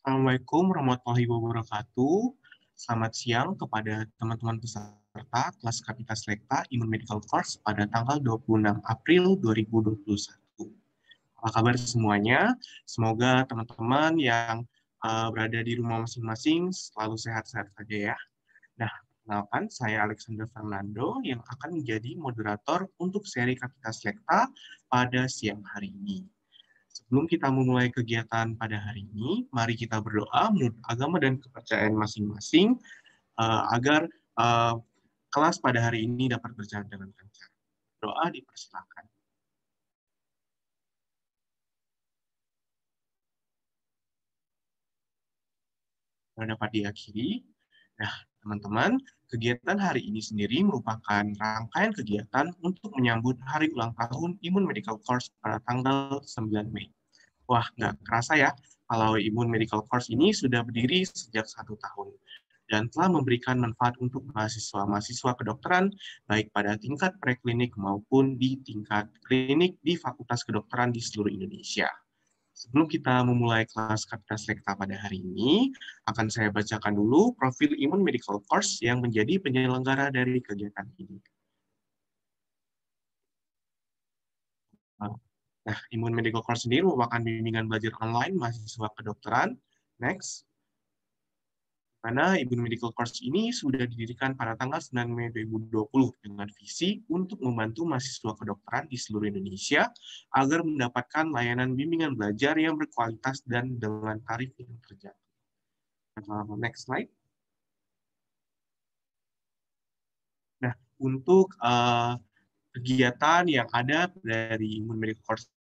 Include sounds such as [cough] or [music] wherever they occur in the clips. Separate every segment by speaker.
Speaker 1: Assalamualaikum warahmatullahi wabarakatuh. Selamat siang kepada teman-teman peserta kelas Kapita Selekta Imun Medical Course pada tanggal 26 April 2021. Apa kabar semuanya? Semoga teman-teman yang uh, berada di rumah masing-masing selalu sehat-sehat saja ya. Nah, perkenalkan saya Alexander Fernando yang akan menjadi moderator untuk seri Kapita Selekta pada siang hari ini. Sebelum kita memulai kegiatan pada hari ini, mari kita berdoa menurut agama dan kepercayaan masing-masing uh, agar uh, kelas pada hari ini dapat berjalan dengan lancar. Doa dipersilakan. dapat diakhiri. Nah, teman-teman, Kegiatan hari ini sendiri merupakan rangkaian kegiatan untuk menyambut hari ulang tahun Imun Medical Course pada tanggal 9 Mei. Wah, nggak kerasa ya, kalau Imun Medical Course ini sudah berdiri sejak satu tahun dan telah memberikan manfaat untuk mahasiswa-mahasiswa kedokteran baik pada tingkat preklinik maupun di tingkat klinik di Fakultas Kedokteran di seluruh Indonesia. Sebelum kita memulai kelas kapita selektif pada hari ini, akan saya bacakan dulu profil Imun Medical Course yang menjadi penyelenggara dari kegiatan ini. Nah, Imun Medical Course sendiri merupakan bimbingan belajar online mahasiswa kedokteran. Next. Karena Ibnu Medical Course ini sudah didirikan pada tanggal 9 Mei 2020 dengan visi untuk membantu mahasiswa kedokteran di seluruh Indonesia agar mendapatkan layanan bimbingan belajar yang berkualitas dan dengan tarif yang terjangkau. Nah, next slide. Nah, untuk uh, kegiatan yang ada dari Ibu Medical Course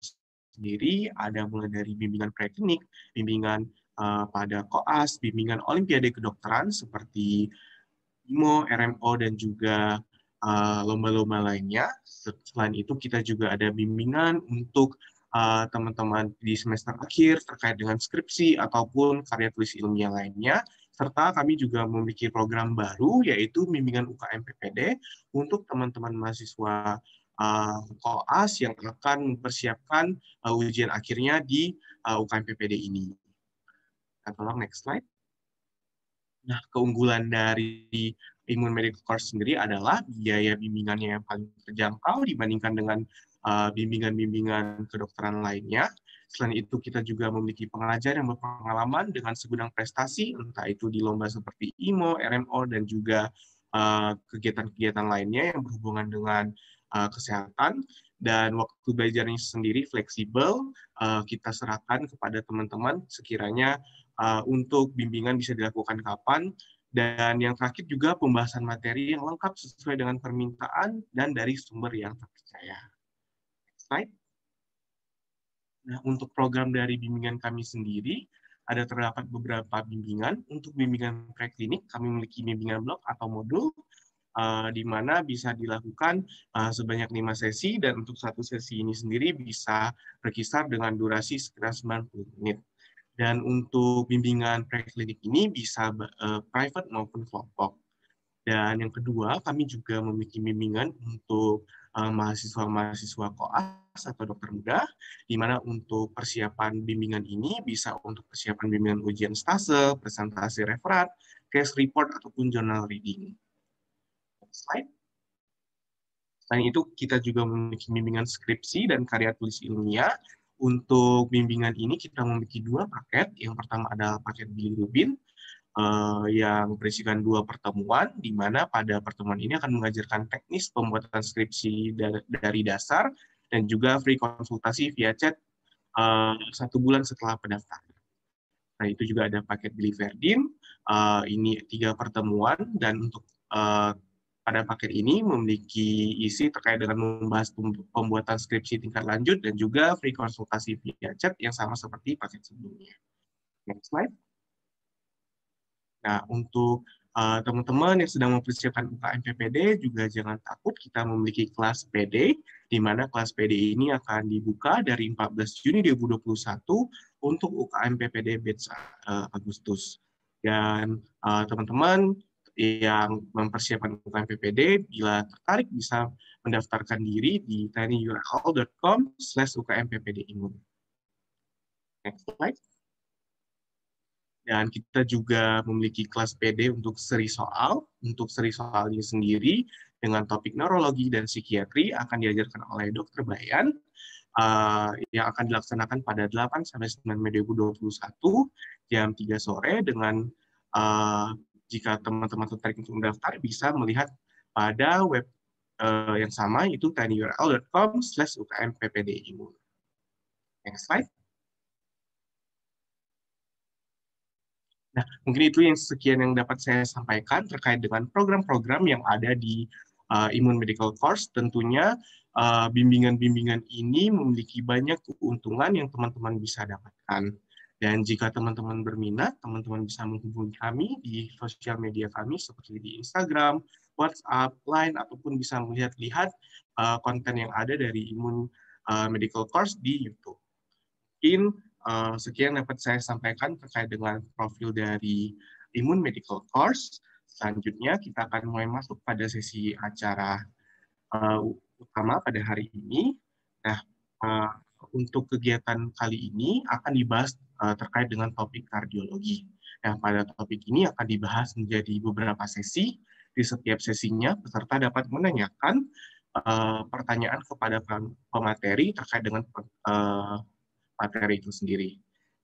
Speaker 1: sendiri ada mulai dari bimbingan preklinik, bimbingan Eh, pada koas, bimbingan olimpiade kedokteran seperti IMO, RMO, dan juga eh, lomba-lomba lainnya. Selain itu, kita juga ada bimbingan untuk eh, teman-teman di semester akhir terkait dengan skripsi ataupun karya tulis ilmiah lainnya serta kami juga memiliki program baru yaitu bimbingan UKM PPD untuk teman-teman mahasiswa koas yang akan mempersiapkan ujian akhirnya di uh, UKM PPD ini. Tolong nah, next slide. Nah, keunggulan dari Imun Medical Course sendiri adalah biaya bimbingannya yang paling terjangkau dibandingkan dengan eh, bimbingan-bimbingan uh, kedokteran lainnya. Selain itu, kita juga memiliki pengajar yang berpengalaman dengan segudang prestasi, entah itu di lomba seperti IMO, RMO, dan juga eh, kegiatan-kegiatan uh, lainnya yang berhubungan dengan uh, kesehatan. Dan waktu belajarnya sendiri fleksibel, uh, kita serahkan kepada teman-teman sekiranya Eh, untuk bimbingan bisa dilakukan kapan, dan yang terakhir juga pembahasan materi yang lengkap sesuai dengan permintaan dan dari sumber yang terpercaya. slide. Nah, untuk program dari bimbingan kami sendiri, ada terdapat beberapa bimbingan. Untuk bimbingan preklinik, kami memiliki bimbingan blok atau modul, uh, di mana bisa dilakukan uh, sebanyak lima sesi, dan untuk satu sesi ini sendiri bisa berkisar dengan durasi sekitar 90 menit. Dan untuk bimbingan preklinik ini bisa eh, private maupun kelompok. Dan yang kedua, kami juga memiliki bimbingan untuk eh, mahasiswa-mahasiswa koas atau dokter muda, di mana untuk persiapan bimbingan ini bisa untuk persiapan bimbingan ujian stase, presentasi referat, case report, ataupun journal reading. Slide. Selain itu, kita juga memiliki bimbingan skripsi dan karya tulis ilmiah untuk bimbingan ini kita memiliki dua paket. Yang pertama adalah paket bilirubin uh, yang berisikan dua pertemuan, di mana pada pertemuan ini akan mengajarkan teknis pembuatan skripsi dari dasar dan juga free konsultasi via chat uh, satu bulan setelah pendaftaran. Nah, itu juga ada paket Verdin. Uh, eh, ini tiga pertemuan, dan untuk uh, pada paket ini memiliki isi terkait dengan membahas pembuatan skripsi tingkat lanjut dan juga free konsultasi via chat yang sama seperti paket sebelumnya. Next slide. Nah, untuk eh, teman-teman uh, yang sedang mempersiapkan UKM PPD juga jangan takut kita memiliki kelas PD di mana kelas PD ini akan dibuka dari 14 Juni 2021 untuk UKM PPD batch eh, Agustus. Dan eh, teman-teman uh, teman yang mempersiapkan UKM PPD bila tertarik bisa mendaftarkan diri di tinyurl.com slash ukm ppd Imun. Next slide. Dan kita juga memiliki kelas PD untuk seri soal. Untuk seri soalnya sendiri dengan topik neurologi dan psikiatri akan diajarkan oleh Dr. Bayan uh, eh, yang akan dilaksanakan pada 8 sampai 9 Mei 2021 jam 3 sore dengan uh, jika teman-teman tertarik untuk mendaftar bisa melihat pada web uh, yang sama itu tinyurl.com slash PPDI Next slide. Nah, mungkin itu yang sekian yang dapat saya sampaikan terkait dengan program-program yang ada di uh, Imun Medical Course. Tentunya eh, bimbingan-bimbingan uh, bimbingan -bimbingan ini memiliki banyak keuntungan yang teman-teman bisa dapatkan. Dan jika teman-teman berminat, teman-teman bisa menghubungi kami di sosial media kami seperti di Instagram, WhatsApp, Line, ataupun bisa melihat-lihat uh, eh, konten yang ada dari Imun uh, Medical Course di YouTube. In uh, sekian dapat saya sampaikan terkait dengan profil dari Imun Medical Course. Selanjutnya kita akan mulai masuk pada sesi acara uh, utama pada hari ini. Nah, uh, untuk kegiatan kali ini akan dibahas uh, terkait dengan topik kardiologi. Nah, pada topik ini akan dibahas menjadi beberapa sesi. Di setiap sesinya, peserta dapat menanyakan uh, pertanyaan kepada pemateri terkait dengan uh, materi itu sendiri.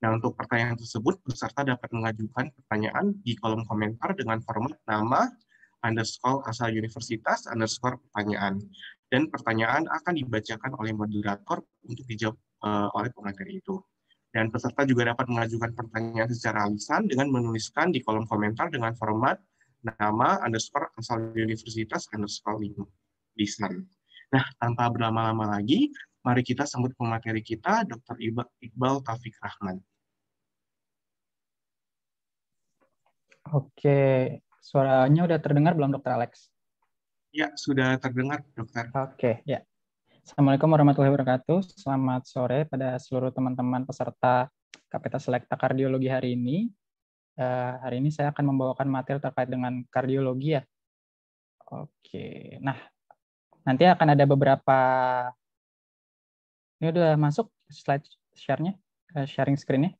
Speaker 1: Nah, untuk pertanyaan tersebut, peserta dapat mengajukan pertanyaan di kolom komentar dengan format nama, underscore asal universitas, underscore pertanyaan. Dan pertanyaan akan dibacakan oleh moderator untuk dijawab uh, oleh pemateri itu. Dan peserta juga dapat mengajukan pertanyaan secara lisan dengan menuliskan di kolom komentar dengan format nama underscore asal universitas underscore lisan. Nah, tanpa berlama-lama lagi, mari kita sambut pemateri kita, Dr. Iqbal Taufik Rahman.
Speaker 2: Oke, suaranya udah terdengar belum, Dr. Alex?
Speaker 1: Ya, sudah terdengar, Dokter. Oke,
Speaker 2: ya. Assalamualaikum warahmatullahi wabarakatuh. Selamat sore pada seluruh teman-teman peserta Kapita Selekta Kardiologi hari ini. Uh, hari ini saya akan membawakan materi terkait dengan kardiologi ya. Oke, nah nanti akan ada beberapa. Ini udah masuk slide share-nya, uh, sharing screen-nya?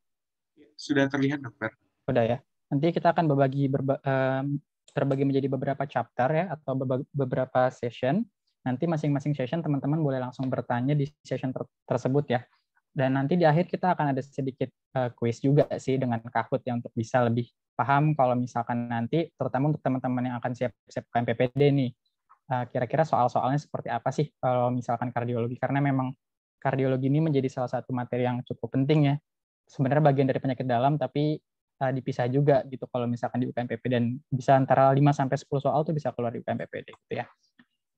Speaker 1: Sudah terlihat dokter. Sudah ya.
Speaker 2: Nanti kita akan berbagi berba, um, terbagi menjadi beberapa chapter ya atau beberapa session Nanti masing-masing session teman-teman boleh langsung bertanya di session ter tersebut ya. Dan nanti di akhir kita akan ada sedikit uh, quiz juga sih dengan Kahoot ya untuk bisa lebih paham kalau misalkan nanti, terutama untuk teman-teman yang akan siap-siap KMPPD nih, eh, kira-kira soal-soalnya seperti apa sih kalau misalkan kardiologi. Karena memang kardiologi ini menjadi salah satu materi yang cukup penting ya. Sebenarnya bagian dari penyakit dalam, tapi uh, dipisah juga gitu kalau misalkan di UKMPP dan bisa antara 5 sampai 10 soal tuh bisa keluar di UKMPP gitu ya.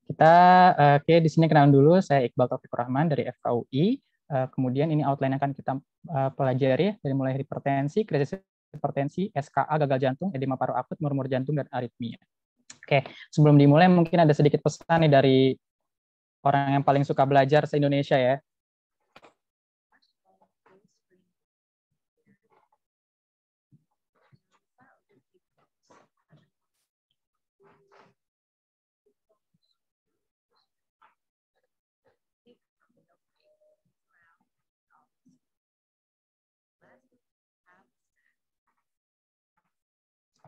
Speaker 2: Kita uh, oke okay, di sini kenalan dulu. Saya Iqbal Taufik Rahman dari FKUI. Uh, eh, kemudian ini outline akan kita uh, pelajari ya, dari mulai hipertensi, krisis hipertensi, SKA, gagal jantung, edema paru akut, murmur jantung dan aritmia. Oke, okay. sebelum dimulai mungkin ada sedikit pesan nih dari orang yang paling suka belajar se-Indonesia ya.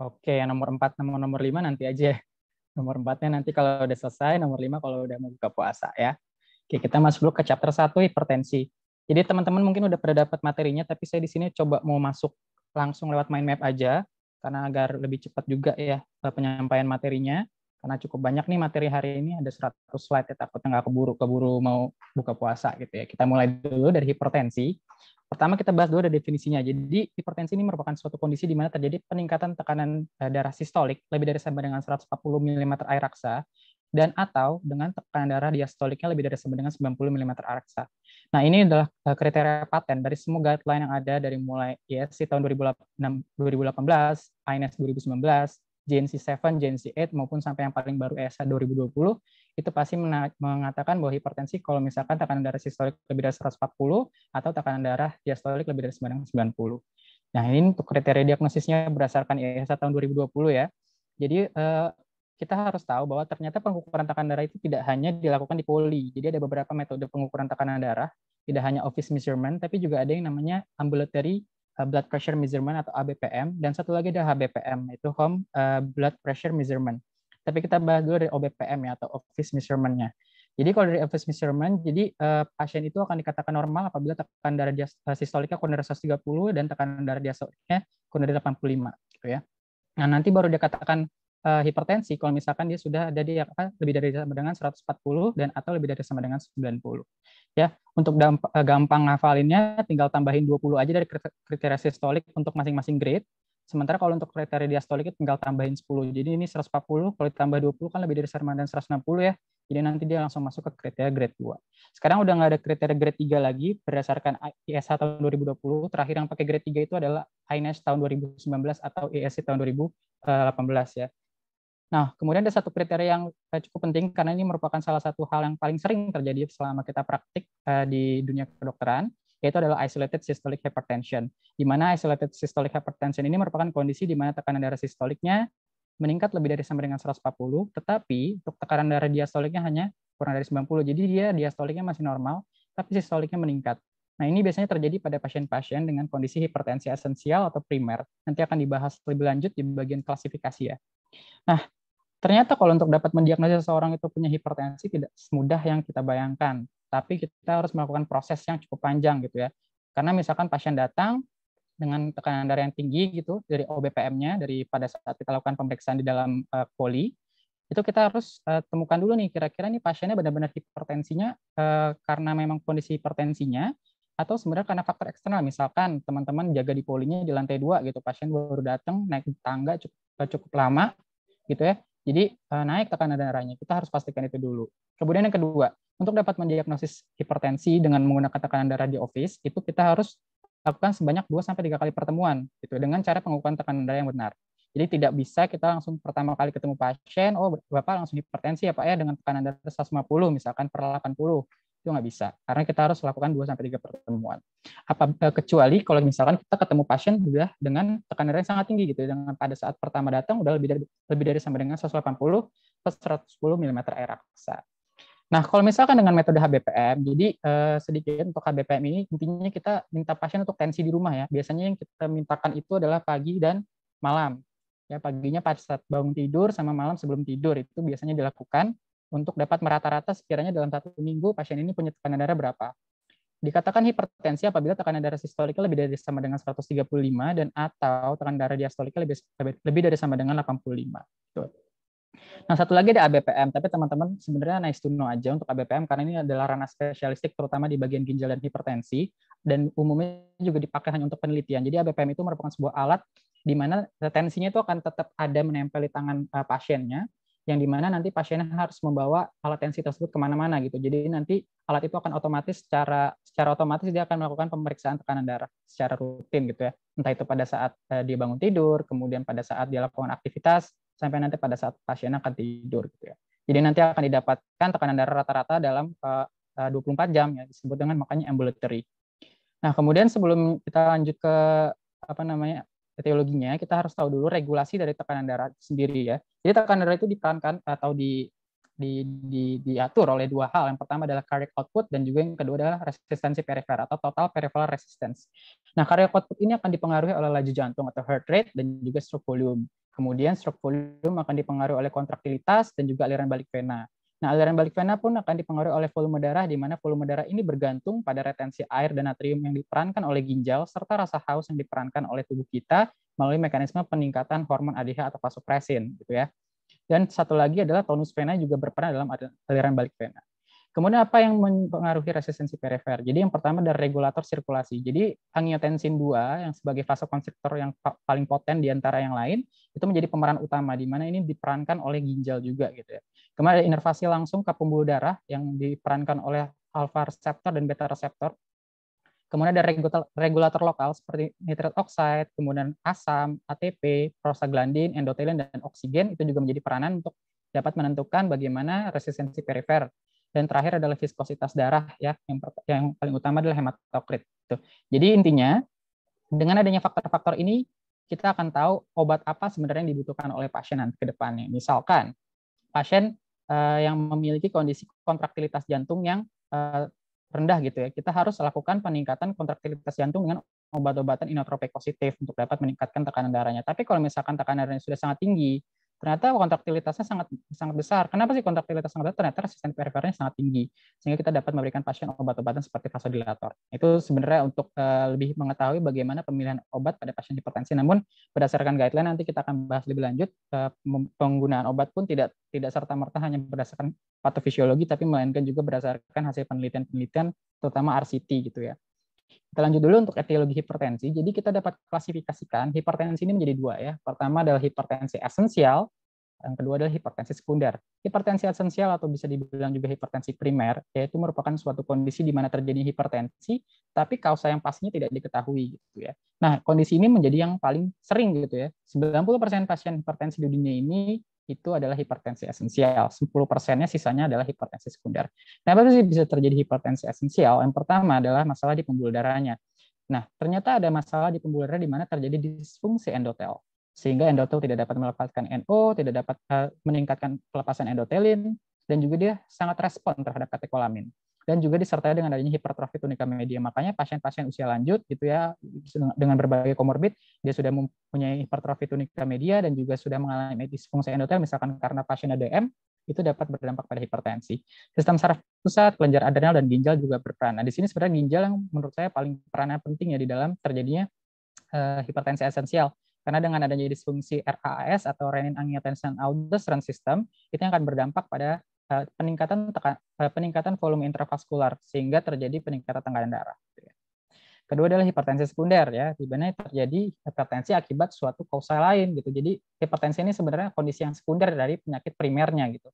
Speaker 2: Oke, yang nomor empat, nomor nomor 5 nanti aja. Nomor empatnya nanti kalau udah selesai, nomor lima kalau udah mau buka puasa ya. Oke, kita masuk dulu ke chapter 1 hipertensi. Jadi teman-teman mungkin udah pada dapat materinya, tapi saya di sini coba mau masuk langsung lewat mind map aja karena agar lebih cepat juga ya eh, penyampaian materinya. Karena cukup banyak nih materi hari ini ada 100 slide ya takutnya nggak keburu keburu mau buka puasa gitu ya. Kita mulai dulu dari hipertensi. Pertama kita bahas dulu ada definisinya. Jadi hipertensi ini merupakan suatu kondisi di mana terjadi peningkatan tekanan eh, darah sistolik lebih dari sama dengan 140 mm air raksa dan atau dengan tekanan darah diastoliknya lebih dari sama dengan 90 mm air raksa. Nah, ini adalah eh, kriteria paten dari semua guideline yang ada dari mulai ISC tahun 2018, INS 2019, JNC 7, JNC 8 maupun sampai yang paling baru ESA 2020 itu pasti mengatakan bahwa hipertensi kalau misalkan tekanan darah sistolik lebih dari 140 atau tekanan darah diastolik lebih dari 90. Nah, ini untuk kriteria diagnosisnya berdasarkan ISA tahun 2020 ya. Jadi eh, kita harus tahu bahwa ternyata pengukuran tekanan darah itu tidak hanya dilakukan di poli. Jadi ada beberapa metode pengukuran tekanan darah, tidak hanya office measurement, tapi juga ada yang namanya ambulatory eh, blood pressure measurement atau ABPM dan satu lagi ada HBPM, yaitu home eh, blood pressure measurement. Tapi kita bahas dulu dari OBPM ya atau office measurement-nya. Jadi kalau dari office measurement, jadi uh, pasien itu akan dikatakan normal apabila tekanan darah dia, eh, sistoliknya kurang dari 130 dan tekanan darah diastoliknya kurang dari 85 gitu ya. Nah, nanti baru dikatakan uh, hipertensi kalau misalkan dia sudah ada di lebih dari sama dengan 140 dan atau lebih dari sama dengan 90. Ya, untuk gampang ngafalinnya tinggal tambahin 20 aja dari kriteria sistolik untuk masing-masing grade Sementara kalau untuk kriteria diastolik itu tinggal tambahin 10. Jadi ini 140, kalau ditambah 20 kan lebih dari Sarmandan 160 ya. Jadi nanti dia langsung masuk ke kriteria grade 2. Sekarang udah nggak ada kriteria grade 3 lagi berdasarkan ISH tahun 2020. Terakhir yang pakai grade 3 itu adalah INS e tahun 2019 atau ISC tahun 2018 ya. Nah, kemudian ada satu kriteria yang eh, cukup penting karena ini merupakan salah satu hal yang paling sering terjadi selama kita praktik eh, di dunia kedokteran, yaitu adalah isolated systolic hypertension. Di mana isolated systolic hypertension ini merupakan kondisi di mana tekanan darah sistoliknya meningkat lebih dari sama dengan 140, tetapi untuk tekanan darah diastoliknya hanya kurang dari 90. Jadi dia diastoliknya masih normal, tapi sistoliknya meningkat. Nah, ini biasanya terjadi pada pasien-pasien dengan kondisi hipertensi esensial atau primer. Nanti akan dibahas lebih lanjut di bagian klasifikasi ya. Nah, Ternyata kalau untuk dapat mendiagnosis seseorang itu punya hipertensi tidak semudah yang kita bayangkan, tapi kita harus melakukan proses yang cukup panjang gitu ya. Karena misalkan pasien datang dengan tekanan darah yang tinggi gitu dari OBPM-nya dari pada saat kita lakukan pemeriksaan di dalam uh, poli itu kita harus uh, temukan dulu nih kira-kira nih pasiennya benar-benar hipertensinya uh, karena memang kondisi hipertensinya atau sebenarnya karena faktor eksternal misalkan teman-teman jaga di polinya di lantai dua gitu pasien baru datang naik tangga cukup, cukup lama gitu ya jadi eh, naik tekanan darahnya, kita harus pastikan itu dulu. Kemudian yang kedua, untuk dapat mendiagnosis hipertensi dengan menggunakan tekanan darah di office, itu kita harus lakukan sebanyak 2 sampai 3 kali pertemuan gitu dengan cara pengukuran tekanan darah yang benar. Jadi tidak bisa kita langsung pertama kali ketemu pasien, oh Bapak langsung hipertensi ya Pak ya dengan tekanan darah 150 misalkan per 80 itu nggak bisa karena kita harus lakukan 2 sampai tiga pertemuan. Apa e, kecuali kalau misalkan kita ketemu pasien sudah dengan tekanan yang sangat tinggi gitu ya, dengan pada saat pertama datang udah lebih dari lebih dari sama dengan 180 plus 110 mm air raksa. Nah, kalau misalkan dengan metode HBPM, jadi eh, sedikit untuk HBPM ini intinya kita minta pasien untuk tensi di rumah ya. Biasanya yang kita mintakan itu adalah pagi dan malam. Ya, paginya pada saat bangun tidur sama malam sebelum tidur itu biasanya dilakukan untuk dapat merata-rata sekiranya dalam satu minggu pasien ini punya tekanan darah berapa. Dikatakan hipertensi apabila tekanan darah sistoliknya lebih dari sama dengan 135 dan atau tekanan darah diastoliknya lebih, lebih dari sama dengan 85. Nah, satu lagi ada ABPM, tapi teman-teman sebenarnya nice to know aja untuk ABPM karena ini adalah ranah spesialistik terutama di bagian ginjal dan hipertensi dan umumnya juga dipakai hanya untuk penelitian. Jadi ABPM itu merupakan sebuah alat di mana tensinya itu akan tetap ada menempel di tangan eh, pasiennya yang dimana nanti pasien harus membawa alat tensi tersebut kemana-mana gitu. Jadi nanti alat itu akan otomatis secara secara otomatis dia akan melakukan pemeriksaan tekanan darah secara rutin gitu ya. Entah itu pada saat eh, dia bangun tidur, kemudian pada saat dia lakukan aktivitas, sampai nanti pada saat pasien akan tidur gitu ya. Jadi nanti akan didapatkan tekanan darah rata-rata dalam 24 eh, eh, jam ya disebut dengan makanya ambulatory. Nah kemudian sebelum kita lanjut ke apa namanya teologinya kita harus tahu dulu regulasi dari tekanan darah sendiri ya. Jadi tekanan darah itu diperankan atau di, di, di, diatur oleh dua hal. Yang pertama adalah cardiac output dan juga yang kedua adalah resistensi perifer atau total peripheral resistance. Nah, cardiac output ini akan dipengaruhi oleh laju jantung atau heart rate dan juga stroke volume. Kemudian stroke volume akan dipengaruhi oleh kontraktilitas dan juga aliran balik vena. Nah, aliran balik vena pun akan dipengaruhi oleh volume darah, di mana volume darah ini bergantung pada retensi air dan natrium yang diperankan oleh ginjal, serta rasa haus yang diperankan oleh tubuh kita melalui mekanisme peningkatan hormon ADH atau vasopresin, gitu ya. Dan satu lagi adalah tonus vena juga berperan dalam aliran balik vena. Kemudian apa yang mempengaruhi resistensi perifer? Jadi yang pertama dari regulator sirkulasi. Jadi angiotensin 2 yang sebagai vasokonstriktor yang paling poten di antara yang lain itu menjadi pemeran utama di mana ini diperankan oleh ginjal juga gitu ya. Kemudian ada inervasi langsung ke pembuluh darah yang diperankan oleh alfa reseptor dan beta reseptor. Kemudian ada regulator, regulator lokal seperti nitrat oxide, kemudian asam, ATP, prostaglandin, endotelin, dan oksigen itu juga menjadi peranan untuk dapat menentukan bagaimana resistensi perifer. Dan terakhir adalah viskositas darah ya yang, yang paling utama adalah hematokrit. Tuh. Jadi intinya dengan adanya faktor-faktor ini kita akan tahu obat apa sebenarnya yang dibutuhkan oleh pasien nanti ke depannya. Misalkan pasien Eh, yang memiliki kondisi kontraktilitas jantung yang eh, rendah gitu ya. Kita harus lakukan peningkatan kontraktilitas jantung dengan obat-obatan inotropik positif untuk dapat meningkatkan tekanan darahnya. Tapi kalau misalkan tekanan darahnya sudah sangat tinggi, ternyata kontraktilitasnya sangat sangat besar. Kenapa sih kontraktilitas sangat besar? Ternyata resisten perifernya sangat tinggi, sehingga kita dapat memberikan pasien obat-obatan seperti vasodilator. Itu sebenarnya untuk eh, lebih mengetahui bagaimana pemilihan obat pada pasien hipertensi. Namun berdasarkan guideline nanti kita akan bahas lebih lanjut eh, penggunaan obat pun tidak tidak serta merta hanya berdasarkan patofisiologi, tapi melainkan juga berdasarkan hasil penelitian-penelitian, terutama RCT gitu ya. Kita lanjut dulu untuk etiologi hipertensi. Jadi kita dapat klasifikasikan hipertensi ini menjadi dua ya. Pertama adalah hipertensi esensial, yang kedua adalah hipertensi sekunder. Hipertensi esensial atau bisa dibilang juga hipertensi primer, yaitu merupakan suatu kondisi di mana terjadi hipertensi, tapi kausa yang pastinya tidak diketahui gitu ya. Nah, kondisi ini menjadi yang paling sering gitu ya. 90% pasien hipertensi di dunia ini itu adalah hipertensi esensial. 10 persennya sisanya adalah hipertensi sekunder. Nah, apa sih bisa terjadi hipertensi esensial? Yang pertama adalah masalah di pembuluh darahnya. Nah, ternyata ada masalah di pembuluh darah di mana terjadi disfungsi endotel. Sehingga endotel tidak dapat melepaskan NO, tidak dapat eh, meningkatkan pelepasan endotelin, dan juga dia sangat respon terhadap katekolamin dan juga disertai dengan adanya hipertrofi tunika media. Makanya pasien-pasien usia lanjut gitu ya dengan berbagai komorbid dia sudah mempunyai hipertrofi tunika media dan juga sudah mengalami disfungsi endotel misalkan karena pasien ADM itu dapat berdampak pada hipertensi. Sistem saraf pusat, kelenjar adrenal dan ginjal juga berperan. Nah, di sini sebenarnya ginjal yang menurut saya paling perannya penting ya di dalam terjadinya uh, hipertensi esensial. Karena dengan adanya disfungsi RAAS atau renin angiotensin aldosterone system, itu yang akan berdampak pada Eh, peningkatan tekan eh, peningkatan volume intravaskular sehingga terjadi peningkatan tekanan darah. Gitu ya. Kedua adalah hipertensi sekunder ya, di mana terjadi hipertensi akibat suatu kausa lain gitu. Jadi hipertensi ini sebenarnya kondisi yang sekunder dari penyakit primernya gitu.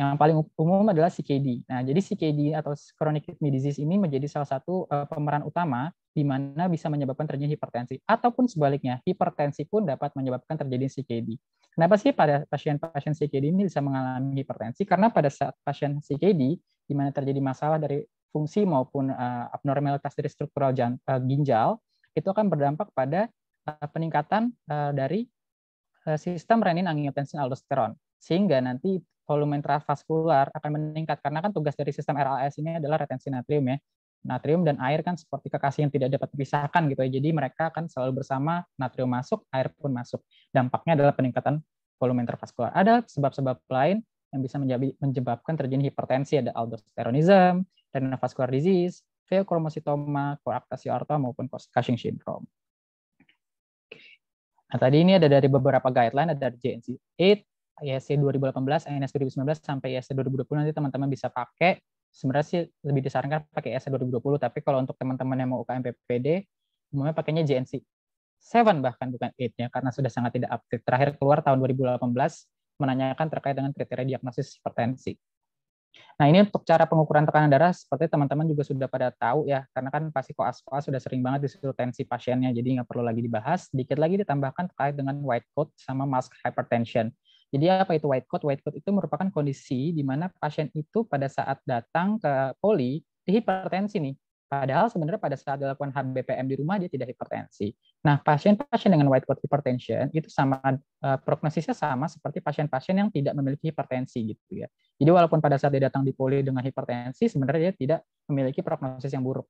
Speaker 2: Yang paling umum adalah CKD. Nah, jadi CKD atau chronic kidney disease ini menjadi salah satu uh, pemeran utama di mana bisa menyebabkan terjadi hipertensi ataupun sebaliknya, hipertensi pun dapat menyebabkan terjadi CKD. Kenapa sih pada pasien-pasien CKD ini bisa mengalami hipertensi? Karena pada saat pasien CKD, di mana terjadi masalah dari fungsi maupun uh, abnormalitas dari struktural jan, uh, ginjal, itu akan berdampak pada uh, peningkatan uh, dari uh, sistem renin angiotensin aldosteron. Sehingga nanti volume intravaskular akan meningkat karena kan tugas dari sistem RAS ini adalah retensi natrium ya natrium dan air kan seperti kekasih yang tidak dapat dipisahkan gitu ya. Jadi mereka akan selalu bersama, natrium masuk, air pun masuk. Dampaknya adalah peningkatan volume intravaskular. Ada sebab-sebab lain yang bisa menyebabkan terjadi hipertensi ada aldosteronism, renovascular disease, feokromositoma, aorta maupun Cushing syndrome. Nah, tadi ini ada dari beberapa guideline ada dari JNC 8, ISC 2018, ANS 2019 sampai ISC 2020 nanti teman-teman bisa pakai sebenarnya sih lebih disarankan pakai ESA 2020, tapi kalau untuk teman-teman yang mau UKM PPD, umumnya pakainya JNC 7 bahkan bukan 8 ya karena sudah sangat tidak update Terakhir keluar tahun 2018, menanyakan terkait dengan kriteria diagnosis hipertensi. Nah, ini untuk cara pengukuran tekanan darah seperti teman-teman juga sudah pada tahu ya, karena kan pasti koas sudah sering banget disitu tensi pasiennya, jadi nggak perlu lagi dibahas. Dikit lagi ditambahkan terkait dengan white coat sama mask hypertension. Jadi apa itu white coat? White coat itu merupakan kondisi di mana pasien itu pada saat datang ke poli di hipertensi nih. Padahal sebenarnya pada saat dilakukan HBPM di rumah dia tidak hipertensi. Nah, pasien-pasien dengan white coat hypertension itu sama uh, prognosisnya sama seperti pasien-pasien yang tidak memiliki hipertensi gitu ya. Jadi walaupun pada saat dia datang di poli dengan hipertensi sebenarnya dia tidak memiliki prognosis yang buruk.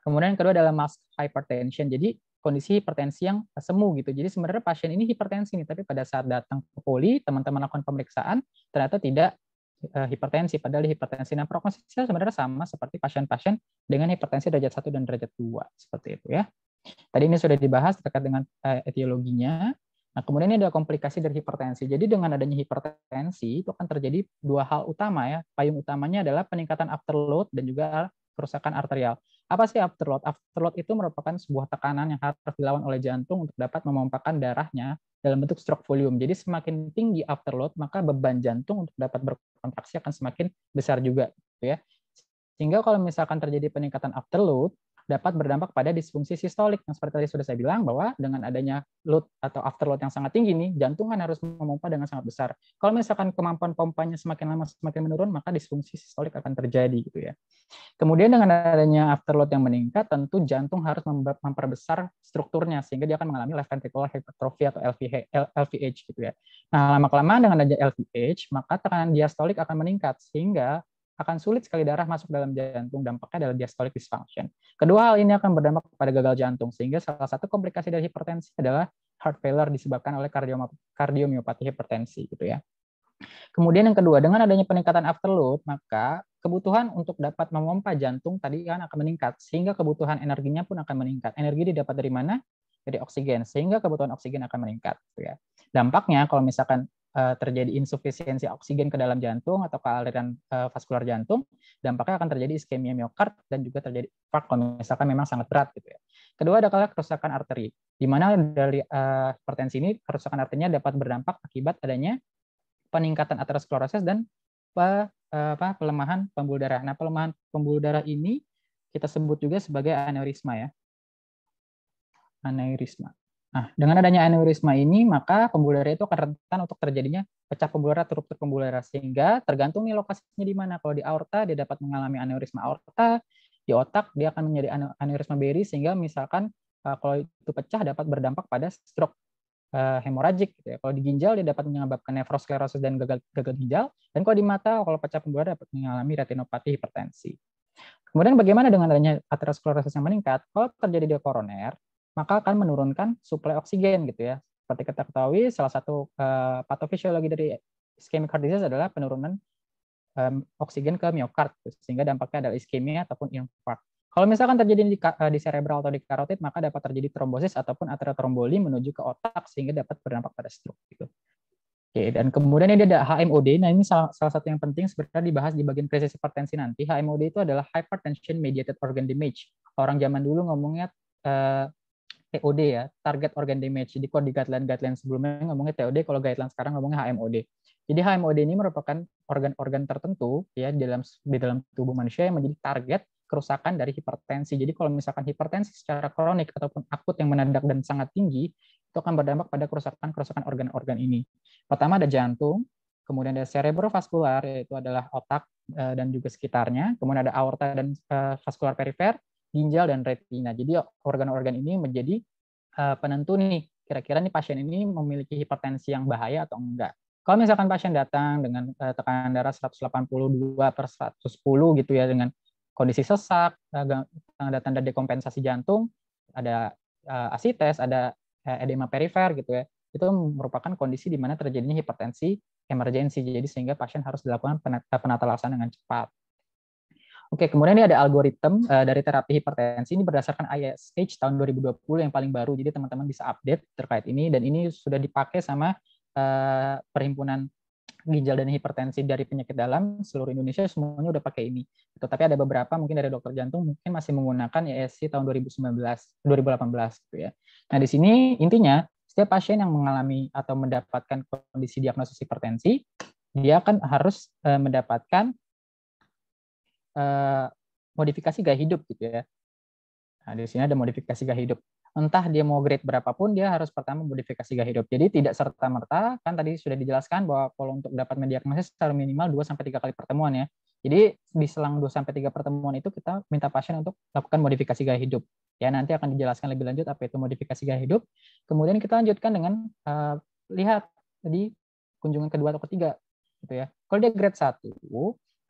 Speaker 2: Kemudian yang kedua adalah mask hypertension. Jadi kondisi hipertensi yang semu gitu. Jadi sebenarnya pasien ini hipertensi nih, tapi pada saat datang ke poli, teman-teman lakukan pemeriksaan, ternyata tidak eh, hipertensi, padahal hipertensi. dan prognosisnya sebenarnya sama seperti pasien-pasien dengan hipertensi derajat 1 dan derajat 2, seperti itu ya. Tadi ini sudah dibahas terkait dengan eh, etiologinya. Nah, kemudian ini ada komplikasi dari hipertensi. Jadi dengan adanya hipertensi itu akan terjadi dua hal utama ya. Payung utamanya adalah peningkatan afterload dan juga kerusakan arterial. Apa sih afterload? Afterload itu merupakan sebuah tekanan yang harus dilawan oleh jantung untuk dapat memompakan darahnya dalam bentuk stroke volume. Jadi semakin tinggi afterload, maka beban jantung untuk dapat berkontraksi akan semakin besar juga, gitu ya. Sehingga kalau misalkan terjadi peningkatan afterload, dapat berdampak pada disfungsi sistolik yang seperti tadi sudah saya bilang bahwa dengan adanya load atau afterload yang sangat tinggi ini jantung kan harus memompa dengan sangat besar. Kalau misalkan kemampuan pompanya semakin lama semakin menurun maka disfungsi sistolik akan terjadi gitu ya. Kemudian dengan adanya afterload yang meningkat tentu jantung harus memperbesar strukturnya sehingga dia akan mengalami left ventricular hypertrophy atau LVH gitu ya. Nah, lama-kelamaan dengan adanya LVH maka tekanan diastolik akan meningkat sehingga akan sulit sekali darah masuk dalam jantung, dampaknya adalah diastolic dysfunction. Kedua hal ini akan berdampak pada gagal jantung, sehingga salah satu komplikasi dari hipertensi adalah heart failure disebabkan oleh kardiomiopati hipertensi gitu ya. Kemudian yang kedua, dengan adanya peningkatan afterload, maka kebutuhan untuk dapat memompa jantung tadi kan akan meningkat, sehingga kebutuhan energinya pun akan meningkat. Energi didapat dari mana? Dari oksigen, sehingga kebutuhan oksigen akan meningkat. Gitu ya. Dampaknya kalau misalkan uh, terjadi insufisiensi oksigen ke dalam jantung atau ke aliran uh, vaskular jantung, dampaknya akan terjadi iskemia miokard dan juga terjadi infark kalau misalkan memang sangat berat gitu ya. Kedua adalah kerusakan arteri, di mana dari uh, hipertensi ini kerusakan arterinya dapat berdampak akibat adanya peningkatan aterosklerosis dan pe, uh, apa, pelemahan pembuluh darah. Nah, pelemahan pembuluh darah ini kita sebut juga sebagai aneurisma ya. Aneurisma. Nah, dengan adanya aneurisma ini, maka pembuluh darah itu akan rentan untuk terjadinya pecah pembuluh darah, ruptur pembuluh darah, sehingga tergantung nih lokasinya di mana. Kalau di aorta, dia dapat mengalami aneurisma aorta, di otak dia akan menjadi aneurisma beri, sehingga misalkan eh, kalau itu pecah dapat berdampak pada stroke eh, hemoragik. Gitu ya. Kalau di ginjal dia dapat menyebabkan nefrosklerosis dan gagal, gagal ginjal, dan kalau di mata kalau pecah pembuluh darah dapat mengalami retinopati hipertensi. Kemudian bagaimana dengan adanya aterosklerosis yang meningkat? Kalau terjadi di koroner, maka akan menurunkan suplai oksigen gitu ya. Seperti kita ketahui, salah satu uh, eh, patofisiologi dari ischemic heart disease adalah penurunan um, oksigen ke miokard, gitu, sehingga dampaknya adalah iskemia ataupun infark. Kalau misalkan terjadi di, eh, di cerebral atau di karotid, maka dapat terjadi trombosis ataupun aterotromboli menuju ke otak sehingga dapat berdampak pada stroke. Gitu. Oke, dan kemudian ini ada HMOD. Nah, ini salah, salah satu yang penting sebenarnya dibahas di bagian krisis hipertensi nanti. HMOD itu adalah hypertension mediated organ damage. Orang zaman dulu ngomongnya uh, TOD ya, target organ damage. Jadi kalau di guideline-guideline sebelumnya ngomongnya TOD, kalau guideline sekarang ngomongnya HMOD. Jadi HMOD ini merupakan organ-organ tertentu ya di dalam di dalam tubuh manusia yang menjadi target kerusakan dari hipertensi. Jadi kalau misalkan hipertensi secara kronik ataupun akut yang menadak dan sangat tinggi, itu akan berdampak pada kerusakan-kerusakan organ-organ ini. Pertama ada jantung, kemudian ada cerebrovaskular, yaitu adalah otak eh, dan juga sekitarnya, kemudian ada aorta dan eh, vaskular perifer, ginjal dan retina. Jadi organ-organ ini menjadi eh, penentu nih kira-kira nih pasien ini memiliki hipertensi yang bahaya atau enggak. Kalau misalkan pasien datang dengan eh, tekanan darah 182 per 110 gitu ya dengan kondisi sesak, eh, tanda-tanda dekompensasi jantung, ada asites, ada edema perifer gitu ya. Itu merupakan kondisi di mana terjadinya hipertensi emergensi. Jadi sehingga pasien harus dilakukan penatalasan dengan cepat. Oke, kemudian ini ada algoritma uh, eh, dari terapi hipertensi ini berdasarkan ISH tahun 2020 yang paling baru. Jadi teman-teman bisa update terkait ini dan ini sudah dipakai sama uh, perhimpunan ginjal dan hipertensi dari penyakit dalam seluruh Indonesia semuanya udah pakai ini. Tetapi ada beberapa mungkin dari dokter jantung mungkin masih menggunakan ISH tahun 2019, 2018 gitu ya. Nah, di sini intinya setiap pasien yang mengalami atau mendapatkan kondisi diagnosis hipertensi, dia akan harus eh, mendapatkan Eh, modifikasi gaya hidup gitu ya. Nah, di sini ada modifikasi gaya hidup. Entah dia mau grade berapapun, dia harus pertama modifikasi gaya hidup. Jadi tidak serta-merta, kan tadi sudah dijelaskan bahwa kalau untuk dapat mendiagnosis secara minimal 2-3 kali pertemuan ya. Jadi di selang 2-3 pertemuan itu kita minta pasien untuk lakukan modifikasi gaya hidup. Ya nanti akan dijelaskan lebih lanjut apa itu modifikasi gaya hidup. Kemudian kita lanjutkan dengan uh, lihat di kunjungan kedua atau ketiga gitu ya. Kalau dia grade satu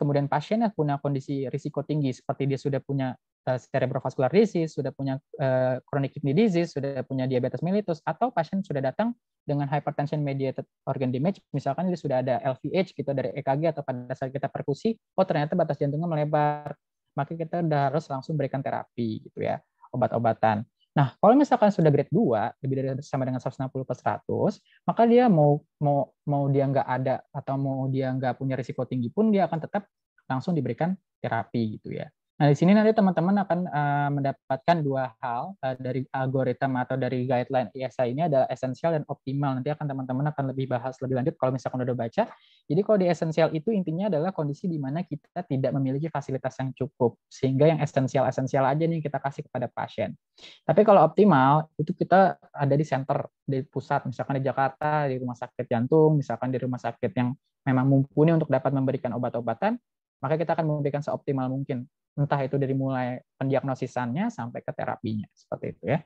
Speaker 2: kemudian pasien yang punya kondisi risiko tinggi seperti dia sudah punya eh, cerebrovascular disease, sudah punya eh, chronic kidney disease, sudah punya diabetes mellitus, atau pasien sudah datang dengan hypertension mediated organ damage, misalkan dia sudah ada LVH gitu dari EKG atau pada saat kita perkusi, oh ternyata batas jantungnya melebar, maka kita harus langsung berikan terapi gitu ya, obat-obatan. Nah, kalau misalkan sudah grade 2, lebih dari sama dengan 160 per 100, maka dia mau mau mau dia nggak ada atau mau dia nggak punya risiko tinggi pun, dia akan tetap langsung diberikan terapi gitu ya. Nah, di sini nanti teman-teman akan uh, mendapatkan dua hal uh, dari algoritma atau dari guideline ISA ini adalah esensial dan optimal. Nanti akan teman-teman akan lebih bahas lebih lanjut kalau misalkan udah baca. Jadi kalau di esensial itu intinya adalah kondisi di mana kita tidak memiliki fasilitas yang cukup sehingga yang esensial-esensial aja nih kita kasih kepada pasien. Tapi kalau optimal itu kita ada di center di pusat misalkan di Jakarta di rumah sakit jantung, misalkan di rumah sakit yang memang mumpuni untuk dapat memberikan obat-obatan, maka kita akan memberikan seoptimal mungkin entah itu dari mulai pendiagnosisannya sampai ke terapinya seperti itu ya.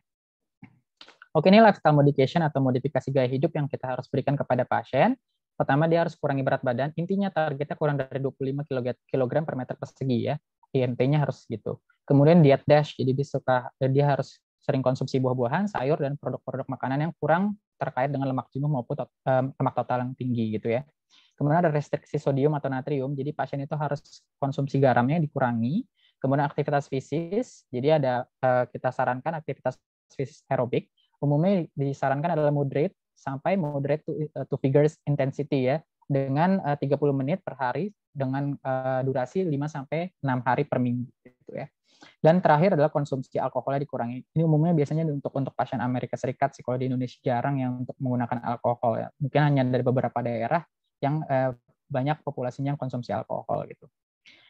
Speaker 2: Oke, ini lifestyle modification atau modifikasi gaya hidup yang kita harus berikan kepada pasien. Pertama, dia harus kurangi berat badan. Intinya targetnya kurang dari 25 kg per meter persegi ya. IMT-nya harus gitu. Kemudian diet dash, jadi dia suka eh, dia harus sering konsumsi buah-buahan, sayur dan produk-produk makanan yang kurang terkait dengan lemak jenuh maupun eh, lemak total yang tinggi gitu ya. Kemudian ada restriksi sodium atau natrium, jadi pasien itu harus konsumsi garamnya dikurangi. Kemudian aktivitas fisik, jadi ada eh, kita sarankan aktivitas fisik aerobik. Umumnya disarankan adalah moderate sampai moderate to, eh, to vigorous intensity ya, dengan 30 eh, menit per hari dengan durasi 5 sampai 6 hari per minggu gitu ya. Dan terakhir adalah konsumsi alkoholnya dikurangi. Ini umumnya biasanya untuk untuk pasien Amerika Serikat sih kalau di Indonesia jarang yang untuk menggunakan alkohol ya. Mungkin hanya dari beberapa daerah yang eh, banyak populasinya yang konsumsi alkohol gitu.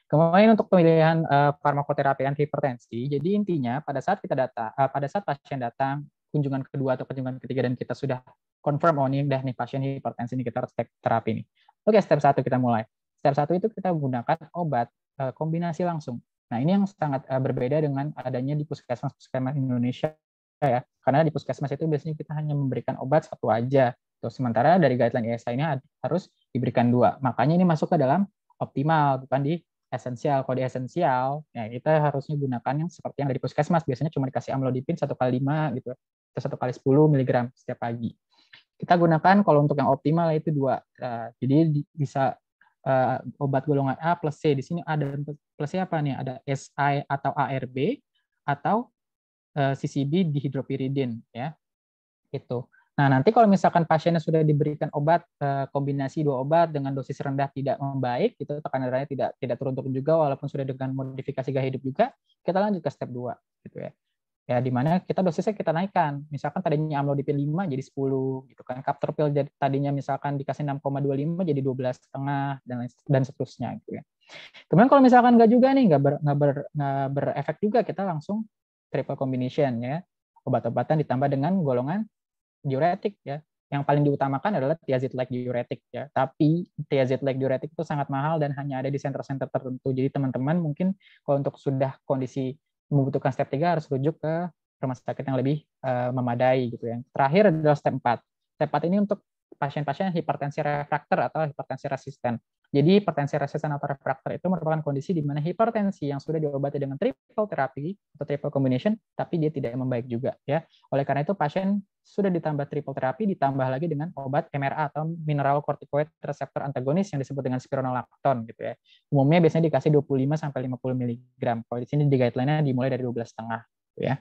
Speaker 2: Kemudian untuk pemilihan eh, farmakoterapi anti hipertensi, jadi intinya pada saat kita data, eh, pada saat pasien datang kunjungan kedua atau kunjungan ketiga dan kita sudah confirm oh ini udah nih pasien hipertensi ini kita harus take terapi ini. Oke, step satu kita mulai. Step satu itu kita gunakan obat eh, kombinasi langsung. Nah, ini yang sangat uh, berbeda dengan adanya di puskesmas-puskesmas Indonesia ya. Karena di puskesmas itu biasanya kita hanya memberikan obat satu aja Gitu. Sementara dari guideline ESA ini harus diberikan dua. Makanya ini masuk ke dalam optimal, bukan di esensial. Kalau di esensial, ya kita harusnya gunakan yang seperti yang dari puskesmas. Biasanya cuma dikasih amlodipin satu kali lima gitu, atau 1 kali sepuluh miligram setiap pagi. Kita gunakan kalau untuk yang optimal itu dua. Nah, jadi bisa eh, obat golongan A plus C. Di sini ada plus C apa nih? Ada SI atau ARB atau eh, CCB dihidropiridin ya. Itu. Nah, nanti kalau misalkan pasiennya sudah diberikan obat eh, kombinasi dua obat dengan dosis rendah tidak membaik, itu tekanan darahnya tidak tidak turun turun juga walaupun sudah dengan modifikasi gaya hidup juga, kita lanjut ke step 2 gitu ya. Ya, di mana kita dosisnya kita naikkan. Misalkan tadinya amlodipin 5 jadi 10 gitu kan. Captopril jadi tadinya misalkan dikasih 6,25 jadi 12,5 dan dan seterusnya gitu ya. Kemudian kalau misalkan nggak juga nih nggak ber, nggak ber, nggak berefek juga kita langsung triple combination ya obat-obatan ditambah dengan golongan diuretik ya. Yang paling diutamakan adalah tiazid-like diuretik ya. Tapi tiazid-like diuretik itu sangat mahal dan hanya ada di center-center tertentu. Jadi teman-teman mungkin kalau untuk sudah kondisi membutuhkan step 3 harus rujuk ke rumah sakit yang lebih uh, memadai gitu ya. Terakhir adalah step 4. Step 4 ini untuk pasien-pasien hipertensi refrakter atau hipertensi resisten. Jadi hipertensi resisten atau refraktor itu merupakan kondisi di mana hipertensi yang sudah diobati dengan triple terapi atau triple combination, tapi dia tidak membaik juga. ya. Oleh karena itu pasien sudah ditambah triple terapi, ditambah lagi dengan obat MRA atau mineral corticoid reseptor antagonis yang disebut dengan spironolactone gitu ya. Umumnya biasanya dikasih 25 sampai 50 mg. Kalau di sini di guideline-nya dimulai dari 12 gitu ya.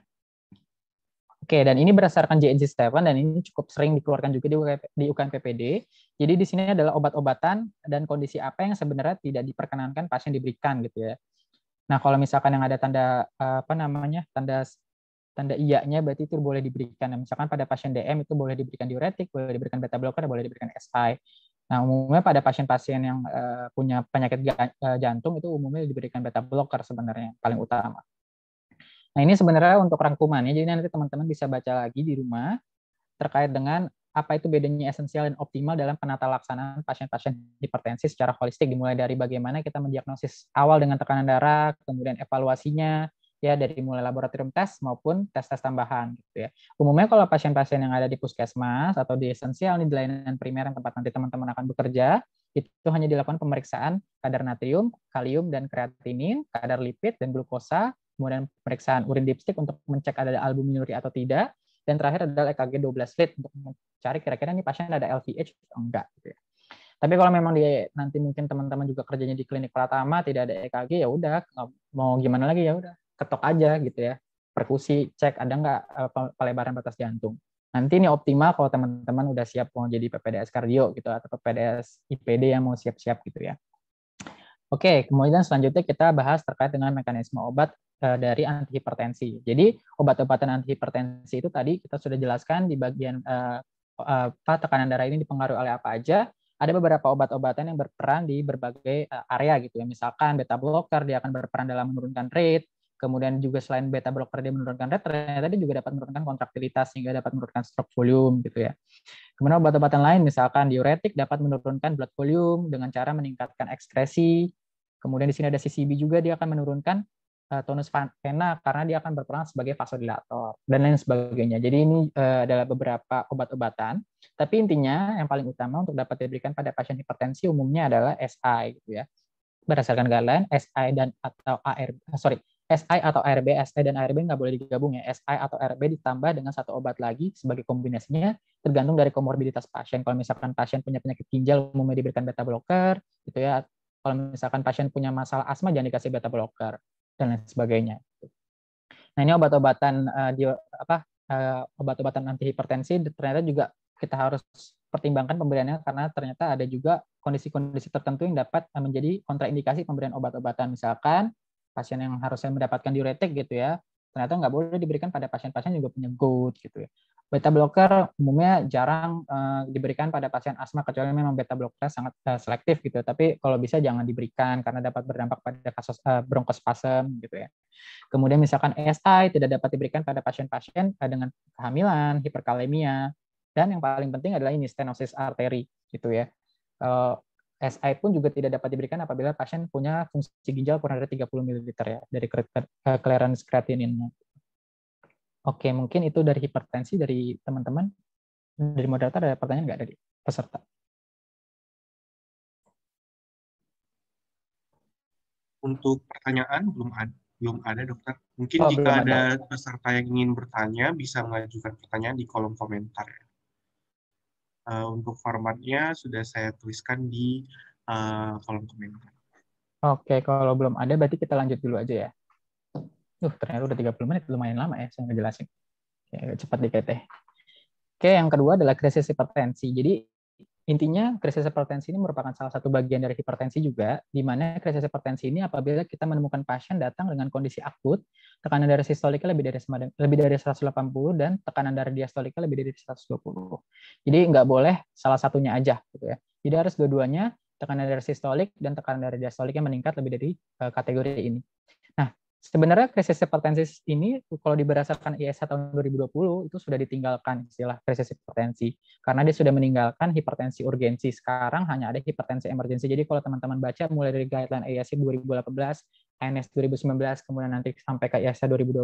Speaker 2: Oke, dan ini berdasarkan JNC7 dan ini cukup sering dikeluarkan juga di, di UKM PPD. Jadi di sini adalah obat-obatan dan kondisi apa yang sebenarnya tidak diperkenankan pasien diberikan gitu ya. Nah, kalau misalkan yang ada tanda eh, apa namanya? tanda tanda iya-nya berarti itu boleh diberikan. Nah, misalkan pada pasien DM itu boleh diberikan diuretik, boleh diberikan beta blocker, boleh diberikan SI. Nah, umumnya pada pasien-pasien yang eh, punya penyakit eh, jantung itu umumnya diberikan beta blocker sebenarnya paling utama. Nah, ini sebenarnya untuk rangkumannya. Jadi nanti teman-teman bisa baca lagi di rumah terkait dengan apa itu bedanya esensial dan optimal dalam penata laksanaan pasien-pasien hipertensi secara holistik dimulai dari bagaimana kita mendiagnosis awal dengan tekanan darah, kemudian evaluasinya ya dari mulai laboratorium tes maupun tes-tes tambahan gitu ya. Umumnya kalau pasien-pasien yang ada di puskesmas atau di esensial ini di layanan primer yang tempat nanti teman-teman akan bekerja itu hanya dilakukan pemeriksaan kadar natrium, kalium dan kreatinin, kadar lipid dan glukosa, kemudian pemeriksaan urin dipstick untuk mencek ada albuminuri atau tidak, dan terakhir adalah EKG 12 lead untuk mencari kira-kira ini pasien ada LVH atau enggak. Gitu ya. Tapi kalau memang dia nanti mungkin teman-teman juga kerjanya di klinik pertama tidak ada EKG ya udah mau gimana lagi ya udah ketok aja gitu ya perkusi cek ada nggak eh, pelebaran batas jantung. Nanti ini optimal kalau teman-teman udah siap mau jadi PPDS kardio gitu atau PPDS IPD yang mau siap-siap gitu ya. Oke, kemudian selanjutnya kita bahas terkait dengan mekanisme obat Eh, dari antihipertensi. Jadi obat-obatan antihipertensi itu tadi kita sudah jelaskan di bagian eh, eh, apa tekanan darah ini dipengaruhi oleh apa aja. Ada beberapa obat-obatan yang berperan di berbagai area gitu ya. Misalkan beta blocker dia akan berperan dalam menurunkan rate, kemudian juga selain beta blocker dia menurunkan rate, ternyata dia juga dapat menurunkan kontraktilitas sehingga dapat menurunkan stroke volume gitu ya. Kemudian obat-obatan lain misalkan diuretik dapat menurunkan blood volume dengan cara meningkatkan ekskresi. Kemudian di sini ada CCB juga dia akan menurunkan Eh, tonus vena karena dia akan berperan sebagai vasodilator dan lain sebagainya. Jadi ini eh, adalah beberapa obat-obatan, tapi intinya yang paling utama untuk dapat diberikan pada pasien hipertensi umumnya adalah SI gitu ya. Berdasarkan guideline SI dan atau ARB eh, sorry, SI atau ARB, SI dan ARB nggak boleh digabung ya. SI atau ARB ditambah dengan satu obat lagi sebagai kombinasinya tergantung dari komorbiditas pasien. Kalau misalkan pasien punya penyakit ginjal umumnya diberikan beta blocker gitu ya. Kalau misalkan pasien punya masalah asma jangan dikasih beta blocker dan lain sebagainya. Nah ini obat-obatan uh, di apa uh, obat-obatan anti hipertensi ternyata juga kita harus pertimbangkan pemberiannya karena ternyata ada juga kondisi-kondisi tertentu yang dapat eh, menjadi kontraindikasi pemberian obat-obatan. Misalkan pasien yang harusnya mendapatkan diuretik gitu ya, ternyata nggak boleh diberikan pada pasien-pasien juga punya gout gitu ya. Beta blocker umumnya jarang uh, diberikan pada pasien asma kecuali memang beta blocker sangat uh, selektif gitu. Tapi kalau bisa jangan diberikan karena dapat berdampak pada kasus uh, eh, bronkospasm gitu ya. Kemudian misalkan ESI tidak dapat diberikan pada pasien-pasien uh, dengan kehamilan, hiperkalemia, dan yang paling penting adalah ini stenosis arteri gitu ya. Uh, SI pun juga tidak dapat diberikan apabila pasien punya fungsi ginjal kurang dari 30 ml ya dari clearance kreatinin. Oke, mungkin itu dari hipertensi dari teman-teman. Dari moderator
Speaker 3: ada pertanyaan nggak dari peserta?
Speaker 1: Untuk pertanyaan belum ada, belum ada dokter. Mungkin oh, jika ada, peserta yang ingin bertanya bisa mengajukan pertanyaan di kolom komentar. Uh, untuk formatnya sudah saya tuliskan di uh, kolom komentar.
Speaker 2: Oke, kalau belum ada berarti kita lanjut dulu aja ya. Duh, ternyata udah 30 menit, lumayan lama ya saya ngejelasin. Ya, cepat dikit PT. Oke, yang kedua adalah krisis hipertensi. Jadi intinya krisis hipertensi ini merupakan salah satu bagian dari hipertensi juga, di mana krisis hipertensi ini apabila kita menemukan pasien datang dengan kondisi akut, tekanan darah sistoliknya lebih dari lebih dari 180 dan tekanan darah diastoliknya lebih dari 120. Jadi nggak boleh salah satunya aja, gitu ya. Jadi harus dua-duanya tekanan darah sistolik dan tekanan darah diastoliknya meningkat lebih dari uh, kategori ini sebenarnya krisis hipertensi ini kalau diberdasarkan IS tahun 2020 itu sudah ditinggalkan istilah krisis hipertensi karena dia sudah meninggalkan hipertensi urgensi sekarang hanya ada hipertensi emergensi jadi kalau teman-teman baca mulai dari guideline IS 2018 INS 2019 kemudian nanti sampai ke IS 2020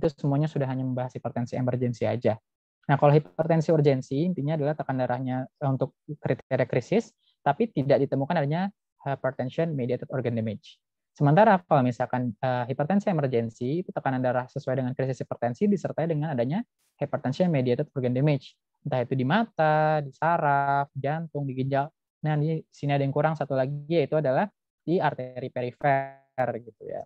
Speaker 2: itu semuanya sudah hanya membahas hipertensi emergensi aja nah kalau hipertensi urgensi intinya adalah tekan darahnya e, untuk kriteria krisis tapi tidak ditemukan adanya hypertension mediated organ damage Sementara kalau misalkan uh, hipertensi emergensi itu tekanan darah sesuai dengan krisis hipertensi disertai dengan adanya hipertensi mediated organ damage, entah itu di mata, di saraf, jantung, di ginjal. Nah, di sini ada yang kurang satu lagi yaitu adalah di arteri perifer gitu ya.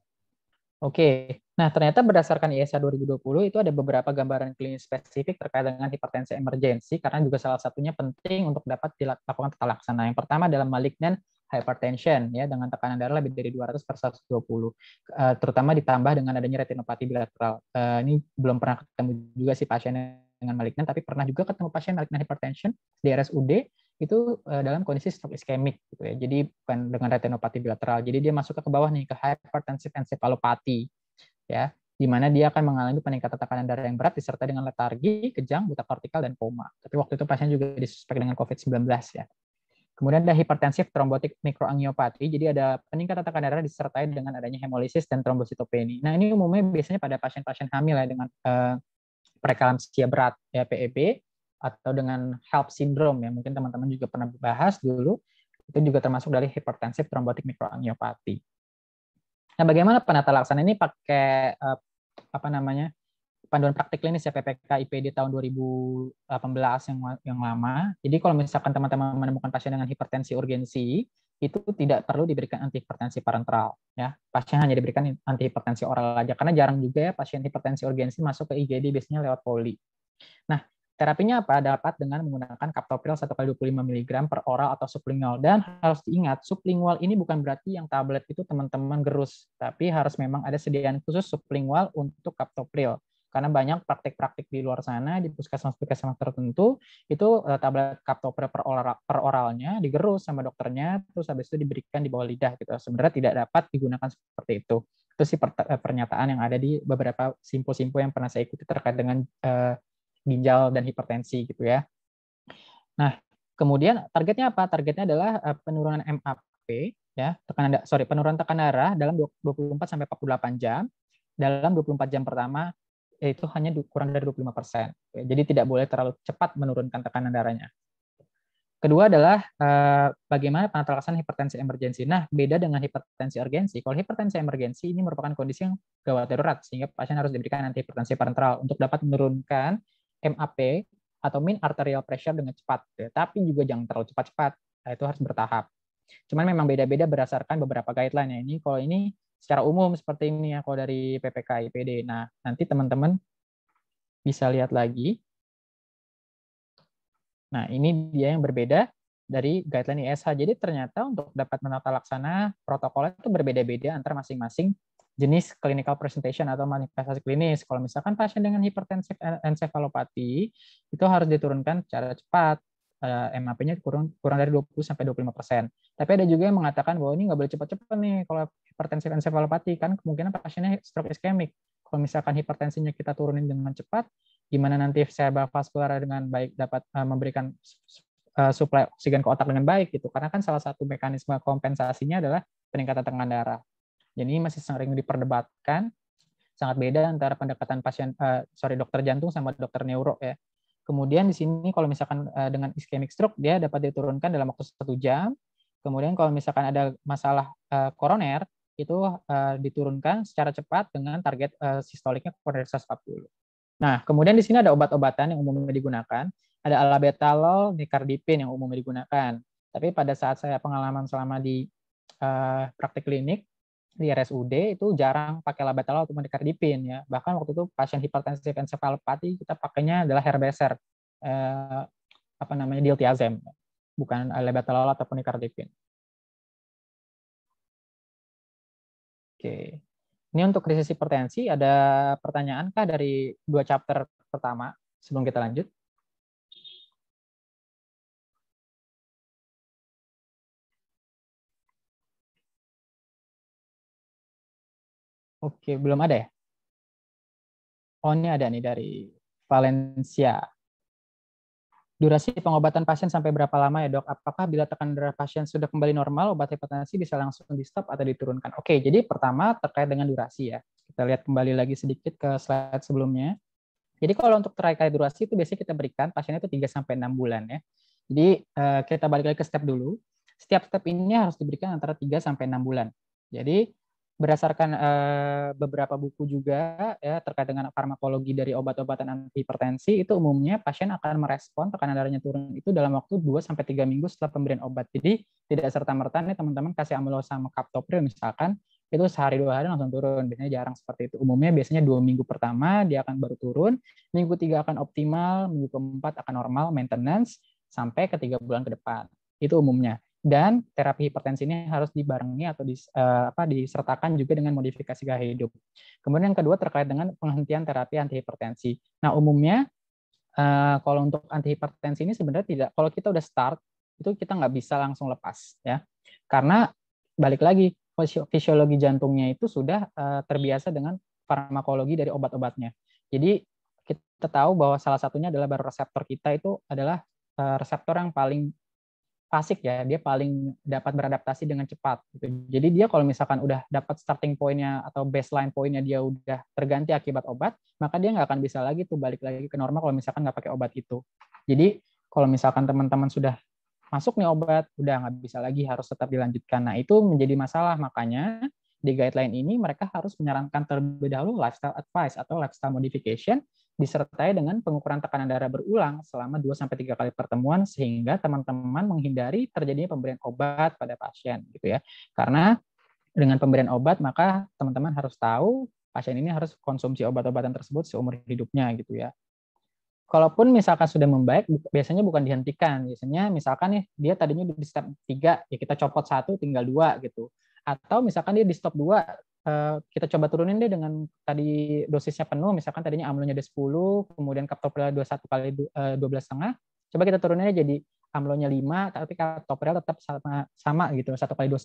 Speaker 2: Oke. Nah, ternyata berdasarkan ISA 2020 itu ada beberapa gambaran klinis spesifik terkait dengan hipertensi emergensi karena juga salah satunya penting untuk dapat dilakukan tata laksana. Yang pertama adalah malignant hypertension ya dengan tekanan darah lebih dari 200 per 120 uh, eh, terutama ditambah dengan adanya retinopati bilateral uh, ini belum pernah ketemu juga sih pasien dengan malignan tapi pernah juga ketemu pasien malignan hypertension di RSUD itu uh, dalam kondisi stroke iskemik gitu ya jadi bukan dengan retinopati bilateral jadi dia masuk ke bawah nih ke hypertensive encephalopathy ya di mana dia akan mengalami peningkatan tekanan darah yang berat disertai dengan letargi, kejang, buta kortikal, dan koma. Tapi waktu itu pasien juga disuspek dengan COVID-19 ya. Kemudian ada hipertensif trombotik mikroangiopati, jadi ada peningkatan tekanan darah disertai dengan adanya hemolisis dan trombositopeni. Nah ini umumnya biasanya pada pasien-pasien hamil ya dengan eh, prekalamsia berat ya PEB atau dengan HELP syndrome ya mungkin teman-teman juga pernah bahas dulu itu juga termasuk dari hipertensif trombotik mikroangiopati. Nah bagaimana penata laksana ini pakai eh, apa namanya panduan praktik klinis ya PPK IPD tahun 2018 yang yang lama. Jadi kalau misalkan teman-teman menemukan pasien dengan hipertensi urgensi, itu tidak perlu diberikan antihipertensi parenteral ya pasien hanya diberikan antihipertensi oral aja karena jarang juga ya pasien hipertensi urgensi masuk ke IGD biasanya lewat poli nah terapinya apa dapat dengan menggunakan captopril 1 kali 25 mg per oral atau sublingual dan harus diingat sublingual ini bukan berarti yang tablet itu teman-teman gerus tapi harus memang ada sediaan khusus sublingual untuk captopril karena banyak praktik-praktik di luar sana di puskesmas-puskesmas tertentu itu eh, tablet captopril per, oral, per oralnya digerus sama dokternya terus habis itu diberikan di bawah lidah gitu. Sebenarnya tidak dapat digunakan seperti itu. Itu sih eh, pernyataan yang ada di beberapa simpo-simpo yang pernah saya ikuti terkait dengan uh, ginjal dan hipertensi gitu ya. Nah, kemudian targetnya apa? Targetnya adalah uh, penurunan MAP ya, tekanan sorry, penurunan tekanan darah dalam 24 sampai 48 jam dalam 24 jam pertama itu hanya kurang dari 25%. Jadi tidak boleh terlalu cepat menurunkan tekanan darahnya. Kedua adalah eh, bagaimana penatalasan hipertensi emergensi. Nah, beda dengan hipertensi urgensi. Kalau hipertensi emergensi ini merupakan kondisi yang gawat darurat sehingga pasien harus diberikan antihipertensi parenteral untuk dapat menurunkan MAP atau mean arterial pressure dengan cepat. Tapi juga jangan terlalu cepat-cepat. Itu harus bertahap. Cuman memang beda-beda berdasarkan beberapa guideline Ini kalau ini secara umum seperti ini ya kalau dari PPK IPD. Nah, nanti teman-teman bisa lihat lagi. Nah, ini dia yang berbeda dari guideline ISH. Jadi ternyata untuk dapat menata laksana protokolnya itu berbeda-beda antara masing-masing jenis clinical presentation atau manifestasi klinis. Kalau misalkan pasien dengan hipertensif encefalopati itu harus diturunkan secara cepat uh, eh, MAP-nya kurang kurang dari 20 sampai 25 persen. Tapi ada juga yang mengatakan bahwa ini nggak boleh cepat-cepat nih kalau hipertensif encephalopati kan kemungkinan pasiennya stroke iskemik. Kalau misalkan hipertensinya kita turunin dengan cepat, gimana nanti vascular dengan baik dapat uh, memberikan eh, suplai oksigen ke otak dengan baik gitu. Karena kan salah satu mekanisme kompensasinya adalah peningkatan tekanan darah. Jadi masih sering diperdebatkan sangat beda antara pendekatan pasien uh, sorry dokter jantung sama dokter neuro ya Kemudian di sini kalau misalkan eh, dengan ischemic stroke dia dapat diturunkan dalam waktu satu jam. Kemudian kalau misalkan ada masalah eh, koroner itu eh, diturunkan secara cepat dengan target sistoliknya koroner 140. Nah, kemudian di sini ada obat-obatan yang umumnya digunakan. Ada alabetalol, nicardipin yang umumnya digunakan. Tapi pada saat saya pengalaman selama di praktik klinik, di RSUD itu jarang pakai labetalol atau mendekardipin ya. Bahkan waktu itu pasien hipertensif ensefalopati kita pakainya adalah herbeser eh, apa namanya diltiazem bukan labetalol atau mendekardipin. Oke. Ini untuk krisis hipertensi ada pertanyaan kah dari dua chapter pertama sebelum kita lanjut?
Speaker 3: Oke, belum ada ya?
Speaker 2: Oh, ini ada nih dari Valencia. Durasi pengobatan pasien sampai berapa lama ya dok? Apakah bila tekanan darah pasien sudah kembali normal, obat hipertensi bisa langsung di stop atau diturunkan? Oke, jadi pertama terkait dengan durasi ya. Kita lihat kembali lagi sedikit ke slide sebelumnya. Jadi kalau untuk terkait durasi itu biasanya kita berikan pasiennya itu 3 sampai 6 bulan ya. Jadi eh, kita balik lagi ke step dulu. Setiap step ini harus diberikan antara 3 sampai 6 bulan. Jadi berdasarkan uh, beberapa buku juga ya terkait dengan farmakologi dari obat-obatan antihipertensi itu umumnya pasien akan merespon tekanan darahnya turun itu dalam waktu 2 sampai 3 minggu setelah pemberian obat. Jadi tidak serta-merta nih teman-teman kasih amlosa sama captopril misalkan itu sehari dua hari langsung turun. Biasanya jarang seperti itu. Umumnya biasanya dua minggu pertama dia akan baru turun, minggu tiga akan optimal, minggu keempat akan normal maintenance sampai ketiga bulan ke depan. Itu umumnya dan terapi hipertensi ini harus dibarengi atau dis, uh, apa, disertakan juga dengan modifikasi gaya hidup. Kemudian yang kedua terkait dengan penghentian terapi antihipertensi. Nah umumnya uh, kalau untuk antihipertensi ini sebenarnya tidak kalau kita udah start itu kita nggak bisa langsung lepas ya karena balik lagi fisiologi jantungnya itu sudah uh, terbiasa dengan farmakologi dari obat-obatnya. Jadi kita tahu bahwa salah satunya adalah baru reseptor kita itu adalah reseptor yang paling fasik ya, dia paling dapat beradaptasi dengan cepat. Gitu. Jadi dia kalau misalkan udah dapat starting pointnya atau baseline pointnya dia udah terganti akibat obat, maka dia nggak akan bisa lagi tuh balik lagi ke normal kalau misalkan nggak pakai obat itu. Jadi kalau misalkan teman-teman sudah masuk nih obat, udah nggak bisa lagi harus tetap dilanjutkan. Nah itu menjadi masalah makanya di guideline ini mereka harus menyarankan terlebih dahulu lifestyle advice atau lifestyle modification disertai dengan pengukuran tekanan darah berulang selama 2-3 kali pertemuan sehingga teman-teman menghindari terjadinya pemberian obat pada pasien gitu ya. Karena dengan pemberian obat maka teman-teman harus tahu pasien ini harus konsumsi obat-obatan tersebut seumur hidupnya gitu ya. Kalaupun misalkan sudah membaik, biasanya bukan dihentikan. Biasanya misalkan nih dia tadinya di step 3, ya kita copot satu tinggal dua gitu. Atau misalkan dia di stop 2, Eh, kita coba turunin deh dengan tadi dosisnya penuh, misalkan tadinya amlonya ada 10, kemudian captopril 21 kali 12 eh, setengah, coba kita turunin aja jadi amlonya 5, tapi captopril tetap sama, sama gitu, 1 kali 12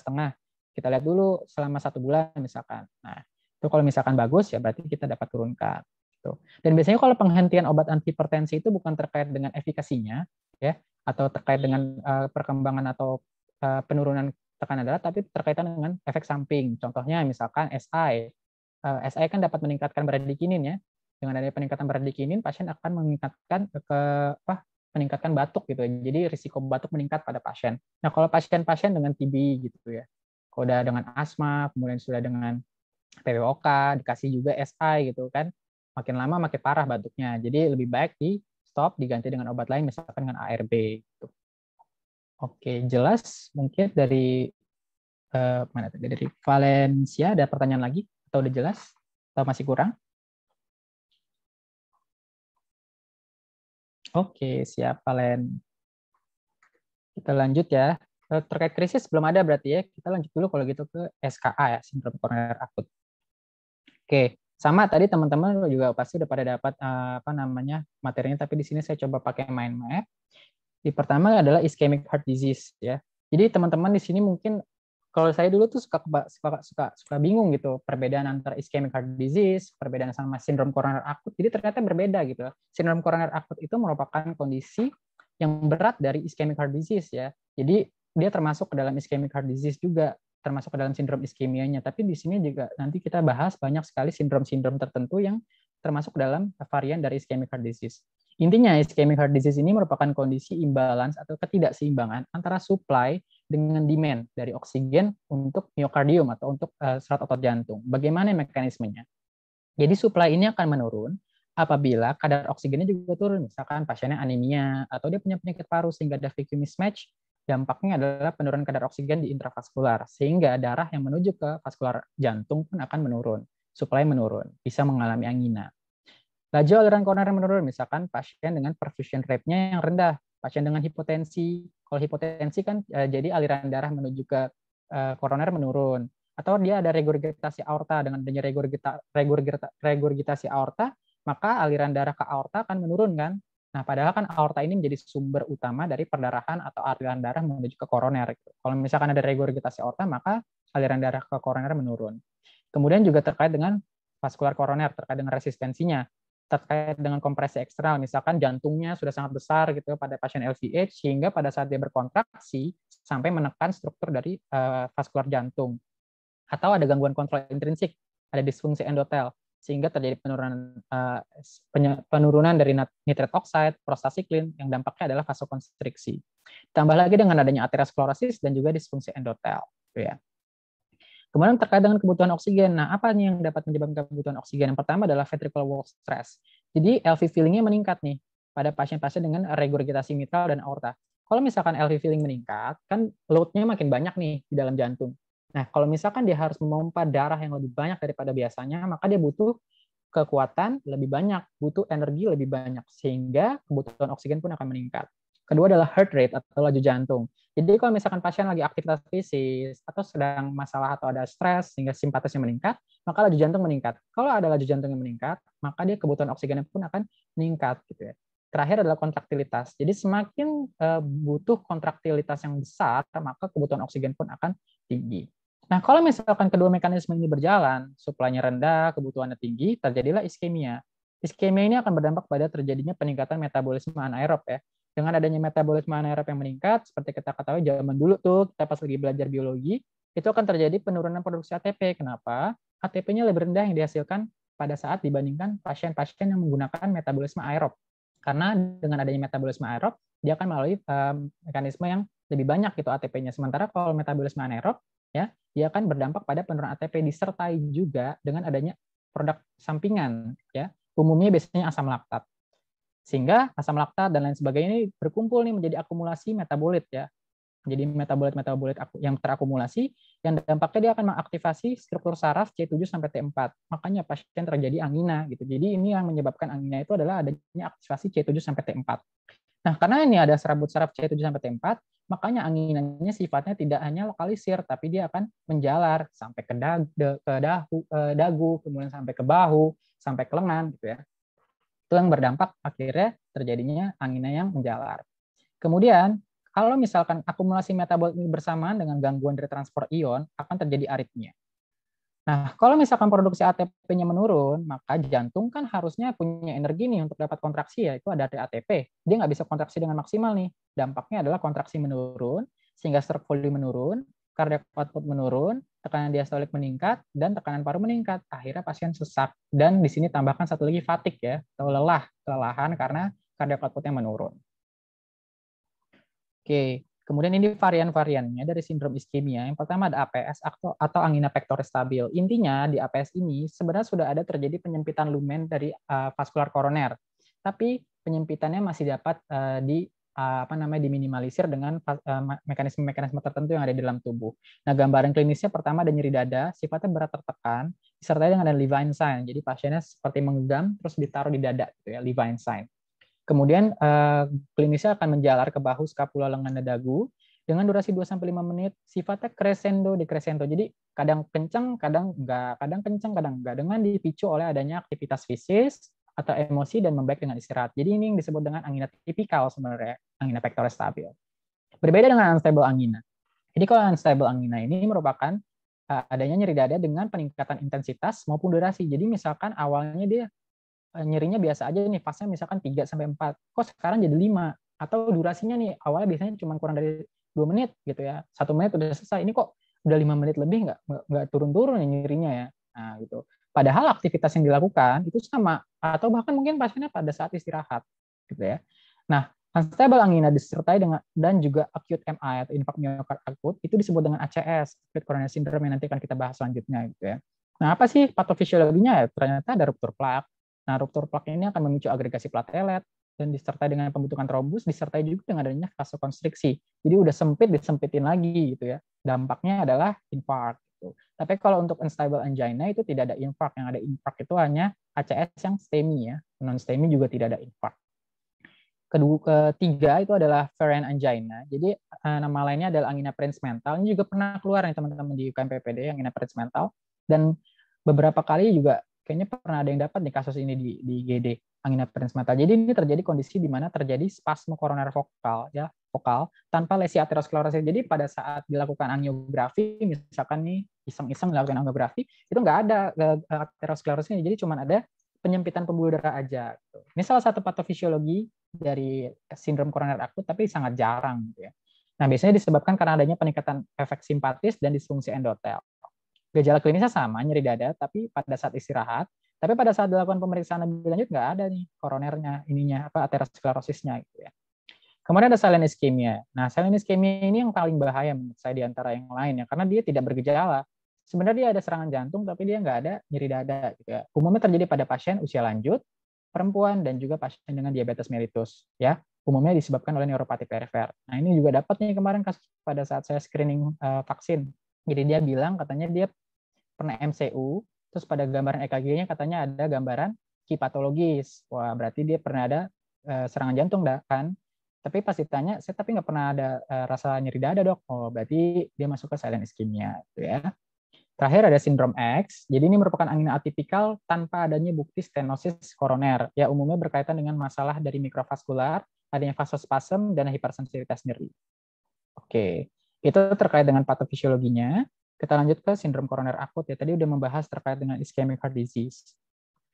Speaker 2: setengah. Kita lihat dulu selama satu bulan misalkan. Nah, itu kalau misalkan bagus ya berarti kita dapat turunkan. Gitu. Dan biasanya kalau penghentian obat antipertensi itu bukan terkait dengan efikasinya, ya, atau terkait dengan uh, perkembangan atau uh, penurunan tekanan darah tapi terkaitan dengan efek samping. Contohnya misalkan SI. Eh, SI kan dapat meningkatkan bradikinin ya. Dengan adanya peningkatan bradikinin, pasien akan meningkatkan ke apa? meningkatkan batuk gitu. Jadi risiko batuk meningkat pada pasien. Nah, kalau pasien-pasien dengan TB gitu ya. Kalau udah dengan asma, kemudian sudah dengan PWOK, dikasih juga SI gitu kan. Makin lama makin parah batuknya. Jadi lebih baik di stop diganti dengan obat lain misalkan dengan ARB gitu. Oke, jelas. Mungkin dari eh, mana tadi dari Valencia ada pertanyaan lagi atau udah jelas atau masih kurang?
Speaker 3: Oke, siap Valen.
Speaker 2: Kita lanjut ya. Eh, terkait krisis belum ada berarti ya. Kita lanjut dulu kalau gitu ke SKA ya, sindrom koroner akut. Oke, sama tadi teman-teman juga pasti udah pada dapat eh, apa namanya materinya, tapi di sini saya coba pakai mind map di pertama adalah ischemic heart disease ya. Jadi teman-teman di sini mungkin kalau saya dulu tuh suka suka suka suka bingung gitu perbedaan antara ischemic heart disease, perbedaan sama sindrom koroner akut. Jadi ternyata berbeda gitu. Sindrom koroner akut itu merupakan kondisi yang berat dari ischemic heart disease ya. Jadi dia termasuk ke dalam ischemic heart disease juga, termasuk ke dalam sindrom iskemianya. Tapi di sini juga nanti kita bahas banyak sekali sindrom-sindrom tertentu yang termasuk dalam varian dari ischemic heart disease. Intinya, ischemic heart disease ini merupakan kondisi imbalance atau ketidakseimbangan antara supply dengan demand dari oksigen untuk miokardium atau untuk uh, serat otot jantung. Bagaimana mekanismenya? Jadi supply ini akan menurun apabila kadar oksigennya juga turun. Misalkan pasiennya anemia atau dia punya penyakit paru sehingga ada vacuum mismatch, dampaknya adalah penurunan kadar oksigen di intravaskular sehingga darah yang menuju ke vaskular jantung pun akan menurun. Supply menurun, bisa mengalami angina. Laju aliran koroner menurun, misalkan pasien dengan perfusion rate-nya yang rendah, pasien dengan hipotensi. Kalau hipotensi kan eh, jadi aliran darah menuju ke koroner eh, menurun. Atau dia ada regurgitasi aorta, dengan adanya regurgita, regurgita, regurgitasi aorta, maka aliran darah ke aorta akan menurun kan? Nah, padahal kan aorta ini menjadi sumber utama dari perdarahan atau aliran darah menuju ke koroner. Kalau misalkan ada regurgitasi aorta, maka aliran darah ke koroner menurun. Kemudian juga terkait dengan vaskular koroner, terkait dengan resistensinya terkait dengan kompresi eksternal, misalkan jantungnya sudah sangat besar gitu pada pasien LVH sehingga pada saat dia berkontraksi sampai menekan struktur dari uh, vaskular jantung. Atau ada gangguan kontrol intrinsik, ada disfungsi endotel sehingga terjadi penurunan uh, penurunan dari nitrat oxide, prostacyclin yang dampaknya adalah vasokonstriksi. Tambah lagi dengan adanya aterosklerosis dan juga disfungsi endotel, gitu ya. Kemudian terkait dengan kebutuhan oksigen. Nah, apa yang dapat menyebabkan kebutuhan oksigen? Yang pertama adalah ventricular wall stress. Jadi LV fillingnya meningkat nih pada pasien-pasien dengan regurgitasi mitral dan aorta. Kalau misalkan LV filling meningkat, kan loadnya makin banyak nih di dalam jantung. Nah, kalau misalkan dia harus memompa darah yang lebih banyak daripada biasanya, maka dia butuh kekuatan lebih banyak, butuh energi lebih banyak, sehingga kebutuhan oksigen pun akan meningkat. Kedua adalah heart rate atau laju jantung. Jadi kalau misalkan pasien lagi aktivitas fisik atau sedang masalah atau ada stres sehingga simpatisnya meningkat, maka laju jantung meningkat. Kalau ada laju jantung yang meningkat, maka dia kebutuhan oksigennya pun akan meningkat gitu ya. Terakhir adalah kontraktilitas. Jadi semakin uh, butuh kontraktilitas yang besar, maka kebutuhan oksigen pun akan tinggi. Nah, kalau misalkan kedua mekanisme ini berjalan, suplainya rendah, kebutuhannya tinggi, terjadilah iskemia. Iskemia ini akan berdampak pada terjadinya peningkatan metabolisme anaerob ya. Dengan adanya metabolisme anaerob yang meningkat, seperti kita ketahui zaman dulu tuh, kita pas lagi belajar biologi, itu akan terjadi penurunan produksi ATP. Kenapa? ATP-nya lebih rendah yang dihasilkan pada saat dibandingkan pasien-pasien yang menggunakan metabolisme aerob. Karena dengan adanya metabolisme aerob, dia akan melalui um, mekanisme yang lebih banyak gitu ATP-nya. Sementara kalau metabolisme anaerob, ya, dia akan berdampak pada penurunan ATP disertai juga dengan adanya produk sampingan, ya. Umumnya biasanya asam laktat. Sehingga asam laktat dan lain sebagainya ini berkumpul nih menjadi akumulasi metabolit ya. Menjadi metabolit-metabolit yang terakumulasi yang dampaknya dia akan mengaktifasi struktur saraf C7 sampai T4. Makanya pasien terjadi angina gitu. Jadi ini yang menyebabkan angina itu adalah adanya aktivasi C7 sampai T4. Nah, karena ini ada serabut saraf C7 sampai T4, makanya anginannya sifatnya tidak hanya lokalisir tapi dia akan menjalar sampai ke dagu, ke dahu, ke eh, dagu kemudian sampai ke bahu sampai ke lengan gitu ya itu yang berdampak akhirnya terjadinya anginnya yang menjalar. Kemudian, kalau misalkan akumulasi ini bersamaan dengan gangguan dari transport ion, akan terjadi aritmia. Nah, kalau misalkan produksi ATP-nya menurun, maka jantung kan harusnya punya energi nih untuk dapat kontraksi, yaitu ada ATP. Dia nggak bisa kontraksi dengan maksimal nih. Dampaknya adalah kontraksi menurun, sehingga stroke volume menurun, cardiac output menurun, tekanan diastolik meningkat dan tekanan paru meningkat. Akhirnya pasien sesak dan di sini tambahkan satu lagi fatik ya atau lelah, kelelahan karena cardiac outputnya menurun. Oke, kemudian ini varian-variannya dari sindrom iskemia. Yang pertama ada APS atau, atau angina pectoris stabil. Intinya di APS ini sebenarnya sudah ada terjadi penyempitan lumen dari uh, vaskular koroner. Tapi penyempitannya masih dapat uh, di Eh, apa namanya diminimalisir dengan eh, mekanisme-mekanisme tertentu yang ada di dalam tubuh. Nah, gambaran klinisnya pertama ada nyeri dada, sifatnya berat tertekan, disertai dengan ada Levine sign. Jadi pasiennya seperti menggenggam terus ditaruh di dada gitu ya, Levine sign. Kemudian eh, klinisnya akan menjalar ke bahu skapula lengan dan dagu dengan durasi 2 sampai 5 menit, sifatnya crescendo di crescendo. Jadi kadang kencang, kadang enggak, kadang kencang, kadang enggak dengan dipicu oleh adanya aktivitas fisik, atau emosi dan membaik dengan istirahat. Jadi ini yang disebut dengan angina tipikal sebenarnya, angina pectoris stabil. Berbeda dengan unstable angina. Jadi kalau unstable angina ini merupakan eh, adanya nyeri dada dengan peningkatan intensitas maupun durasi. Jadi misalkan awalnya dia eh, nyerinya biasa aja nih, pasnya misalkan 3 sampai 4. Kok sekarang jadi 5? Atau durasinya nih awalnya biasanya cuma kurang dari 2 menit gitu ya. satu menit udah selesai. Ini kok udah 5 menit lebih nggak nggak turun-turun nyerinya ya. Nah, gitu. Padahal aktivitas yang dilakukan itu sama atau bahkan mungkin pasiennya pada saat istirahat gitu ya. Nah, unstable angina disertai dengan dan juga acute MI atau infark miokard akut itu disebut dengan ACS, acute coronary syndrome yang nanti akan kita bahas selanjutnya gitu ya. Nah, apa sih patofisiologinya ya? Ternyata ada ruptur plak. Nah, ruptur plak ini akan memicu agregasi platelet, dan disertai dengan pembentukan trombus disertai juga dengan adanya vasokonstriksi. Jadi udah sempit disempitin lagi gitu ya. Dampaknya adalah infark gitu. Tapi kalau untuk unstable angina itu tidak ada infark. Yang ada infark itu hanya ACS yang STEMI ya. Non-STEMI juga tidak ada infark. Kedua, ketiga itu adalah variant angina. Jadi eh, nama lainnya adalah angina mental. Ini juga pernah keluar nih teman-teman di UKMPPD angina mental. Dan beberapa kali juga kayaknya pernah ada yang dapat nih kasus ini di, di GD angina mata. Jadi ini terjadi kondisi di mana terjadi spasme koroner vokal ya, vokal tanpa lesi aterosklerosis. Jadi pada saat dilakukan angiografi misalkan nih iseng-iseng dilakukan angiografi, itu nggak ada eh, eh, aterosklerosisnya. Jadi cuma ada penyempitan pembuluh darah aja. Gitu. Ini salah satu patofisiologi dari sindrom koroner akut tapi sangat jarang gitu ya. Nah, biasanya disebabkan karena adanya peningkatan efek simpatis dan disfungsi endotel. Gejala klinisnya sama, nyeri dada, tapi pada saat istirahat, tapi pada saat dilakukan pemeriksaan lebih lanjut nggak ada nih koronernya, ininya apa aterosklerosisnya gitu ya. Kemudian ada silent ischemia. Nah, silent ischemia ini yang paling bahaya menurut saya di antara yang lain ya, karena dia tidak bergejala. Sebenarnya dia ada serangan jantung, tapi dia nggak ada nyeri dada. Gitu ya. Umumnya terjadi pada pasien usia lanjut, perempuan, dan juga pasien dengan diabetes mellitus. Ya, umumnya disebabkan oleh neuropati perifer. Nah, ini juga dapatnya kemarin kasus pada saat saya screening uh, vaksin. Jadi dia bilang katanya dia pernah MCU, Terus pada gambaran EKG-nya katanya ada gambaran kipatologis. Wah, berarti dia pernah ada eh, serangan jantung kan? Tapi pas ditanya, saya tapi nggak pernah ada eh, rasa nyeri dada dok. Oh, berarti dia masuk ke silent ischemia, gitu ya. Terakhir ada sindrom X. Jadi ini merupakan angina atipikal tanpa adanya bukti stenosis koroner. Ya umumnya berkaitan dengan masalah dari mikrovaskular, adanya vasospasm dan hipersensitivitas nyeri. Oke, itu terkait dengan patofisiologinya. Kita lanjut ke sindrom koroner akut ya. Tadi udah membahas terkait dengan ischemic heart disease.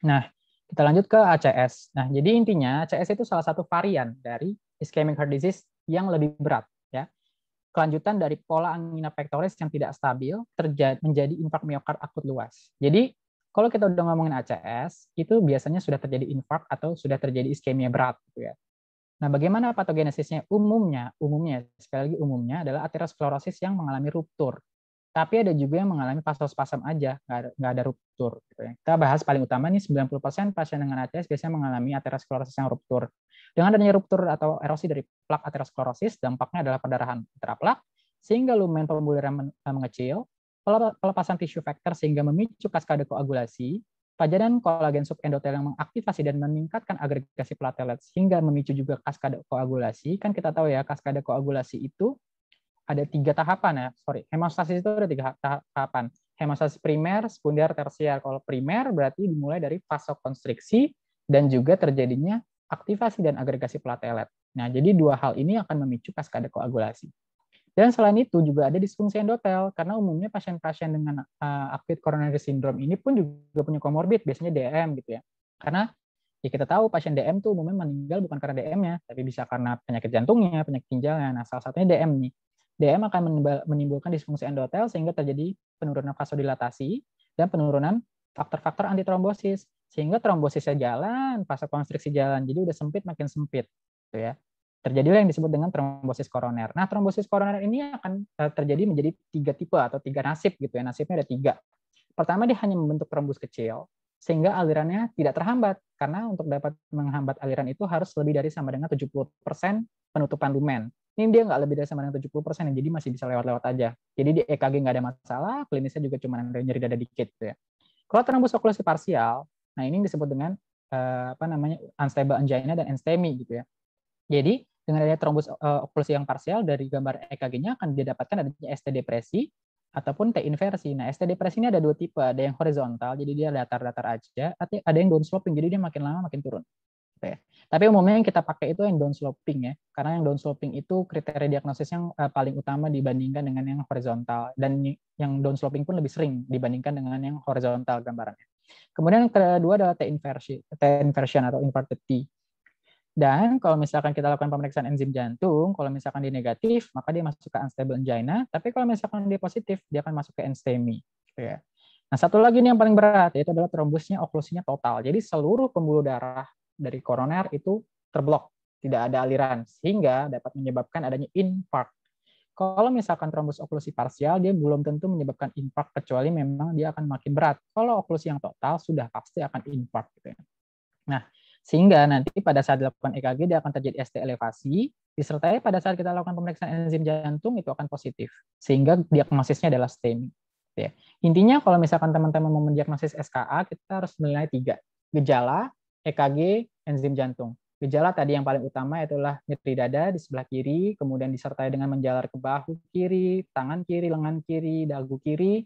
Speaker 2: Nah, kita lanjut ke ACS. Nah, jadi intinya ACS itu salah satu varian dari ischemic heart disease yang lebih berat ya. Kelanjutan dari pola angina pectoris yang tidak stabil terjadi menjadi infark miokard akut luas. Jadi kalau kita udah ngomongin ACS, itu biasanya sudah terjadi infark atau sudah terjadi iskemia berat gitu ya. Nah, bagaimana patogenesisnya? Umumnya, umumnya sekali lagi umumnya adalah aterosklerosis yang mengalami ruptur. Tapi ada juga yang mengalami spasm aja, nggak ada, ada ruptur. Gitu ya. Kita bahas paling utama nih 90% pasien dengan ATS biasanya mengalami aterosklerosis yang ruptur. Dengan adanya ruptur atau erosi dari plak aterosklerosis, dampaknya adalah pendarahan intraplak, sehingga lumen pembuluran eh, mengecil, pelepasan tisu vektor sehingga memicu kaskade koagulasi, pajanan kolagen subendotel yang mengaktifasi dan meningkatkan agregasi platelet sehingga memicu juga kaskade koagulasi. Kan kita tahu ya, kaskade koagulasi itu ada tiga tahapan ya, sorry. Hemostasis itu ada tiga tahapan. Hemostasis primer, sekunder, tersier. Kalau primer berarti dimulai dari fase konstriksi dan juga terjadinya aktivasi dan agregasi platelet. Nah, jadi dua hal ini akan memicu kaskade koagulasi. Dan selain itu juga ada disfungsi endotel karena umumnya pasien-pasien dengan uh, acute coronary syndrome ini pun juga punya komorbid, biasanya DM gitu ya. Karena ya kita tahu pasien DM tuh umumnya meninggal bukan karena DM-nya, tapi bisa karena penyakit jantungnya, penyakit ginjalnya. Nah, salah satunya DM nih. DM akan menimbulkan disfungsi endotel sehingga terjadi penurunan vasodilatasi dan penurunan faktor-faktor antitrombosis sehingga trombosisnya jalan, fase vasokonstriksi jalan, jadi udah sempit makin sempit, gitu ya. Terjadilah yang disebut dengan trombosis koroner. Nah, trombosis koroner ini akan eh, terjadi menjadi tiga tipe atau tiga nasib gitu ya. Nasibnya ada tiga. Pertama dia hanya membentuk trombus kecil sehingga alirannya tidak terhambat karena untuk dapat menghambat aliran itu harus lebih dari sama dengan 70% penutupan lumen ini dia nggak lebih dari sama dengan 70 persen, ya, jadi masih bisa lewat-lewat aja. Jadi di EKG nggak ada masalah, klinisnya juga cuma nyeri dada dikit. Gitu ya. Kalau terembus okulasi parsial, nah ini disebut dengan eh, apa namanya unstable angina dan enstemi gitu ya. Jadi dengan adanya trombus uh, eh, yang parsial dari gambar EKG-nya akan didapatkan adanya ST depresi ataupun T inversi. Nah, ST depresi ini ada dua tipe, ada yang horizontal, jadi dia datar-datar aja, atau ada yang down sloping, jadi dia makin lama makin turun gitu ya. Tapi umumnya yang kita pakai itu yang downsloping ya, karena yang downsloping itu kriteria diagnosis yang eh, paling utama dibandingkan dengan yang horizontal dan yang downsloping pun lebih sering dibandingkan dengan yang horizontal gambarannya. Kemudian yang kedua adalah T inversi, T inversion atau inverted T. Dan kalau misalkan kita lakukan pemeriksaan enzim jantung, kalau misalkan di negatif, maka dia masuk ke unstable angina. Tapi kalau misalkan dia positif, dia akan masuk ke enstemi. Gitu ya. Nah, satu lagi ini yang paling berat, yaitu adalah trombosnya, oklusinya total. Jadi seluruh pembuluh darah dari koroner itu terblok, tidak ada aliran, sehingga dapat menyebabkan adanya infark. Kalau misalkan trombus oklusi parsial, dia belum tentu menyebabkan infark kecuali memang dia akan makin berat. Kalau oklusi yang total sudah pasti akan infark. Gitu ya. Nah, sehingga nanti pada saat dilakukan EKG dia akan terjadi ST elevasi disertai pada saat kita lakukan pemeriksaan enzim jantung itu akan positif sehingga diagnosisnya adalah STEMI. Gitu ya. Intinya kalau misalkan teman-teman mau mendiagnosis SKA kita harus menilai tiga gejala, EKG enzim jantung. Gejala tadi yang paling utama itulah nyeri dada di sebelah kiri, kemudian disertai dengan menjalar ke bahu kiri, tangan kiri, lengan kiri, dagu kiri,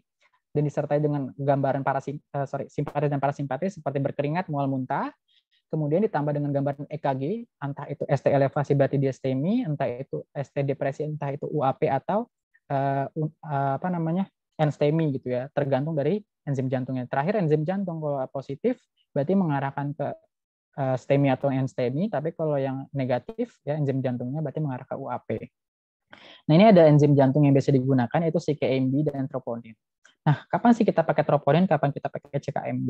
Speaker 2: dan disertai dengan gambaran parasim, eh, sorry, simpatis dan parasimpatis seperti berkeringat, mual muntah, kemudian ditambah dengan gambaran EKG, entah itu ST elevasi berarti diastemi, entah itu ST depresi, entah itu UAP atau uh, uh, apa namanya enstemi gitu ya, tergantung dari enzim jantungnya. Terakhir enzim jantung kalau positif berarti mengarahkan ke Eh, STEMI atau NSTEMI, tapi kalau yang negatif ya enzim jantungnya berarti mengarah ke UAP. Nah, ini ada enzim jantung yang biasa digunakan yaitu CKMB dan troponin. Nah, kapan sih kita pakai troponin, kapan kita pakai CKMB?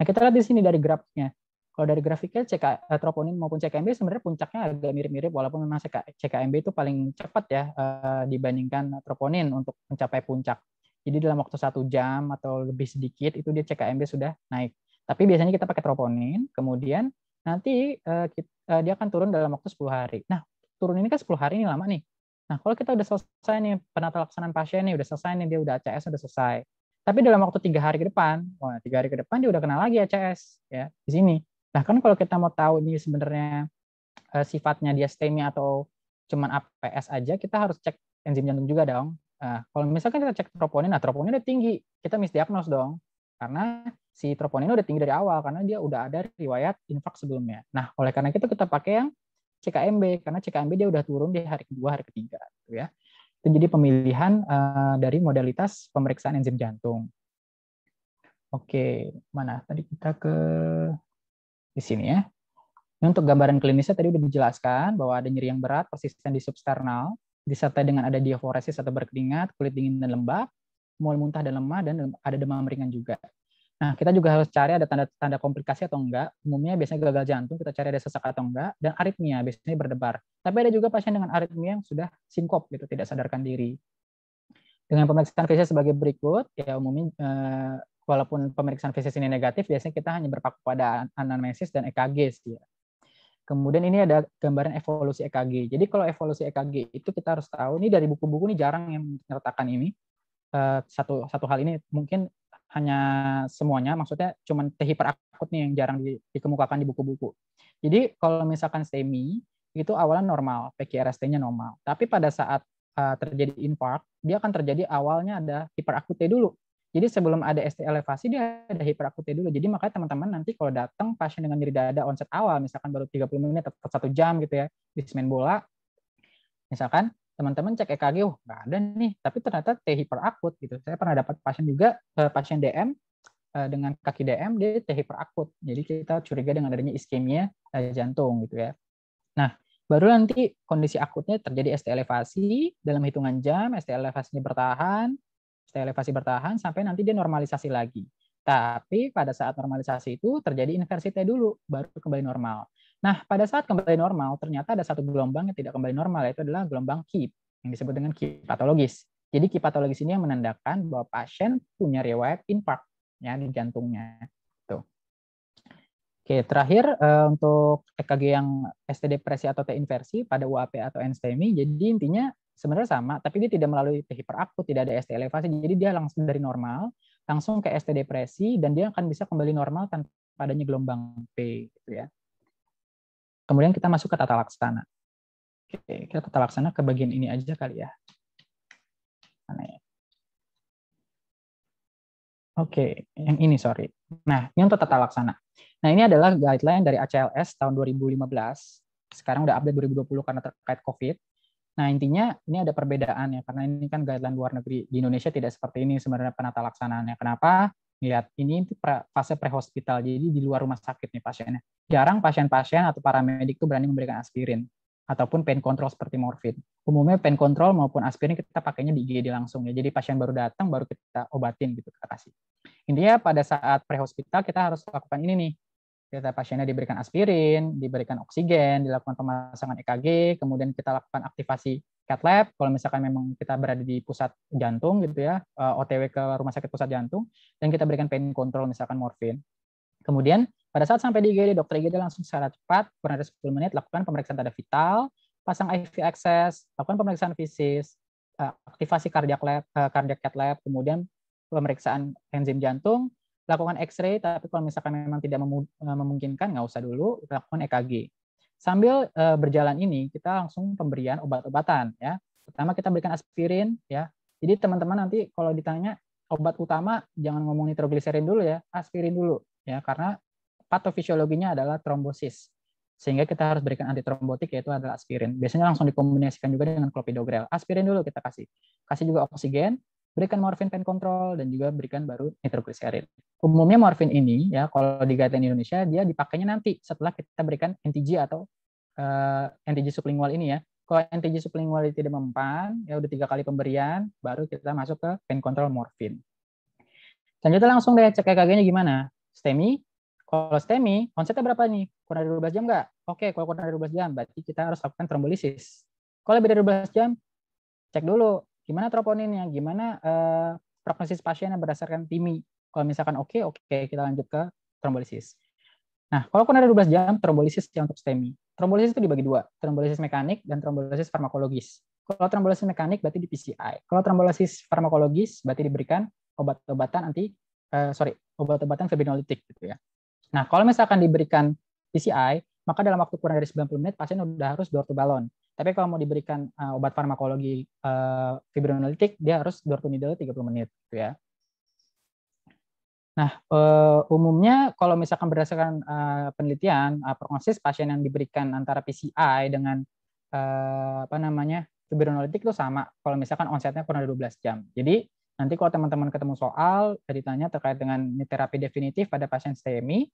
Speaker 2: Nah, kita lihat di sini dari grafiknya. Kalau dari grafiknya CK, eh, troponin maupun CKMB sebenarnya puncaknya agak mirip-mirip walaupun memang CK, CKMB itu paling cepat ya eh, dibandingkan troponin untuk mencapai puncak. Jadi dalam waktu satu jam atau lebih sedikit itu dia CKMB sudah naik. Tapi biasanya kita pakai troponin, kemudian nanti uh, eh, kita, uh, eh, dia akan turun dalam waktu 10 hari. Nah, turun ini kan 10 hari ini lama nih. Nah, kalau kita udah selesai nih penata laksanaan pasien nih, udah selesai nih dia udah ACS udah selesai. Tapi dalam waktu tiga hari ke depan, wah tiga hari ke depan dia udah kenal lagi ACS ya di sini. Nah, kan kalau kita mau tahu ini sebenarnya uh, sifatnya dia STEMI atau cuman APS aja, kita harus cek enzim jantung juga dong. Nah, kalau misalkan kita cek troponin, nah troponin udah tinggi, kita misdiagnos dong. Karena si troponin udah tinggi dari awal karena dia udah ada riwayat infak sebelumnya. Nah, oleh karena itu kita pakai yang CKMB karena CKMB dia udah turun di hari kedua, hari ketiga gitu ya. Itu jadi pemilihan uh, dari modalitas pemeriksaan enzim jantung. Oke, mana tadi kita ke di sini ya. Ini untuk gambaran klinisnya tadi udah dijelaskan bahwa ada nyeri yang berat persisten di substernal, disertai dengan ada diaforesis atau berkeringat, kulit dingin dan lembab, mual muntah dan lemah, dan ada demam ringan juga. Nah, kita juga harus cari ada tanda-tanda komplikasi atau enggak. Umumnya biasanya gagal jantung, kita cari ada sesak atau enggak, dan aritmia biasanya berdebar. Tapi ada juga pasien dengan aritmia yang sudah sinkop, gitu, tidak sadarkan diri. Dengan pemeriksaan fisik sebagai berikut, ya umumnya eh, walaupun pemeriksaan fisik ini negatif, biasanya kita hanya berpaku pada anamnesis dan EKG. Gitu. Ya. Kemudian ini ada gambaran evolusi EKG. Jadi kalau evolusi EKG itu kita harus tahu, ini dari buku-buku ini jarang yang menyertakan ini, eh, satu satu hal ini mungkin hanya semuanya, maksudnya cuman T hiperakut nih yang jarang di, dikemukakan di buku-buku. Jadi kalau misalkan semi itu awalnya normal, PQRST-nya normal. Tapi pada saat uh, terjadi infark, dia akan terjadi awalnya ada hiperakut dulu. Jadi sebelum ada ST elevasi dia ada hiperakut dulu. Jadi makanya teman-teman nanti kalau datang pasien dengan nyeri dada onset awal misalkan baru 30 menit atau 1 jam gitu ya, di main bola misalkan teman-teman cek EKG, oh nggak ada nih, tapi ternyata T hiperakut gitu. Saya pernah dapat pasien juga, eh, pasien DM eh, dengan kaki DM dia T hiperakut. Jadi kita curiga dengan adanya iskemia eh, jantung gitu ya. Nah, baru nanti kondisi akutnya terjadi ST elevasi dalam hitungan jam, ST elevasinya bertahan, ST elevasi bertahan sampai nanti dia normalisasi lagi. Tapi pada saat normalisasi itu terjadi inversi T dulu, baru kembali normal. Nah, pada saat kembali normal, ternyata ada satu gelombang yang tidak kembali normal, yaitu adalah gelombang Ki, yang disebut dengan Ki patologis. Jadi Ki patologis ini yang menandakan bahwa pasien punya riwayat infark ya, di jantungnya. Tuh. Oke, terakhir eh, untuk EKG yang ST depresi atau T inversi pada UAP atau NSTEMI jadi intinya sebenarnya sama, tapi dia tidak melalui T hiperakut, tidak ada ST elevasi, jadi dia langsung dari normal, langsung ke ST depresi, dan dia akan bisa kembali normal tanpa adanya gelombang P. Gitu ya. Kemudian kita masuk ke tata laksana. Oke, kita tata laksana ke bagian ini aja kali ya. Mana ya? Oke, yang ini sorry. Nah, ini untuk tata laksana. Nah, ini adalah guideline dari ACLS tahun 2015. Sekarang udah update 2020 karena terkait COVID. Nah, intinya ini ada perbedaan ya, karena ini kan guideline luar negeri. Di Indonesia tidak seperti ini sebenarnya penata laksananya. Kenapa? lihat ini itu fase prehospital, jadi di luar rumah sakit nih pasiennya. Jarang pasien-pasien atau paramedik itu berani memberikan aspirin ataupun pain control seperti morfin. Umumnya pain control maupun aspirin kita pakainya di IGD langsung ya. Jadi pasien baru datang baru kita obatin gitu kita kasih. Intinya pada saat prehospital kita harus lakukan ini nih. Kita pasiennya diberikan aspirin, diberikan oksigen, dilakukan pemasangan EKG, kemudian kita lakukan aktivasi cat lab kalau misalkan memang kita berada di pusat jantung gitu ya eh, OTW ke rumah sakit pusat jantung dan kita berikan pain control misalkan morfin kemudian pada saat sampai di IGD dokter IGD langsung secara cepat kurang dari 10 menit lakukan pemeriksaan tanda vital pasang IV access lakukan pemeriksaan fisis eh, aktivasi cardiac lab eh, cardiac cat lab kemudian pemeriksaan enzim jantung lakukan X-ray tapi kalau misalkan memang tidak memungkinkan nggak usah dulu lakukan EKG Sambil uh, berjalan ini kita langsung pemberian obat-obatan ya. Pertama kita berikan aspirin ya. Jadi teman-teman nanti kalau ditanya obat utama jangan ngomong nitrogliserin dulu ya, aspirin dulu ya karena patofisiologinya adalah trombosis. Sehingga kita harus berikan antitrombotik yaitu adalah aspirin. Biasanya langsung dikombinasikan juga dengan klopidogrel. Aspirin dulu kita kasih. Kasih juga oksigen, berikan morfin pen kontrol dan juga berikan baru nitroglycerin. Umumnya morfin ini ya kalau di guideline Indonesia dia dipakainya nanti setelah kita berikan NTG atau uh, eh, NTG sublingual ini ya. Kalau NTG sublingual tidak mempan, ya udah tiga kali pemberian, baru kita masuk ke pen kontrol morfin. Selanjutnya langsung deh cek EKG-nya gimana. STEMI, kalau STEMI, konsepnya berapa nih? Kurang dari 12 jam nggak? Oke, kalau kurang dari 12 jam, berarti kita harus lakukan trombolisis. Kalau lebih dari 12 jam, cek dulu gimana troponinnya, gimana uh, prognosis pasiennya berdasarkan TIMI. Kalau misalkan oke, okay, oke okay, kita lanjut ke trombolisis. Nah, kalau kurang ada 12 jam, trombolisis yang untuk STEMI. Trombolisis itu dibagi dua, trombolisis mekanik dan trombolisis farmakologis. Kalau trombolisis mekanik berarti di PCI. Kalau trombolisis farmakologis berarti diberikan obat-obatan anti uh, sorry, obat-obatan fibrinolitik gitu ya. Nah, kalau misalkan diberikan PCI, maka dalam waktu kurang dari 90 menit pasien sudah harus door to balon. Tapi kalau mau diberikan uh, obat farmakologi uh, eh, fibrinolitik, dia harus door to needle 30 menit, gitu ya. Nah, uh, umumnya kalau misalkan berdasarkan uh, penelitian, uh, prognosis pasien yang diberikan antara PCI dengan uh, apa namanya fibrinolitik itu sama. Kalau misalkan onsetnya kurang dari 12 jam. Jadi nanti kalau teman-teman ketemu soal, ditanya terkait dengan terapi definitif pada pasien STEMI,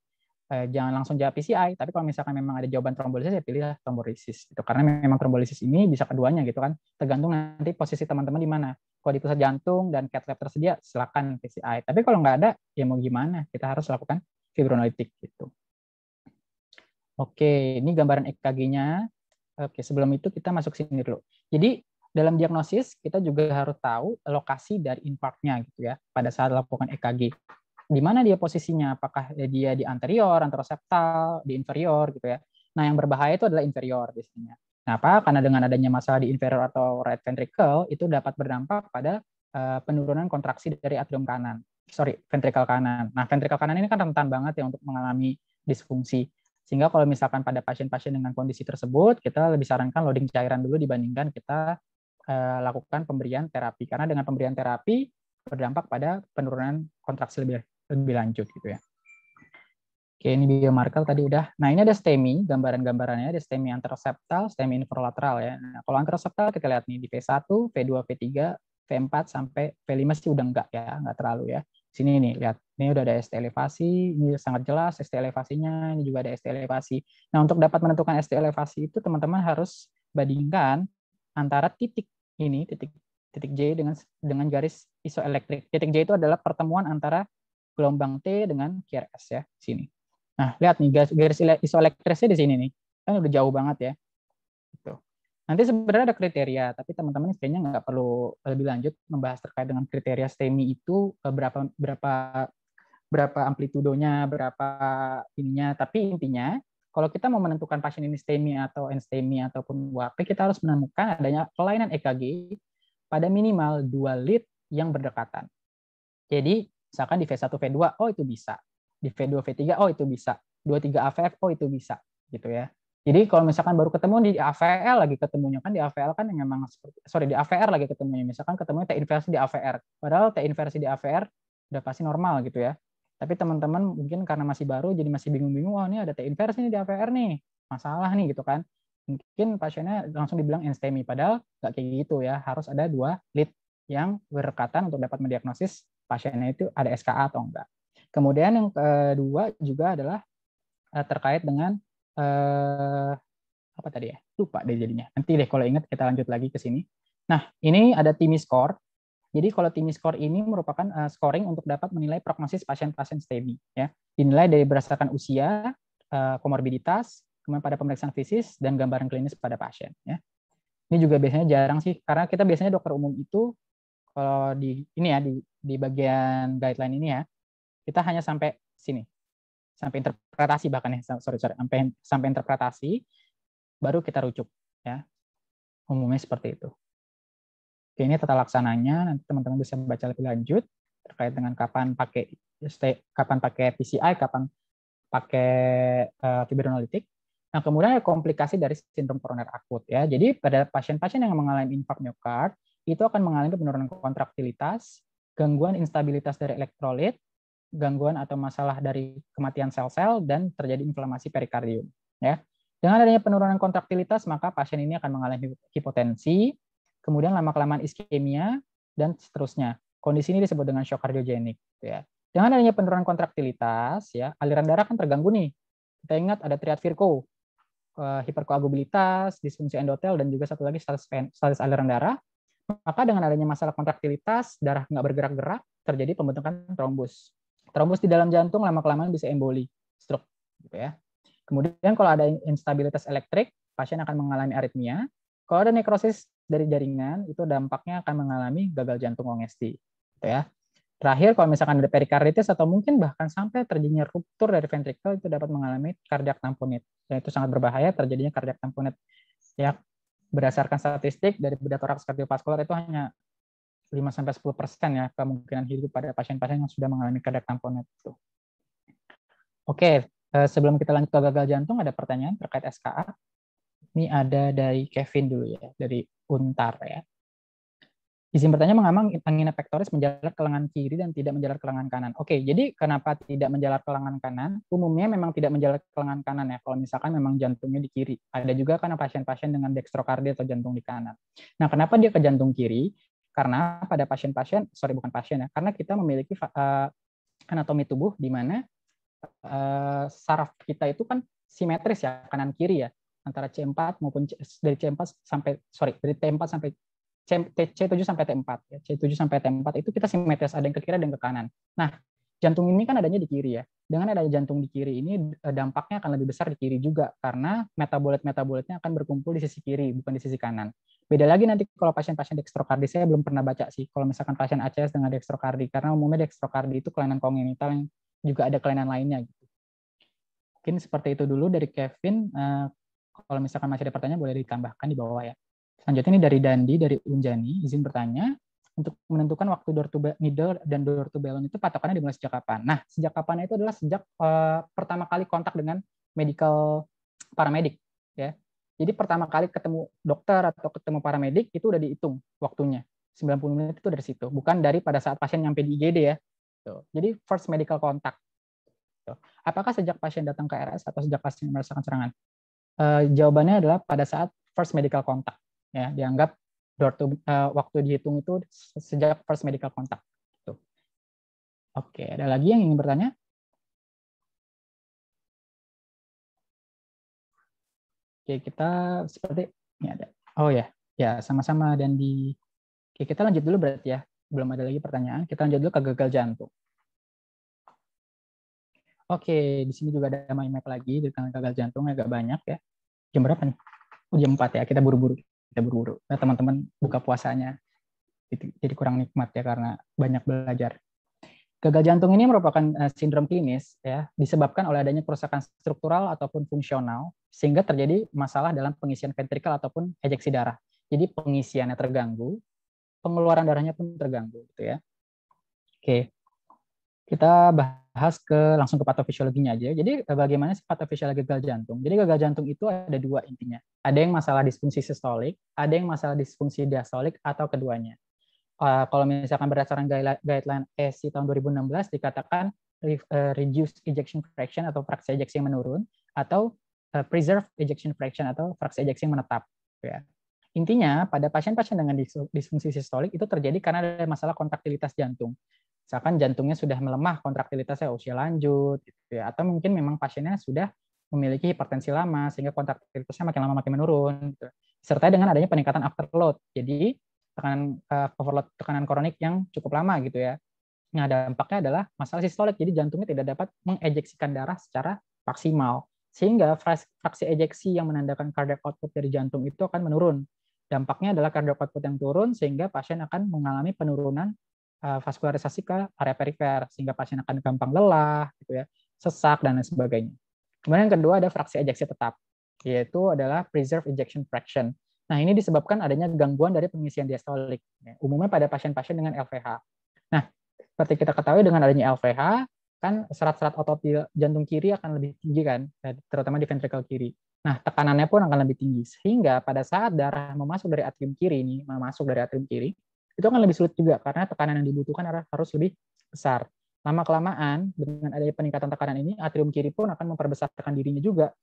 Speaker 2: Eh, jangan langsung jawab PCI, tapi kalau misalkan memang ada jawaban trombolisis ya pilihlah trombolisis gitu. Karena memang trombolisis ini bisa keduanya gitu kan, tergantung nanti posisi teman-teman di mana. Kalau di pusat jantung dan cat lab tersedia, silakan PCI. Tapi kalau nggak ada, ya mau gimana? Kita harus lakukan fibrinolitik gitu. Oke, ini gambaran EKG-nya. Oke, sebelum itu kita masuk sini dulu. Jadi dalam diagnosis kita juga harus tahu lokasi dari infarknya gitu ya pada saat lakukan EKG di mana dia posisinya, apakah dia di anterior, anteroseptal, di inferior gitu ya. Nah, yang berbahaya itu adalah inferior biasanya. Kenapa? Karena dengan adanya masalah di inferior atau right ventricle itu dapat berdampak pada uh, penurunan kontraksi dari atrium kanan. Sorry, ventrikel kanan. Nah, ventrikel kanan ini kan rentan banget ya untuk mengalami disfungsi. Sehingga kalau misalkan pada pasien-pasien dengan kondisi tersebut, kita lebih sarankan loading cairan dulu dibandingkan kita uh, lakukan pemberian terapi. Karena dengan pemberian terapi berdampak pada penurunan kontraksi lebih lebih lanjut gitu ya. Oke, ini biomarker tadi udah. Nah, ini ada STEMI, gambaran-gambarannya ada STEMI antroseptal, STEMI inferolateral ya. Nah, kalau antroseptal kita lihat nih di v 1 v 2 v 3 v 4 sampai v 5 sih udah enggak ya, enggak terlalu ya. Sini nih, lihat. Ini udah ada ST elevasi, ini sangat jelas ST elevasinya, ini juga ada ST elevasi. Nah, untuk dapat menentukan ST elevasi itu teman-teman harus bandingkan antara titik ini, titik titik J dengan dengan garis isoelektrik. Titik J itu adalah pertemuan antara gelombang T dengan QRS ya sini. Nah, lihat nih garis, garis isoelektrisnya di sini nih. Kan udah jauh banget ya. Gitu. Nanti sebenarnya ada kriteria, tapi teman-teman kayaknya nggak perlu lebih lanjut membahas terkait dengan kriteria STEMI itu eh, berapa berapa berapa amplitudonya, berapa ininya. Tapi intinya kalau kita mau menentukan pasien ini STEMI atau NSTEMI ataupun UAP, kita harus menemukan adanya kelainan EKG pada minimal 2 lead yang berdekatan. Jadi Misalkan di V1, V2, oh itu bisa. Di V2, V3, oh itu bisa. tiga AVF, oh itu bisa. Gitu ya. Jadi kalau misalkan baru ketemu di AVL lagi ketemunya kan di AVL kan yang memang seperti sorry di AVR lagi ketemunya misalkan ketemunya T inversi di AVR padahal T inversi di AVR udah pasti normal gitu ya. Tapi teman-teman mungkin karena masih baru jadi masih bingung-bingung oh ini ada T inversi nih di AVR nih masalah nih gitu kan. Mungkin pasiennya langsung dibilang NSTEMI. padahal nggak kayak gitu ya harus ada dua lead yang berdekatan untuk dapat mendiagnosis pasiennya itu ada SKA atau enggak. Kemudian yang kedua juga adalah eh, terkait dengan eh, apa tadi ya? Lupa deh jadinya. Nanti deh kalau ingat kita lanjut lagi ke sini. Nah, ini ada TIMI score. Jadi kalau TIMI score ini merupakan eh, scoring untuk dapat menilai prognosis pasien-pasien STEMI ya. Dinilai dari berdasarkan usia, komorbiditas, kemudian pada pemeriksaan fisik dan gambaran klinis pada pasien ya. Ini juga biasanya jarang sih karena kita biasanya dokter umum itu kalau di ini ya di di bagian guideline ini ya kita hanya sampai sini sampai interpretasi bahkan ya sorry sorry sampai sampai interpretasi baru kita rujuk ya umumnya seperti itu Oke, ini tata laksananya nanti teman-teman bisa baca lebih lanjut terkait dengan kapan pakai stay, kapan pakai PCI kapan pakai uh, eh, fibrinolitik Nah, kemudian ada komplikasi dari sindrom koroner akut ya. Jadi pada pasien-pasien yang mengalami infark miokard, itu akan mengalami penurunan kontraktilitas, gangguan instabilitas dari elektrolit, gangguan atau masalah dari kematian sel-sel, dan terjadi inflamasi perikardium. Ya. Dengan adanya penurunan kontraktilitas, maka pasien ini akan mengalami hipotensi, kemudian lama-kelamaan iskemia, dan seterusnya. Kondisi ini disebut dengan shock kardiogenik. Ya. Dengan adanya penurunan kontraktilitas, ya, aliran darah kan terganggu nih. Kita ingat ada triad virko, eh, hiperkoagulabilitas, disfungsi endotel, dan juga satu lagi status, status aliran darah maka dengan adanya masalah kontraktilitas, darah nggak bergerak-gerak, terjadi pembentukan trombus. Trombus di dalam jantung lama-kelamaan bisa emboli, stroke. Gitu ya. Kemudian kalau ada instabilitas elektrik, pasien akan mengalami aritmia. Kalau ada nekrosis dari jaringan, itu dampaknya akan mengalami gagal jantung kongesti, Gitu ya. Terakhir, kalau misalkan ada perikarditis atau mungkin bahkan sampai terjadinya ruptur dari ventrikel, itu dapat mengalami kardiak tamponet. Dan itu sangat berbahaya terjadinya kardiak tamponet. Ya, berdasarkan statistik dari bedah toraks kardiovaskular itu hanya 5 sampai 10 persen ya kemungkinan hidup pada pasien-pasien yang sudah mengalami kadar tamponet itu. Oke, eh, sebelum kita lanjut ke gagal jantung ada pertanyaan terkait SKA. Ini ada dari Kevin dulu ya, dari Untar ya. Izin bertanya mengapa angina pectoris menjalar ke lengan kiri dan tidak menjalar ke lengan kanan? Oke, jadi kenapa tidak menjalar ke lengan kanan? Umumnya memang tidak menjalar ke lengan kanan ya, kalau misalkan memang jantungnya di kiri. Ada juga karena pasien-pasien dengan dextrokardia atau jantung di kanan. Nah, kenapa dia ke jantung kiri? Karena pada pasien-pasien, sorry bukan pasien ya, karena kita memiliki uh, anatomi tubuh di mana uh, saraf kita itu kan simetris ya, kanan-kiri ya antara C4 maupun C, dari C4 sampai sorry dari T4 sampai C7 sampai T4 ya. C7 sampai T4 itu kita simetris ada yang ke kiri ada yang ke kanan. Nah, jantung ini kan adanya di kiri ya. Dengan adanya jantung di kiri ini eh, dampaknya akan lebih besar di kiri juga karena metabolit-metabolitnya akan berkumpul di sisi kiri bukan di sisi kanan. Beda lagi nanti kalau pasien-pasien dextrokardi saya belum pernah baca sih kalau misalkan pasien ACS dengan dextrokardi karena umumnya dextrokardi itu kelainan kongenital yang juga ada kelainan lainnya gitu. Mungkin seperti itu dulu dari Kevin. Eh, kalau misalkan masih ada pertanyaan boleh ditambahkan di bawah ya. Selanjutnya ini dari Dandi, dari Unjani, izin bertanya, untuk menentukan waktu door to needle dan door to balloon itu patokannya dimulai sejak kapan? Nah, sejak kapan itu adalah sejak uh, pertama kali kontak dengan medical paramedik, ya. Jadi pertama kali ketemu dokter atau ketemu paramedik itu udah dihitung waktunya. 90 menit itu dari situ, bukan dari pada saat pasien nyampe di IGD ya. Gitu. Jadi first medical contact. Gitu. Apakah sejak pasien datang ke RS atau sejak pasien merasakan serangan? Uh, jawabannya adalah pada saat first medical contact ya dianggap door to uh, waktu dihitung itu sejak first medical contact. Tuh.
Speaker 3: Oke, ada lagi yang ingin bertanya?
Speaker 2: Oke, kita seperti ini ada. Oh ya, ya sama-sama dan di Oke, kita lanjut dulu berarti ya. Belum ada lagi pertanyaan, kita lanjut dulu ke gagal jantung. Oke, di sini juga ada mind map lagi tentang gagal jantung agak banyak ya. Jam berapa nih? Oh, jam 4 ya, kita buru-buru kita berburu. Nah teman-teman buka puasanya jadi kurang nikmat ya karena banyak belajar. Gagal jantung ini merupakan eh, sindrom klinis ya, disebabkan oleh adanya kerusakan struktural ataupun fungsional sehingga terjadi masalah dalam pengisian ventrikel ataupun ejeksi darah. Jadi pengisiannya terganggu, pengeluaran darahnya pun terganggu gitu ya. Oke. Kita bahas bahas ke langsung ke patofisiologinya aja. Jadi eh, bagaimana sih patofisiologi gagal jantung? Jadi gagal jantung itu ada dua intinya. Ada yang masalah disfungsi sistolik, ada yang masalah disfungsi diastolik atau keduanya. Uh, kalau misalkan berdasarkan guideline ESI tahun 2016 dikatakan uh, eh, reduce ejection fraction atau fraksi ejeksi yang menurun atau uh, preserve ejection fraction atau fraksi ejeksi yang menetap. Ya. Intinya pada pasien-pasien dengan disfungsi sistolik itu terjadi karena ada masalah kontraktilitas jantung misalkan jantungnya sudah melemah, kontraktilitasnya usia lanjut, gitu ya. atau mungkin memang pasiennya sudah memiliki hipertensi lama sehingga kontraktilitasnya makin lama makin menurun, gitu. serta dengan adanya peningkatan afterload, jadi tekanan uh, overload tekanan kronik yang cukup lama gitu ya. Nah dampaknya adalah masalah sistolik, jadi jantungnya tidak dapat mengejeksikan darah secara maksimal, sehingga fraksi ejeksi yang menandakan cardiac output dari jantung itu akan menurun. Dampaknya adalah cardiac output yang turun sehingga pasien akan mengalami penurunan uh, eh, vaskularisasi ke area perifer sehingga pasien akan gampang lelah gitu ya, sesak dan lain sebagainya. Kemudian yang kedua ada fraksi ejeksi tetap yaitu adalah preserve ejection fraction. Nah, ini disebabkan adanya gangguan dari pengisian diastolik, ya, umumnya pada pasien-pasien dengan LVH. Nah, seperti kita ketahui dengan adanya LVH, kan serat-serat otot di jantung kiri akan lebih tinggi kan, ya, terutama di ventrikel kiri. Nah, tekanannya pun akan lebih tinggi, sehingga pada saat darah memasuk dari atrium kiri ini, memasuk dari atrium kiri, itu akan lebih sulit juga karena tekanan yang dibutuhkan harus lebih besar. Lama kelamaan dengan adanya peningkatan tekanan ini atrium kiri pun akan memperbesar tekanan dirinya juga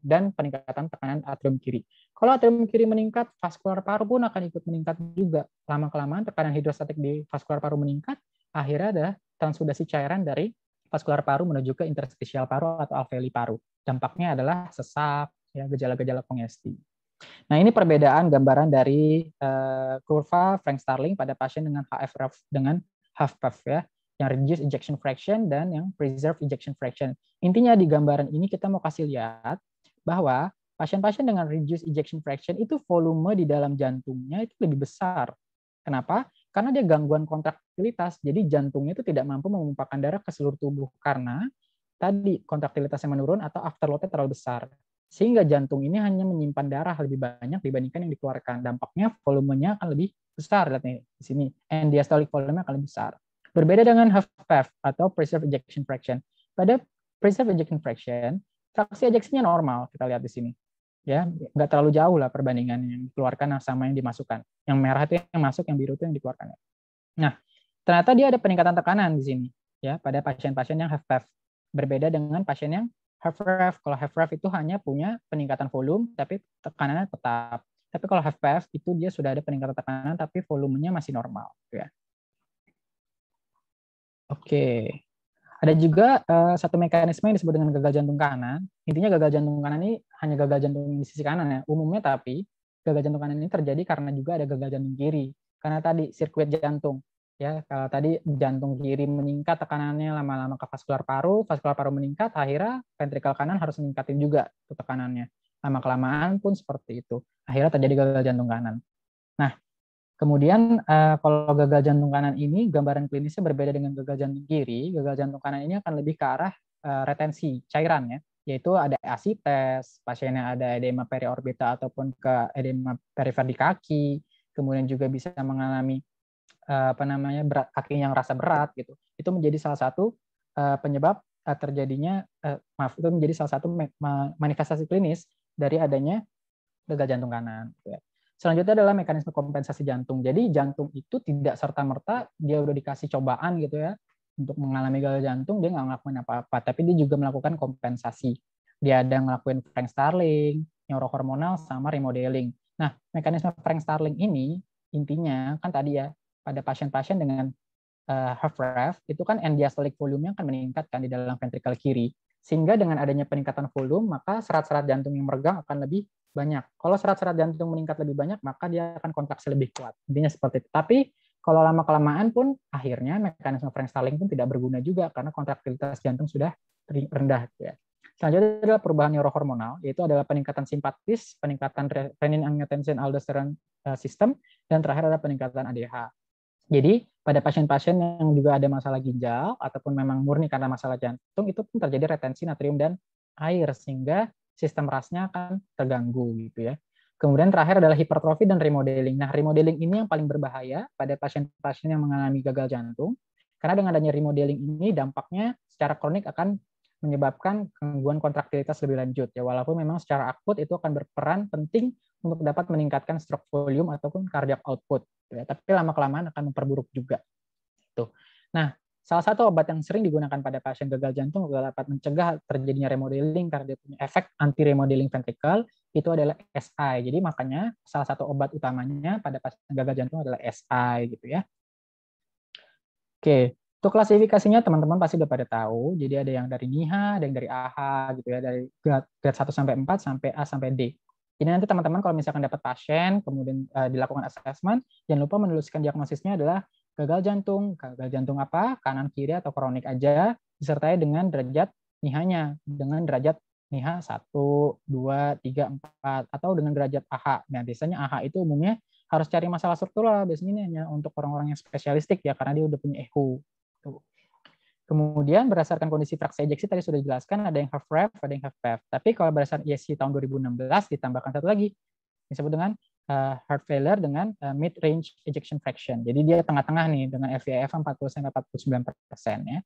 Speaker 2: dan peningkatan tekanan atrium kiri. Kalau atrium kiri meningkat, vaskular paru pun akan ikut meningkat juga. Lama kelamaan tekanan hidrostatik di vaskular paru meningkat, akhirnya ada transudasi cairan dari vaskular paru menuju ke interstisial paru atau alveoli paru. Dampaknya adalah sesak, ya gejala-gejala kongesti. Nah, ini perbedaan gambaran dari uh, kurva Frank Starling pada pasien dengan HF dengan HFpEF e ya, yang reduce ejection fraction dan yang preserve ejection fraction. Intinya di gambaran ini kita mau kasih lihat bahwa pasien-pasien dengan reduce ejection fraction itu volume di dalam jantungnya itu lebih besar. Kenapa? Karena dia gangguan kontraktilitas, jadi jantungnya itu tidak mampu mengumpulkan darah ke seluruh tubuh karena tadi kontraktilitasnya menurun atau afterloadnya terlalu besar sehingga jantung ini hanya menyimpan darah lebih banyak dibandingkan yang dikeluarkan. Dampaknya volumenya akan lebih besar, lihat nih di sini, and diastolic volume akan lebih besar. Berbeda dengan HFpEF atau preserved ejection fraction. Pada preserved ejection fraction, fraksi ejeksinya normal, kita lihat di sini. Ya, nggak terlalu jauh lah perbandingan yang dikeluarkan sama yang dimasukkan. Yang merah itu yang masuk, yang biru itu yang dikeluarkan. Nah, ternyata dia ada peningkatan tekanan di sini ya pada pasien-pasien yang HFpEF berbeda dengan pasien yang Half half-ref. Kalau half half-ref itu hanya punya peningkatan volume, tapi tekanannya tetap. Tapi kalau half half-ref itu dia sudah ada peningkatan tekanan, tapi volumenya masih normal. Gitu ya. Oke. Ada juga uh, satu mekanisme yang disebut dengan gagal jantung kanan. Intinya gagal jantung kanan ini hanya gagal jantung di sisi kanan ya. Umumnya tapi gagal jantung kanan ini terjadi karena juga ada gagal jantung kiri. Karena tadi sirkuit jantung ya kalau tadi jantung kiri meningkat tekanannya lama-lama ke vaskular paru vaskular paru meningkat akhirnya ventrikel kanan harus meningkatin juga tuh tekanannya lama kelamaan pun seperti itu akhirnya terjadi gagal jantung kanan nah kemudian eh, kalau gagal jantung kanan ini gambaran klinisnya berbeda dengan gagal jantung kiri gagal jantung kanan ini akan lebih ke arah eh, retensi cairan ya yaitu ada asites pasiennya ada edema periorbita ataupun ke edema perifer di kaki kemudian juga bisa mengalami Eh, apa namanya berat, kaki yang rasa berat gitu itu menjadi salah satu eh, penyebab eh, terjadinya maaf itu menjadi salah satu manifestasi klinis dari adanya gagal jantung kanan. Gitu ya. Selanjutnya adalah mekanisme kompensasi jantung. Jadi jantung itu tidak serta merta dia udah dikasih cobaan gitu ya untuk mengalami gagal jantung dia nggak ngelakuin apa-apa, tapi dia juga melakukan kompensasi. Dia ada ngelakuin Frank Starling, neurohormonal sama remodeling. Nah, mekanisme Frank Starling ini intinya kan tadi ya pada pasien-pasien dengan uh, eh, HFrEF itu kan end-diastolic volume yang akan meningkatkan di dalam ventrikel kiri. Sehingga dengan adanya peningkatan volume, maka serat-serat jantung yang meregang akan lebih banyak. Kalau serat-serat jantung meningkat lebih banyak, maka dia akan kontraksi lebih kuat. Intinya seperti itu. Tapi kalau lama-kelamaan pun akhirnya mekanisme Frank Starling pun tidak berguna juga karena kontraktilitas jantung sudah rendah. Ya. Selanjutnya adalah perubahan neurohormonal, yaitu adalah peningkatan simpatis, peningkatan renin angiotensin aldosterone eh, system, dan terakhir ada peningkatan ADH. Jadi pada pasien-pasien yang juga ada masalah ginjal ataupun memang murni karena masalah jantung itu pun terjadi retensi natrium dan air sehingga sistem rasnya akan terganggu gitu ya. Kemudian terakhir adalah hipertrofi dan remodeling. Nah, remodeling ini yang paling berbahaya pada pasien-pasien yang mengalami gagal jantung karena dengan adanya remodeling ini dampaknya secara kronik akan menyebabkan gangguan kontraktilitas lebih lanjut ya walaupun memang secara akut itu akan berperan penting untuk dapat meningkatkan stroke volume ataupun cardiac output. Gitu ya, tapi lama-kelamaan akan memperburuk juga. Tuh. Gitu. Nah, salah satu obat yang sering digunakan pada pasien gagal jantung untuk dapat mencegah terjadinya remodeling karena dia punya efek anti remodeling ventricle itu adalah SI. Jadi makanya salah satu obat utamanya pada pasien gagal jantung adalah SI gitu ya. Oke, untuk klasifikasinya teman-teman pasti sudah pada tahu. Jadi ada yang dari NIHA, ada yang dari AHA gitu ya, dari grade 1 sampai 4 sampai A sampai D. Jadi nanti teman-teman kalau misalkan dapat pasien, kemudian uh, dilakukan assessment, jangan lupa menuliskan diagnosisnya adalah gagal jantung, gagal jantung apa, kanan kiri atau kronik aja, disertai dengan derajat nihanya, dengan derajat niha 1, 2, 3, 4, atau dengan derajat AH. Nah, biasanya AH itu umumnya harus cari masalah struktural, biasanya ini hanya untuk orang-orang yang spesialistik ya, karena dia udah punya EHU. Tuh. Kemudian berdasarkan kondisi fraksi ejeksi tadi sudah dijelaskan ada yang half ref, ada yang half PEF. Tapi kalau berdasarkan ESC tahun 2016 ditambahkan satu lagi disebut dengan uh, heart failure dengan uh, eh, mid range ejection fraction. Jadi dia tengah-tengah nih dengan FIF 40 e sampai 49 persen ya.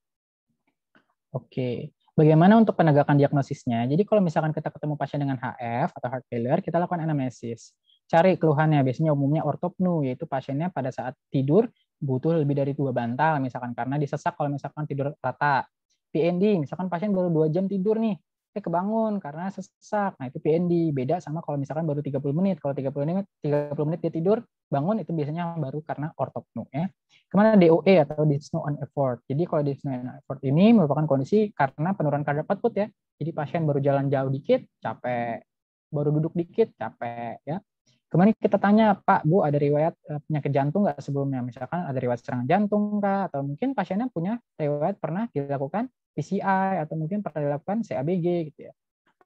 Speaker 2: Oke, bagaimana untuk penegakan diagnosisnya? Jadi kalau misalkan kita ketemu pasien dengan HF atau heart failure, kita lakukan anamnesis. Cari keluhannya, biasanya umumnya ortopnu, yaitu pasiennya pada saat tidur butuh lebih dari dua bantal misalkan karena disesak kalau misalkan tidur rata. PND misalkan pasien baru dua jam tidur nih, eh kebangun karena sesak. Nah, itu PND. Beda sama kalau misalkan baru 30 menit. Kalau 30 menit 30 menit dia tidur, bangun itu biasanya baru karena ortopno ya. Kemana DOE atau dyspnea on effort. Jadi kalau dyspnea on effort ini merupakan kondisi karena penurunan kadar output ya. Jadi pasien baru jalan jauh dikit capek, baru duduk dikit capek ya. Kemarin kita tanya, Pak, Bu, ada riwayat eh, penyakit jantung nggak sebelumnya? Misalkan ada riwayat serangan jantung nggak, Atau mungkin pasiennya punya riwayat pernah dilakukan PCI atau mungkin pernah dilakukan CABG gitu ya.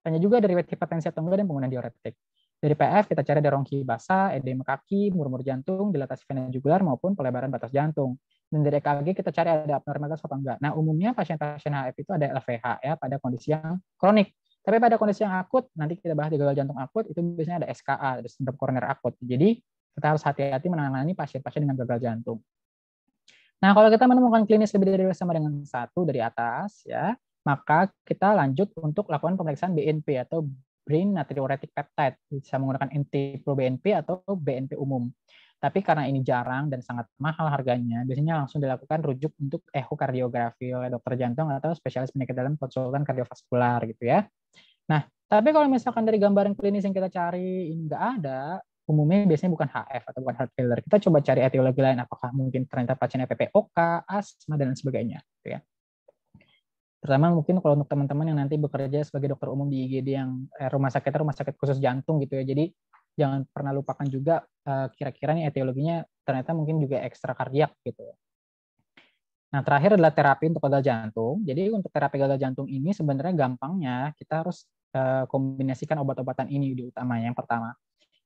Speaker 2: Tanya juga dari riwayat hipertensi atau enggak dan penggunaan diuretik. Dari PF kita cari ada rongki basah, edema kaki, murmur jantung, dilatasi vena jugular maupun pelebaran batas jantung. Dan dari EKG kita cari ada abnormalitas apa enggak. Nah, umumnya pasien-pasien HF itu ada LVH ya pada kondisi yang kronik tapi pada kondisi yang akut, nanti kita bahas di gagal jantung akut, itu biasanya ada SKA, ada sindrom koroner akut. Jadi kita harus hati-hati menangani pasien-pasien dengan gagal jantung. Nah, kalau kita menemukan klinis lebih dari sama dengan satu dari atas, ya, maka kita lanjut untuk lakukan pemeriksaan BNP atau brain natriuretic peptide, bisa menggunakan NT pro BNP atau BNP umum. Tapi karena ini jarang dan sangat mahal harganya, biasanya langsung dilakukan rujuk untuk kardiografi oleh dokter jantung atau spesialis penyakit dalam konsultan kardiovaskular gitu ya. Nah, tapi kalau misalkan dari gambaran klinis yang kita cari ini nggak ada, umumnya biasanya bukan HF atau bukan heart failure. Kita coba cari etiologi lain, apakah mungkin ternyata pasiennya PPOK, asma, dan sebagainya. Gitu ya. Terutama mungkin kalau untuk teman-teman yang nanti bekerja sebagai dokter umum di IGD yang eh, rumah sakit rumah sakit khusus jantung gitu ya. Jadi jangan pernah lupakan juga eh, kira-kira nih etiologinya ternyata mungkin juga ekstra kardiak gitu ya. Nah, terakhir adalah terapi untuk gagal jantung. Jadi untuk terapi gagal jantung ini sebenarnya gampangnya kita harus Eh, kombinasikan obat-obatan ini di utamanya yang pertama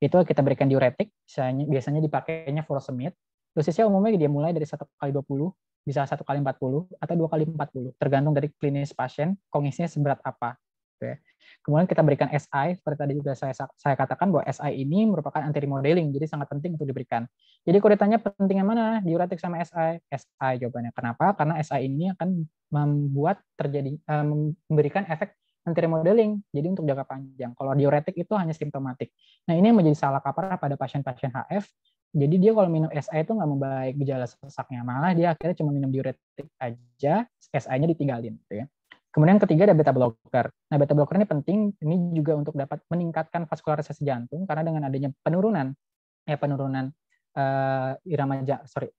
Speaker 2: itu kita berikan diuretik biasanya, biasanya dipakainya furosemid. dosisnya umumnya dia mulai dari satu kali 20 bisa satu kali 40 atau dua kali 40 tergantung dari klinis pasien kondisinya seberat apa gitu ya. Kemudian kita berikan SI, seperti tadi juga saya, saya katakan bahwa SI ini merupakan anti remodeling, jadi sangat penting untuk diberikan. Jadi kalau ditanya pentingnya mana, diuretik sama SI, SI jawabannya. Kenapa? Karena SI ini akan membuat terjadi eh, memberikan efek anti-remodeling, jadi untuk jangka panjang. Kalau diuretik itu hanya simptomatik. Nah ini yang menjadi salah kaprah pada pasien-pasien HF. Jadi dia kalau minum SI itu nggak membaik gejala sesaknya, malah dia akhirnya cuma minum diuretik aja, SI-nya ditinggalin. Gitu ya. Kemudian ketiga ada beta blocker. Nah, beta blocker ini penting ini juga untuk dapat meningkatkan vaskularisasi jantung karena dengan adanya penurunan ya penurunan uh, irama sorry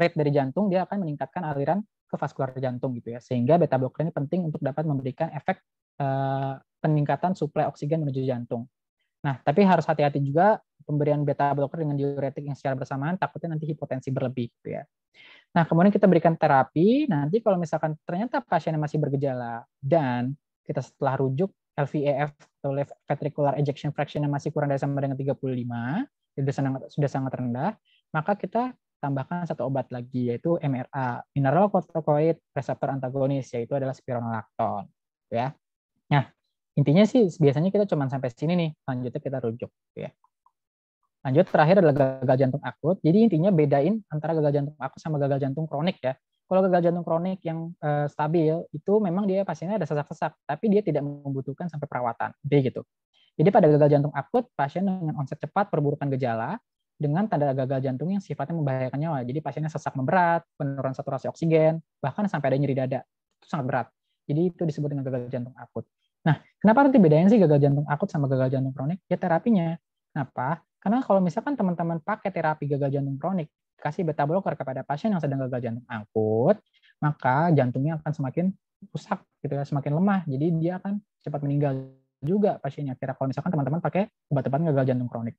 Speaker 2: rate dari jantung dia akan meningkatkan aliran ke vaskular jantung gitu ya. Sehingga beta blocker ini penting untuk dapat memberikan efek Eh, peningkatan suplai oksigen menuju jantung. Nah, tapi harus hati-hati juga pemberian beta blocker dengan diuretik yang secara bersamaan takutnya nanti hipotensi berlebih gitu ya. Nah, kemudian kita berikan terapi. Nanti kalau misalkan ternyata pasiennya masih bergejala dan kita setelah rujuk LVEF atau left ventricular ejection fraction yang masih kurang dari sama dengan 35, sudah sangat sudah sangat rendah, maka kita tambahkan satu obat lagi yaitu MRA, mineral corticoid receptor antagonis yaitu adalah spironolactone, ya. Nah, intinya sih biasanya kita cuma sampai sini nih, lanjutnya kita rujuk. Gitu ya. Lanjut terakhir adalah gagal jantung akut. Jadi intinya bedain antara gagal jantung akut sama gagal jantung kronik ya. Kalau gagal jantung kronik yang uh, stabil itu memang dia pasiennya ada sesak-sesak, tapi dia tidak membutuhkan sampai perawatan. Jadi gitu. Jadi pada gagal jantung akut, pasien dengan onset cepat perburukan gejala dengan tanda gagal jantung yang sifatnya membahayakan nyawa. Jadi pasiennya sesak memberat, penurunan saturasi oksigen, bahkan sampai ada nyeri dada. Itu sangat berat. Jadi itu disebut dengan gagal jantung akut. Nah, kenapa nanti bedanya sih gagal jantung akut sama gagal jantung kronik? Ya terapinya. Kenapa? Karena kalau misalkan teman-teman pakai terapi gagal jantung kronik, kasih beta blocker kepada pasien yang sedang gagal jantung akut, maka jantungnya akan semakin rusak gitu ya, semakin lemah. Jadi dia akan cepat meninggal juga pasiennya kira kalau misalkan teman-teman pakai obat-obatan gagal jantung kronik.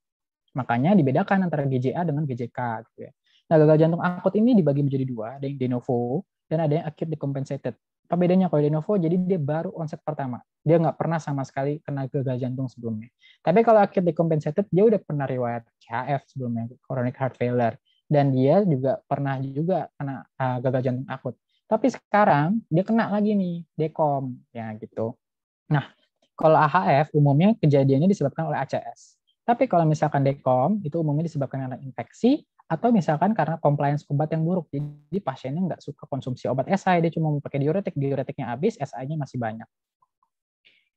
Speaker 2: Makanya dibedakan antara GJA dengan GJK gitu ya. Nah, gagal jantung akut ini dibagi menjadi dua, ada yang de novo dan ada yang acute decompensated apa bedanya kalau novo jadi dia baru onset pertama dia nggak pernah sama sekali kena gagal jantung sebelumnya tapi kalau akhir decompensated dia udah pernah riwayat CHF sebelumnya chronic heart failure dan dia juga pernah juga kena uh, gagal jantung akut tapi sekarang dia kena lagi nih dekom ya gitu nah kalau AHF umumnya kejadiannya disebabkan oleh ACS tapi kalau misalkan dekom itu umumnya disebabkan karena infeksi atau misalkan karena compliance obat yang buruk jadi pasiennya nggak suka konsumsi obat SI dia cuma mau pakai diuretik diuretiknya habis SI-nya masih banyak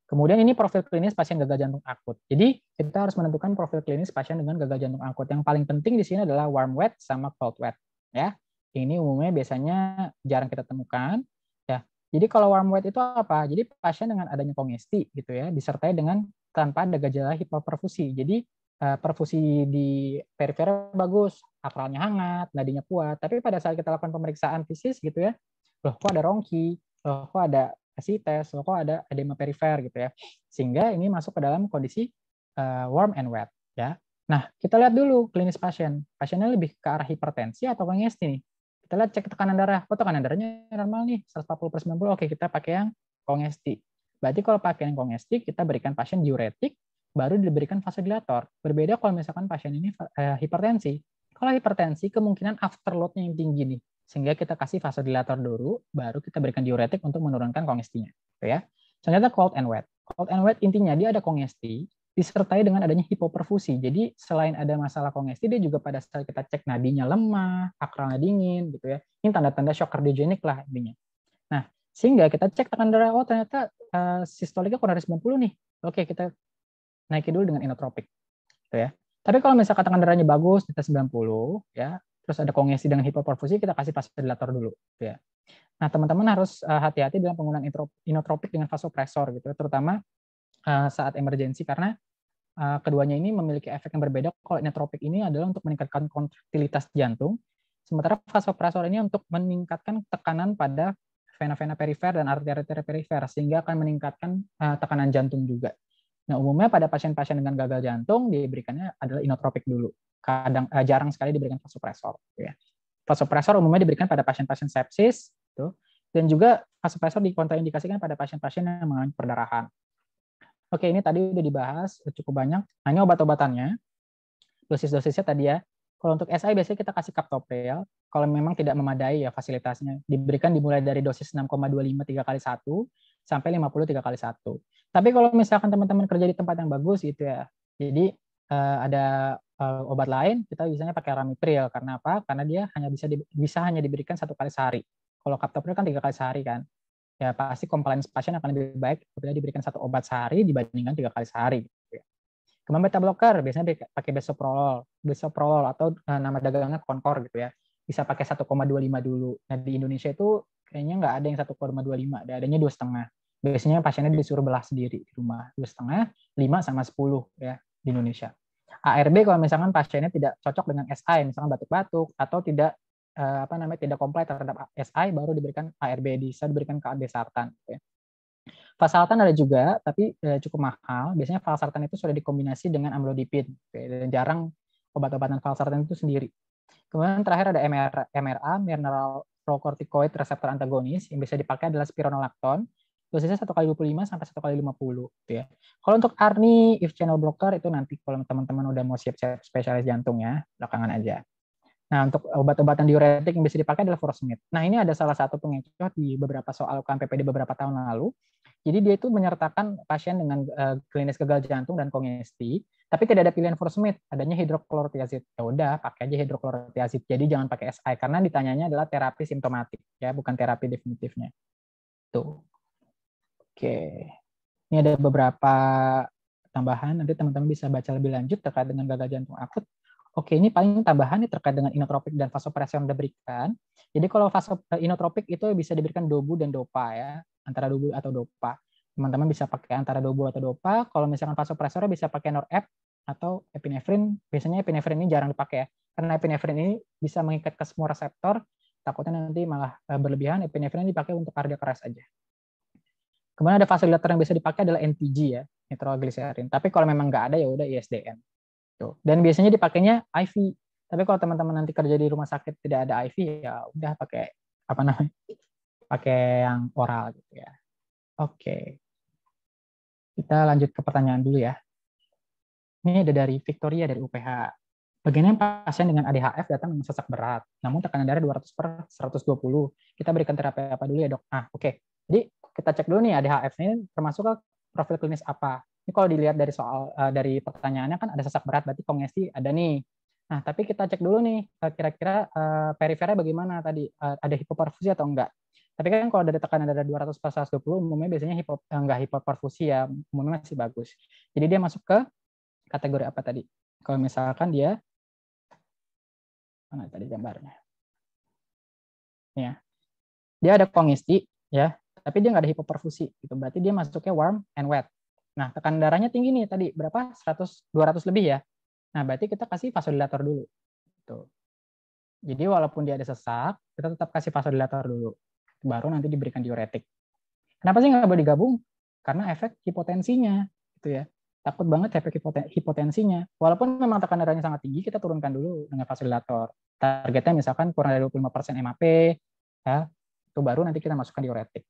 Speaker 2: kemudian ini profil klinis pasien gagal jantung akut jadi kita harus menentukan profil klinis pasien dengan gagal jantung akut yang paling penting di sini adalah warm wet sama cold wet ya ini umumnya biasanya jarang kita temukan ya jadi kalau warm wet itu apa jadi pasien dengan adanya kongesti gitu ya disertai dengan tanpa ada gejala hipoperfusi jadi eh, perfusi di perifer bagus, akralnya hangat, nadinya kuat. Tapi pada saat kita lakukan pemeriksaan fisik gitu ya, loh kok ada rongki, loh kok ada asites, loh kok ada edema perifer gitu ya. Sehingga ini masuk ke dalam kondisi uh, warm and wet ya. Nah, kita lihat dulu klinis pasien. Pasiennya lebih ke arah hipertensi atau kongesti nih. Kita lihat cek tekanan darah. Oh, tekanan darahnya normal nih, 140 per 90. Oke, kita pakai yang kongesti. Berarti kalau pakai yang kongesti, kita berikan pasien diuretik, baru diberikan vasodilator. Berbeda kalau misalkan pasien ini eh, hipertensi. Kalau hipertensi kemungkinan afterloadnya yang tinggi nih, sehingga kita kasih vasodilator dulu, baru kita berikan diuretik untuk menurunkan kongestinya, gitu ya. Ternyata cold and wet. Cold and wet intinya dia ada kongesti disertai dengan adanya hipoperfusi. Jadi selain ada masalah kongesti, dia juga pada saat kita cek nadinya lemah, akralnya dingin, gitu ya. Ini tanda-tanda shock kardiogenik lah intinya. Nah, sehingga kita cek tekanan darah, oh ternyata uh, sistoliknya kurang dari 90 nih. Oke, kita naikin dulu dengan inotropik. Gitu ya. Tapi kalau misalkan darahnya bagus kita 90 ya, terus ada kongesi dengan hipoperfusi kita kasih vasodilator dulu ya. Nah, teman-teman harus eh, hati-hati uh, dalam penggunaan inotropik dengan vasopresor gitu ya, terutama uh, saat emergensi karena uh, keduanya ini memiliki efek yang berbeda. Kalau inotropik ini adalah untuk meningkatkan kontraktilitas jantung, sementara vasopresor ini untuk meningkatkan tekanan pada vena-vena perifer dan arteri-arteri perifer sehingga akan meningkatkan uh, tekanan jantung juga. Nah, umumnya pada pasien-pasien dengan gagal jantung diberikannya adalah inotropik dulu. Kadang eh, jarang sekali diberikan vasopresor gitu ya. Vasopresor umumnya diberikan pada pasien-pasien sepsis tuh. Gitu. Dan juga vasopresor dikontraindikasikan pada pasien-pasien yang mengalami perdarahan. Oke, ini tadi udah dibahas cukup banyak. Hanya obat-obatannya. Dosis-dosisnya tadi ya. Kalau untuk SI biasanya kita kasih captopril. Kalau memang tidak memadai ya fasilitasnya. Diberikan dimulai dari dosis 6,25 tiga kali satu sampai 53 kali satu. Tapi kalau misalkan teman-teman kerja di tempat yang bagus gitu ya, jadi uh, ada uh, obat lain kita biasanya pakai ramipril karena apa? Karena dia hanya bisa di, bisa hanya diberikan satu kali sehari. Kalau captopril kan tiga kali sehari kan, ya pasti compliance pasien akan lebih baik apabila diberikan satu obat sehari dibandingkan tiga kali sehari. Kemampuan gitu ya. Kemudian beta blocker biasanya pakai besoprolol, besoprolol atau eh, nama dagangnya konkor gitu ya bisa pakai 1,25 dulu. Nah di Indonesia itu kayaknya nggak ada yang satu koma dua lima adanya dua setengah biasanya pasiennya disuruh belah sendiri di rumah dua setengah lima sama sepuluh ya di Indonesia ARB kalau misalkan pasiennya tidak cocok dengan SI misalkan batuk-batuk atau tidak eh, apa namanya tidak komplit terhadap SI baru diberikan ARB bisa diberikan ke Desartan ya. Falsartan ada juga, tapi eh, cukup mahal. Biasanya falsartan itu sudah dikombinasi dengan amlodipin. Ya, dan jarang obat-obatan falsartan itu sendiri. Kemudian terakhir ada MRA, MRA, mineral prokortikoid reseptor antagonis yang bisa dipakai adalah spironolactone. Dosisnya satu kali 25 sampai satu kali lima puluh, gitu ya. Kalau untuk ARNI, if channel blocker itu nanti kalau teman-teman udah mau siap-siap spesialis jantung ya, belakangan aja. Nah, untuk obat-obatan diuretik yang bisa dipakai adalah furosemide. Nah, ini ada salah satu pengecoh di beberapa soal KMPPD beberapa tahun lalu. Jadi dia itu menyertakan pasien dengan eh, klinis gagal jantung dan kongesti, tapi tidak ada pilihan furosemide, adanya hidroklorotiazid. Ya udah, pakai aja hidroklorotiazid. Jadi jangan pakai SI karena ditanyanya adalah terapi simptomatik ya, bukan terapi definitifnya. Tuh. Oke. Ini ada beberapa tambahan, nanti teman-teman bisa baca lebih lanjut terkait dengan gagal jantung akut Oke, ini paling tambahan nih terkait dengan inotropik dan vasopresor yang diberikan. Jadi kalau vaso, eh, inotropik itu bisa diberikan dobu dan dopa ya, antara dobu atau dopa. Teman-teman bisa pakai antara dobu atau dopa. Kalau misalkan vasopresor bisa pakai norep atau epinefrin. Biasanya epinefrin ini jarang dipakai ya, karena epinefrin ini bisa mengikat ke semua reseptor. Takutnya nanti malah eh, berlebihan, epinefrin ini dipakai untuk harga keras aja. Kemudian ada fasilitator yang bisa dipakai adalah NTG ya, nitroglycerin. Tapi kalau memang nggak ada ya udah ISDN gitu. Dan biasanya dipakainya IV. Tapi kalau teman-teman nanti kerja di rumah sakit tidak ada IV ya udah pakai apa namanya? Pakai yang oral gitu ya. Oke. Kita lanjut ke pertanyaan dulu ya. Ini ada dari Victoria dari UPH. Bagiannya pasien dengan ADHF datang dengan sesak berat, namun tekanan darah 200 per 120. Kita berikan terapi apa dulu ya dok? Ah, oke. Okay. Jadi kita cek dulu nih ADHF ini termasuk ke profil klinis apa. Ini kalau dilihat dari soal uh, dari pertanyaannya kan ada sesak berat berarti kongesti ada nih. Nah, tapi kita cek dulu nih eh, kira-kira uh, perifernya bagaimana tadi uh, ada hipoperfusi atau enggak. Tapi kan kalau dari tekanan ada 200 per 120 umumnya biasanya hipo, eh, enggak hipoperfusi ya, umumnya masih bagus. Jadi dia masuk ke kategori apa tadi? Kalau misalkan dia mana tadi gambarnya? Ya. Dia ada kongesti ya, tapi dia nggak ada hipoperfusi gitu. Berarti dia masuknya warm and wet. Nah, tekan darahnya tinggi nih tadi, berapa? 100 200 lebih ya. Nah, berarti kita kasih vasodilator dulu. Tuh. Jadi walaupun dia ada sesak, kita tetap kasih vasodilator dulu. Baru nanti diberikan diuretik. Kenapa sih nggak boleh digabung? Karena efek hipotensinya, gitu ya. Takut banget efek hipotensinya. Walaupun memang tekan darahnya sangat tinggi, kita turunkan dulu dengan vasodilator. Targetnya misalkan kurang dari 25% MAP, ya, itu baru nanti kita masukkan diuretik.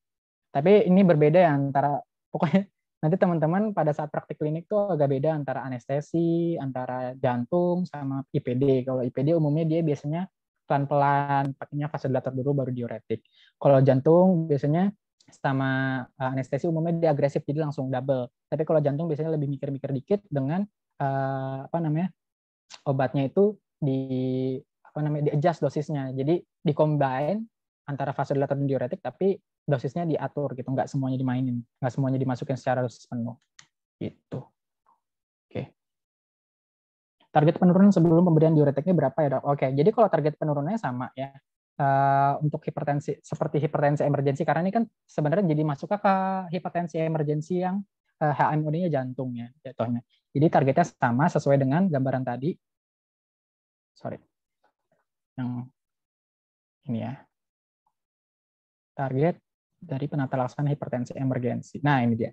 Speaker 2: Tapi ini berbeda ya antara pokoknya Nanti teman-teman pada saat praktik klinik tuh agak beda antara anestesi, antara jantung, sama IPD. Kalau IPD umumnya dia biasanya pelan-pelan, pakainya fase dilatar dulu baru diuretik. Kalau jantung biasanya sama eh, anestesi umumnya dia agresif jadi langsung double. Tapi kalau jantung biasanya lebih mikir-mikir dikit dengan uh, apa namanya obatnya itu di apa namanya di adjust dosisnya. Jadi dikombin antara fase dilatar dan diuretik tapi dosisnya diatur gitu, nggak semuanya dimainin, nggak semuanya dimasukin secara dosis penuh. Gitu. Oke. Target penurunan sebelum pemberian diuretiknya berapa ya, Dok? Oke, jadi kalau target penurunannya sama ya. Uh, untuk hipertensi seperti hipertensi emergensi karena ini kan sebenarnya jadi masuk ke hipertensi emergensi yang uh, eh, HMOD-nya jantungnya jatuhnya. Jadi targetnya sama sesuai dengan gambaran tadi. Sorry.
Speaker 3: Yang ini ya. Target
Speaker 2: dari penata laksana hipertensi emergensi. Nah, ini dia.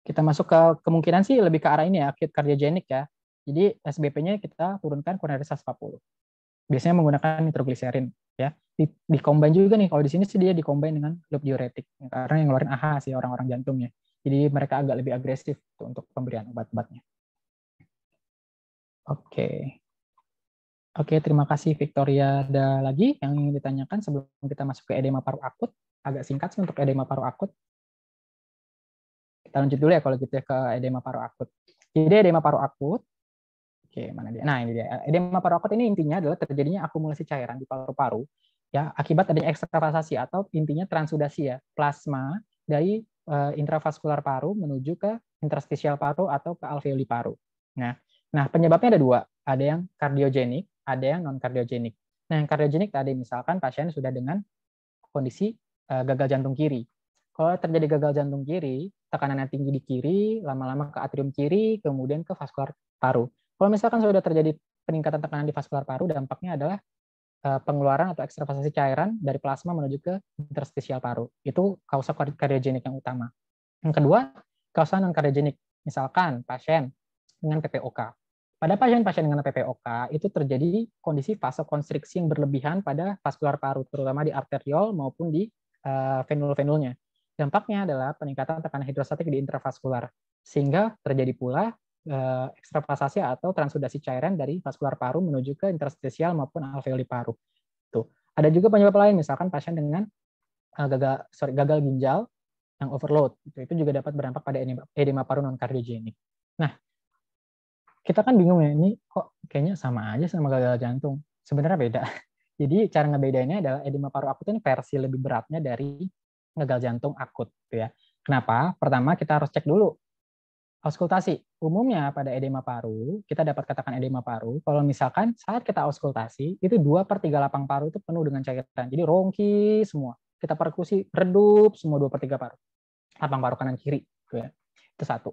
Speaker 2: Kita masuk ke kemungkinan sih lebih ke arah ini ya, akut kardiogenik ya. Jadi SBP-nya kita turunkan koronaritas 140. Biasanya menggunakan nitroglycerin ya. Di, combine juga nih kalau di sini sih dia dikombin dengan loop diuretik karena yang ngeluarin AHA sih orang-orang jantungnya. Jadi mereka agak lebih agresif tuh untuk pemberian obat-obatnya. Oke. Okay. Oke, terima kasih Victoria. Ada lagi yang ingin ditanyakan sebelum kita masuk ke edema paru akut? agak singkat sih untuk edema paru akut. Kita lanjut dulu ya kalau gitu ya ke edema paru akut. Jadi edema paru akut, oke mana dia? Nah ini dia. Edema paru akut ini intinya adalah terjadinya akumulasi cairan di paru-paru ya akibat adanya ekstravasasi atau intinya transudasi ya plasma dari uh, intravaskular paru menuju ke interstisial paru atau ke alveoli paru. Nah, nah penyebabnya ada dua, ada yang kardiogenik, ada yang non kardiogenik. Nah, yang kardiogenik tadi misalkan pasien sudah dengan kondisi Eh, gagal jantung kiri. Kalau terjadi gagal jantung kiri, tekanannya tinggi di kiri, lama-lama ke atrium kiri, kemudian ke vaskular paru. Kalau misalkan sudah terjadi peningkatan tekanan di vaskular paru, dampaknya adalah eh, pengeluaran atau ekstravasasi cairan dari plasma menuju ke interstisial paru. Itu kausa kardiogenik yang utama. Yang kedua, kausa non kardiogenik. Misalkan pasien dengan PPOK. Pada pasien-pasien dengan PPOK, itu terjadi kondisi vasokonstriksi yang berlebihan pada vaskular paru, terutama di arteriol maupun di Eh, venul-venulnya. Dampaknya adalah peningkatan tekanan hidrostatik di intravaskular, sehingga terjadi pula eh, ekstravasasi atau transudasi cairan dari vaskular paru menuju ke interstisial maupun alveoli paru. Tuh. Ada juga penyebab lain, misalkan pasien dengan eh, gagal sorry, gagal ginjal yang overload. Itu, itu juga dapat berdampak pada edema paru non kardiogenik. Nah, kita kan bingung ya, ini kok kayaknya sama aja sama gagal jantung. Sebenarnya beda. Jadi cara ngebedainnya adalah edema paru akut ini versi lebih beratnya dari gagal jantung akut gitu ya. Kenapa? Pertama kita harus cek dulu auskultasi. Umumnya pada edema paru, kita dapat katakan edema paru, kalau misalkan saat kita auskultasi, itu dua per tiga lapang paru itu penuh dengan cairan. Jadi rongki semua. Kita perkusi, redup semua dua per tiga paru. Lapang paru kanan kiri. Gitu ya. Itu satu.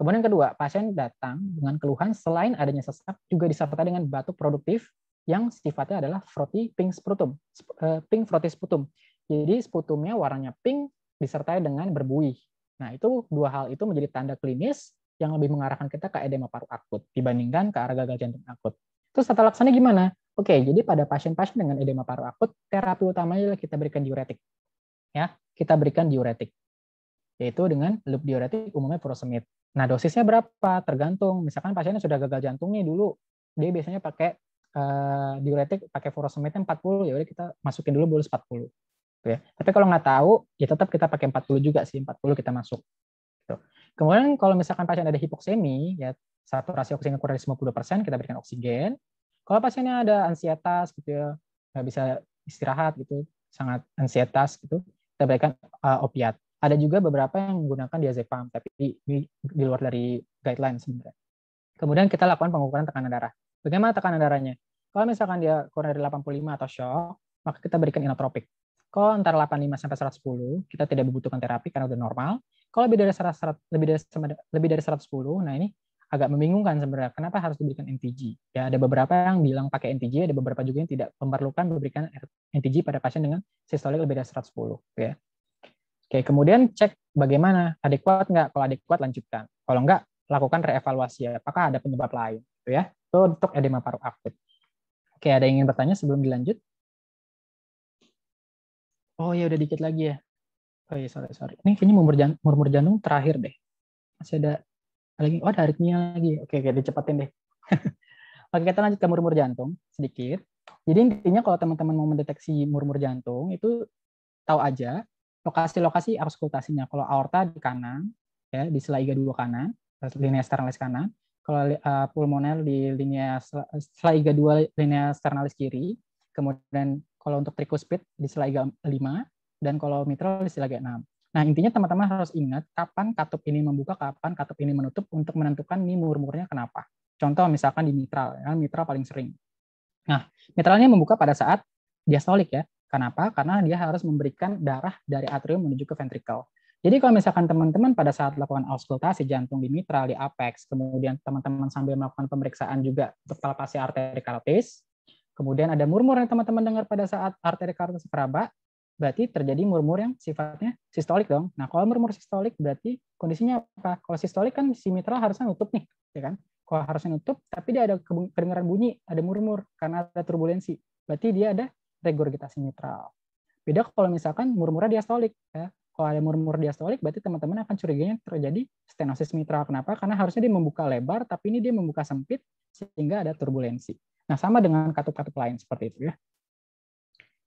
Speaker 2: Kemudian kedua, pasien datang dengan keluhan selain adanya sesak, juga disertai dengan batuk produktif yang sifatnya adalah froti pink sputum, eh, pink froti sputum. Jadi sputumnya warnanya pink disertai dengan berbuih. Nah, itu dua hal itu menjadi tanda klinis yang lebih mengarahkan kita ke edema paru akut dibandingkan ke arah gagal jantung akut. Terus tata laksana gimana? Oke, jadi pada pasien-pasien dengan edema paru akut, terapi utamanya adalah kita berikan diuretik. Ya, kita berikan diuretik. Yaitu dengan loop diuretik umumnya furosemid. Nah, dosisnya berapa? Tergantung. Misalkan pasiennya sudah gagal jantungnya dulu, dia biasanya pakai Eh, diuretik pakai furosemide 40 ya udah kita masukin dulu bolus 40
Speaker 3: gitu ya.
Speaker 2: Tapi kalau nggak tahu ya tetap kita pakai 40 juga sih 40 kita masuk. Gitu. Kemudian kalau misalkan pasien ada hipoksemi ya saturasi oksigen kurang dari 50% kita berikan oksigen. Kalau pasiennya ada ansietas gitu ya nggak bisa istirahat gitu sangat ansietas gitu kita berikan uh, opiat. Ada juga beberapa yang menggunakan diazepam tapi di, di, di luar dari guideline sebenarnya. Kemudian kita lakukan pengukuran tekanan darah. Bagaimana tekanan darahnya? Kalau misalkan dia kurang dari 85 atau shock, maka kita berikan inotropik. Kalau antara 85 sampai 110, kita tidak membutuhkan terapi karena sudah normal. Kalau lebih dari 100, lebih dari lebih dari 110, nah ini agak membingungkan sebenarnya. Kenapa harus diberikan NTG? Ya ada beberapa yang bilang pakai NTG, ada beberapa juga yang tidak memerlukan memberikan NTG pada pasien dengan sistolik lebih dari 110, ya. Oke, kemudian cek bagaimana adekuat nggak. Kalau adekuat lanjutkan. Kalau nggak, lakukan reevaluasi apakah ada penyebab lain, gitu ya untuk edema paru akut. Oke, ada yang ingin bertanya sebelum dilanjut? Oh ya udah dikit lagi ya. Oh iya, sorry, sorry. Ini kayaknya murmur jantung, murmur jantung terakhir deh. Masih ada lagi. Oh, ada aritmia lagi. Oke, oke, dicepatin deh. [laughs] oke, kita lanjut ke murmur jantung sedikit. Jadi intinya kalau teman-teman mau mendeteksi murmur jantung, itu tahu aja lokasi-lokasi auskultasinya. Kalau aorta di kanan, ya di sela iga dua kanan, linea sternalis kanan kalau uh, pulmoner di linea sela iga 2 linea sternalis kiri, kemudian kalau untuk tricuspid di sela iga 5 dan kalau mitral di sela iga 6. Nah, intinya teman-teman harus ingat kapan katup ini membuka, kapan katup ini menutup untuk menentukan ini murmurnya kenapa. Contoh misalkan di mitral, ya, mitral paling sering. Nah, mitralnya membuka pada saat diastolik ya. Kenapa? Karena dia harus memberikan darah dari atrium menuju ke ventrikel. Jadi kalau misalkan teman-teman pada saat melakukan auskultasi jantung di mitral, di apex, kemudian teman-teman sambil melakukan pemeriksaan juga untuk palpasi arteri karotis, kemudian ada murmur yang teman-teman dengar pada saat arteri karotis meraba, berarti terjadi murmur yang sifatnya sistolik dong. Nah kalau murmur sistolik berarti kondisinya apa? Kalau sistolik kan si mitral harusnya nutup nih, ya kan? Kalau harusnya nutup, tapi dia ada kedengaran bunyi, ada murmur karena ada turbulensi. Berarti dia ada regurgitasi mitral. Beda kalau misalkan murmurnya diastolik, ya kalau ada murmur diastolik berarti teman-teman akan curiganya terjadi stenosis mitral. Kenapa? Karena harusnya dia membuka lebar, tapi ini dia membuka sempit sehingga ada turbulensi. Nah, sama dengan katup-katup lain seperti itu ya.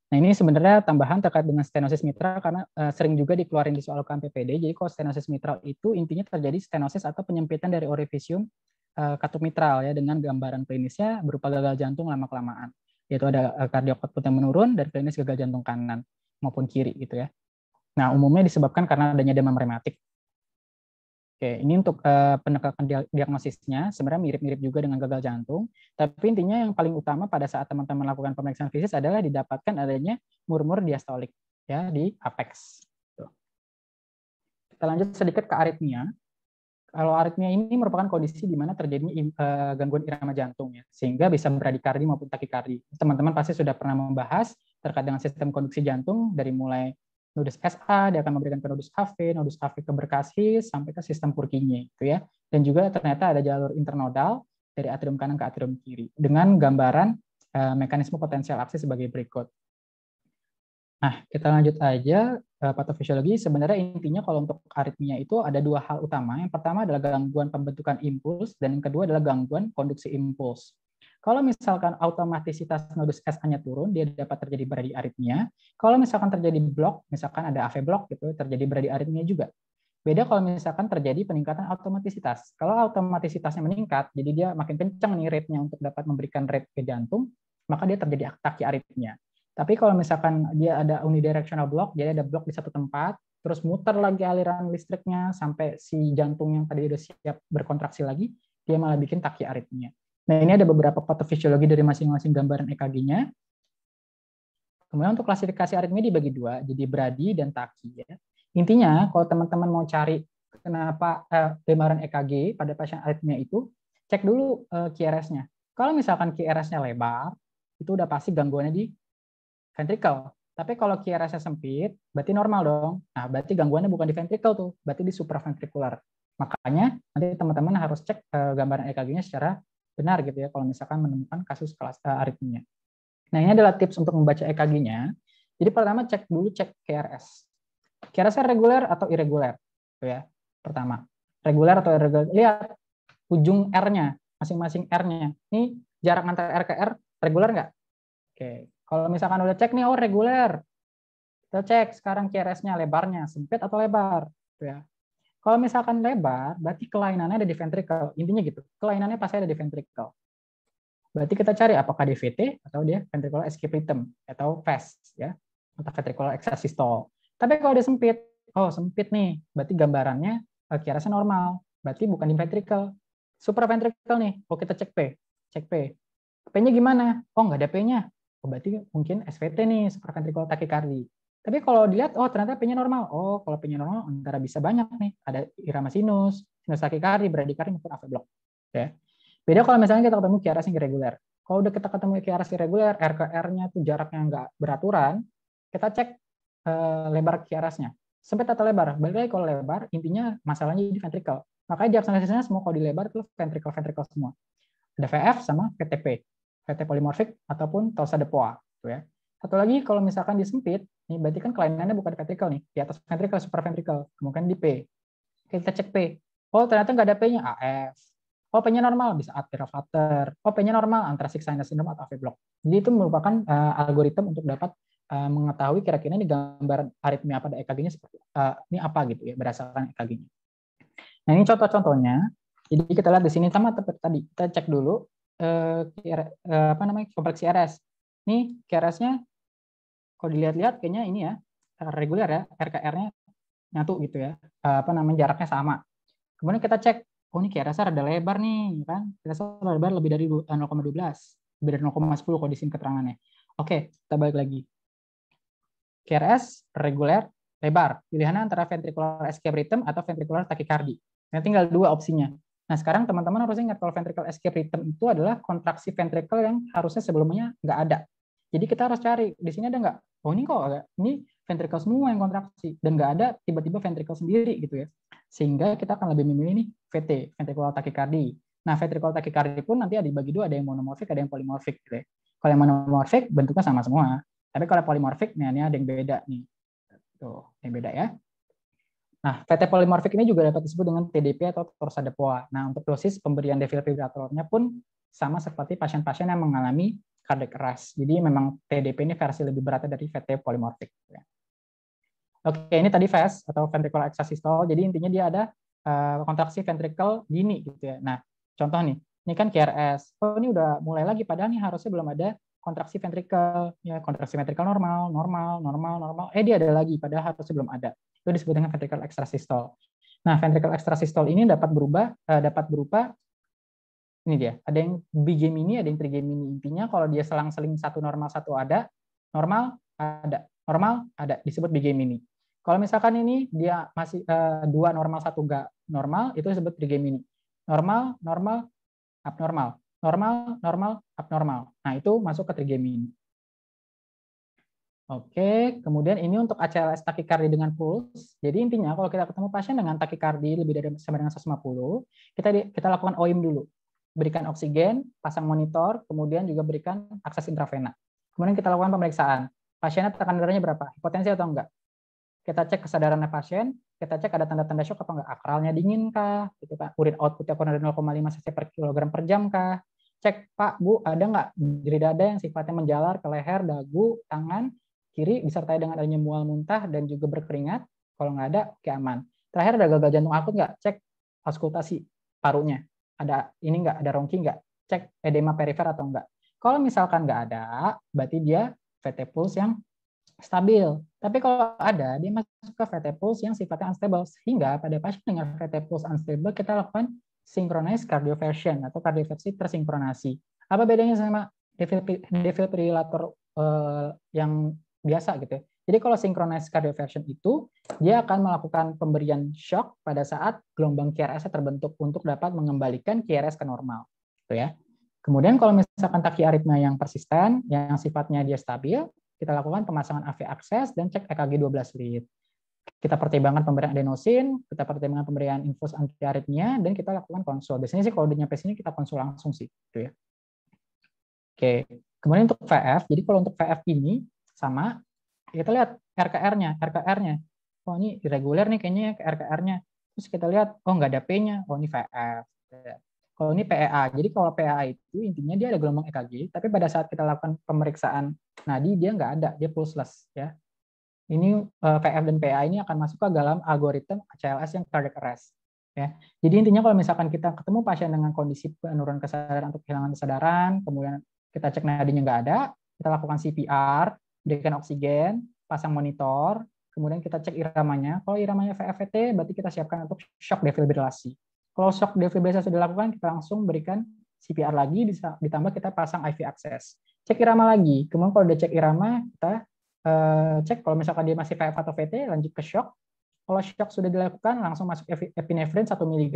Speaker 2: Nah, ini sebenarnya tambahan terkait dengan stenosis mitral karena uh, sering juga dikeluarin di soal PPD. Jadi kalau stenosis mitral itu intinya terjadi stenosis atau penyempitan dari orifisium uh, eh, katup mitral ya dengan gambaran klinisnya berupa gagal jantung lama-kelamaan. Yaitu ada eh, kardiokot putih menurun dan klinis gagal jantung kanan maupun kiri gitu ya. Nah, umumnya disebabkan karena adanya demam rematik. Oke, ini untuk uh, penegakan diagnosisnya sebenarnya mirip-mirip juga dengan gagal jantung, tapi intinya yang paling utama pada saat teman-teman lakukan pemeriksaan fisik adalah didapatkan adanya murmur diastolik ya di apex. Kita lanjut sedikit ke aritmia. Kalau aritmia ini merupakan kondisi di mana terjadinya eh, gangguan irama jantung ya, sehingga bisa bradikardi maupun takikardi. Teman-teman pasti sudah pernah membahas terkait dengan sistem konduksi jantung dari mulai nodus SA, dia akan memberikan ke nodus AV, nodus AV ke berkas His sampai ke sistem Purkinje, gitu ya. Dan juga ternyata ada jalur internodal dari atrium kanan ke atrium kiri dengan gambaran eh, mekanisme potensial aksi sebagai berikut. Nah, kita lanjut aja eh, patofisiologi. Sebenarnya intinya kalau untuk aritmia itu ada dua hal utama. Yang pertama adalah gangguan pembentukan impuls dan yang kedua adalah gangguan konduksi impuls. Kalau misalkan otomatisitas nodus SA-nya turun, dia dapat terjadi aritmia. Kalau misalkan terjadi blok, misalkan ada AV blok gitu, terjadi aritmia juga. Beda kalau misalkan terjadi peningkatan otomatisitas. Kalau otomatisitasnya meningkat, jadi dia makin kencang nih rate-nya untuk dapat memberikan rate ke jantung, maka dia terjadi aritmia. Tapi kalau misalkan dia ada unidirectional block, jadi ada block di satu tempat, terus muter lagi aliran listriknya sampai si jantung yang tadi udah siap berkontraksi lagi, dia malah bikin aritmia. Nah, ini ada beberapa patofisiologi dari masing-masing gambaran EKG-nya. Kemudian untuk klasifikasi aritmia dibagi dua, jadi bradi dan taki. Ya. Intinya, kalau teman-teman mau cari kenapa eh, gambaran EKG pada pasien aritmia itu, cek dulu eh, QRS-nya. Kalau misalkan QRS-nya lebar, itu udah pasti gangguannya di ventricle. Tapi kalau QRS-nya sempit, berarti normal dong. Nah, berarti gangguannya bukan di ventricle tuh, berarti di supraventricular. Makanya nanti teman-teman harus cek eh, gambaran EKG-nya secara benar gitu ya kalau misalkan menemukan kasus kelas uh, aritmia. Nah, ini adalah tips untuk membaca EKG-nya. Jadi pertama cek dulu cek KRS. KRS kan reguler atau irregular, gitu ya. Pertama, reguler atau irregular. Lihat ujung R-nya, masing-masing R-nya. Ini jarak antara R ke R reguler nggak? Oke. Kalau misalkan udah cek nih oh reguler. Kita cek sekarang KRS-nya lebarnya sempit atau lebar, gitu ya. Kalau misalkan lebar, berarti kelainannya ada di ventrikel, Intinya gitu, kelainannya pasti ada di ventrikel. Berarti kita cari apakah DVT atau dia ventricular rhythm atau fast, e ya, atau ventricular exasystole. Tapi kalau dia sempit, oh sempit nih, berarti gambarannya eh, kira-kira normal. Berarti bukan di ventrikel, super ventrikel nih, oh kita cek P, cek P. P-nya gimana? Oh nggak ada P-nya. Oh, berarti mungkin SVT nih, ventrikel tachycardia. Tapi kalau dilihat, oh ternyata P-nya normal. Oh, kalau P-nya normal, antara bisa banyak nih. Ada irama sinus, sinus beradik kari, maupun block. Ya. Beda kalau misalnya kita ketemu kiaras yang reguler. Kalau udah kita ketemu kiaras irregular, R ke nya tuh jaraknya nggak beraturan, kita cek uh, lebar kiarasnya. Sempit atau lebar? Balik lagi kalau lebar, intinya masalahnya di ventricle. Makanya di absensinya semua kalau dilebar itu ventricle-ventricle semua. Ada VF sama VTP. VT polimorfik ataupun tosa depoa. Gitu ya. Satu lagi kalau misalkan disempit, ini berarti kan kelainannya bukan ventrikel nih, di atas super supraventricle, Kemungkinan di P. Kita cek P. Oh, ternyata nggak ada P-nya, AF. Oh, P-nya normal, bisa arterovater. Oh, P-nya normal, six sinus syndrome atau AV block. Jadi itu merupakan uh, algoritma untuk dapat uh, mengetahui kira-kira ini gambaran aritmia pada EKG-nya seperti uh, ini apa gitu ya, berdasarkan EKG-nya. Nah, ini contoh-contohnya. Jadi kita lihat di sini sama tadi, kita cek dulu uh, apa namanya kompleks CRS. ini CRS-nya kalau dilihat-lihat kayaknya ini ya eh, reguler ya RKR-nya nyatu gitu ya eh, apa namanya jaraknya sama kemudian kita cek oh ini kayak dasar ada lebar nih ya kan dasar lebar lebih dari 0,12 eh, lebih dari 0,10 kalau di sini keterangannya oke kita balik lagi KRS reguler lebar pilihannya antara ventricular escape rhythm atau ventricular takikardi. nah tinggal dua opsinya nah sekarang teman-teman harus ingat kalau ventricular escape rhythm itu adalah kontraksi ventrikel yang harusnya sebelumnya nggak ada jadi kita harus cari di sini ada nggak? Oh ini kok ini ventrikel semua yang kontraksi dan nggak ada tiba-tiba ventrikel sendiri gitu ya. Sehingga kita akan lebih memilih nih VT, ventricular tachycardia. Nah, ventricular tachycardia pun nanti ada dibagi dua, ada yang monomorfik, ada yang polimorfik gitu ya. Kalau yang monomorfik bentuknya sama semua, tapi kalau polimorfik nih ada yang beda nih. Tuh, yang beda ya. Nah, VT polimorfik ini juga dapat disebut dengan TDP atau torsa torsadepoa. Nah, untuk dosis pemberian defibrillatornya pun sama seperti pasien-pasien yang mengalami cardiac arrest. Jadi memang TDP ini versi lebih beratnya dari VT polymorphic. Gitu ya. Oke, ini tadi VAS e atau ventricular extrasystole. Jadi intinya dia ada eh, kontraksi ventrikel gini gitu ya. Nah, contoh nih, ini kan KRS. Oh, ini udah mulai lagi padahal nih harusnya belum ada kontraksi ventrikel. Ya, kontraksi ventrikel normal, normal, normal, normal. Eh, dia ada lagi padahal harusnya belum ada. Itu disebut dengan ventricular extrasystole. Nah, ventricular extrasystole ini dapat berubah eh, dapat berupa ini dia ada yang ini, ada yang ini. intinya kalau dia selang-seling satu normal satu ada normal ada normal ada disebut ini. kalau misalkan ini dia masih uh, dua normal satu enggak normal itu disebut ini. normal normal abnormal normal normal abnormal nah itu masuk ke ini. Oke, kemudian ini untuk ACLS takikardi dengan pulse. Jadi intinya kalau kita ketemu pasien dengan takikardi lebih dari sama dengan 150, kita di, kita lakukan OIM dulu berikan oksigen, pasang monitor, kemudian juga berikan akses intravena. Kemudian kita lakukan pemeriksaan. Pasiennya tekanan darahnya berapa? Hipotensi atau enggak? Kita cek kesadarannya pasien, kita cek ada tanda-tanda shock apa enggak. Akralnya dingin kah? Gitu kan. Urin outputnya kurang dari 0,5 cc per kilogram per jam kah? Cek, Pak, Bu, ada enggak diri dada yang sifatnya menjalar ke leher, dagu, tangan, kiri, disertai dengan adanya mual muntah dan juga berkeringat. Kalau enggak ada, oke aman. Terakhir ada gagal jantung akut enggak? Cek auskultasi parunya ada ini nggak, ada rongki nggak, cek edema perifer atau enggak. Kalau misalkan nggak ada, berarti dia VT pulse yang stabil. Tapi kalau ada, dia masuk ke VT pulse yang sifatnya unstable. Sehingga pada pasien dengan VT pulse unstable, kita lakukan synchronized cardioversion atau kardioversi tersinkronasi. Apa bedanya sama defibrillator uh, yang biasa gitu ya? Jadi kalau synchronized cardioversion itu, dia akan melakukan pemberian shock pada saat gelombang KRS terbentuk untuk dapat mengembalikan KRS ke normal. Gitu ya. Kemudian kalau misalkan takiaritma yang persisten, yang sifatnya dia stabil, kita lakukan pemasangan AV akses dan cek EKG 12 lead. Kita pertimbangkan pemberian adenosin, kita pertimbangkan pemberian infus antiaritmia, dan kita lakukan konsul. Biasanya sih kalau udah nyampe sini kita konsul langsung sih. Gitu ya. Oke, kemudian untuk VF, jadi kalau untuk VF ini sama kita lihat RKR-nya, RKR-nya. Oh ini irregular nih kayaknya ya, RKR-nya. Terus kita lihat, oh nggak ada P-nya, oh ini VF. Kalau ini PEA, jadi kalau PEA itu intinya dia ada gelombang EKG, tapi pada saat kita lakukan pemeriksaan nadi dia nggak ada, dia pulseless ya. Ini eh, VF dan PEA ini akan masuk ke dalam algoritma CLS yang cardiac arrest. Ya. Jadi intinya kalau misalkan kita ketemu pasien dengan kondisi penurunan kesadaran atau kehilangan kesadaran, kemudian kita cek nadinya nggak ada, kita lakukan CPR, berikan oksigen, pasang monitor, kemudian kita cek iramanya. Kalau iramanya VFVT, berarti kita siapkan untuk shock defibrilasi. Kalau shock defibrilasi sudah dilakukan, kita langsung berikan CPR lagi, ditambah kita pasang IV access. Cek irama lagi. Kemudian kalau udah cek irama, kita eh, cek kalau misalkan dia masih VF atau VT, lanjut ke shock. Kalau shock sudah dilakukan, langsung masuk epinefrin 1 mg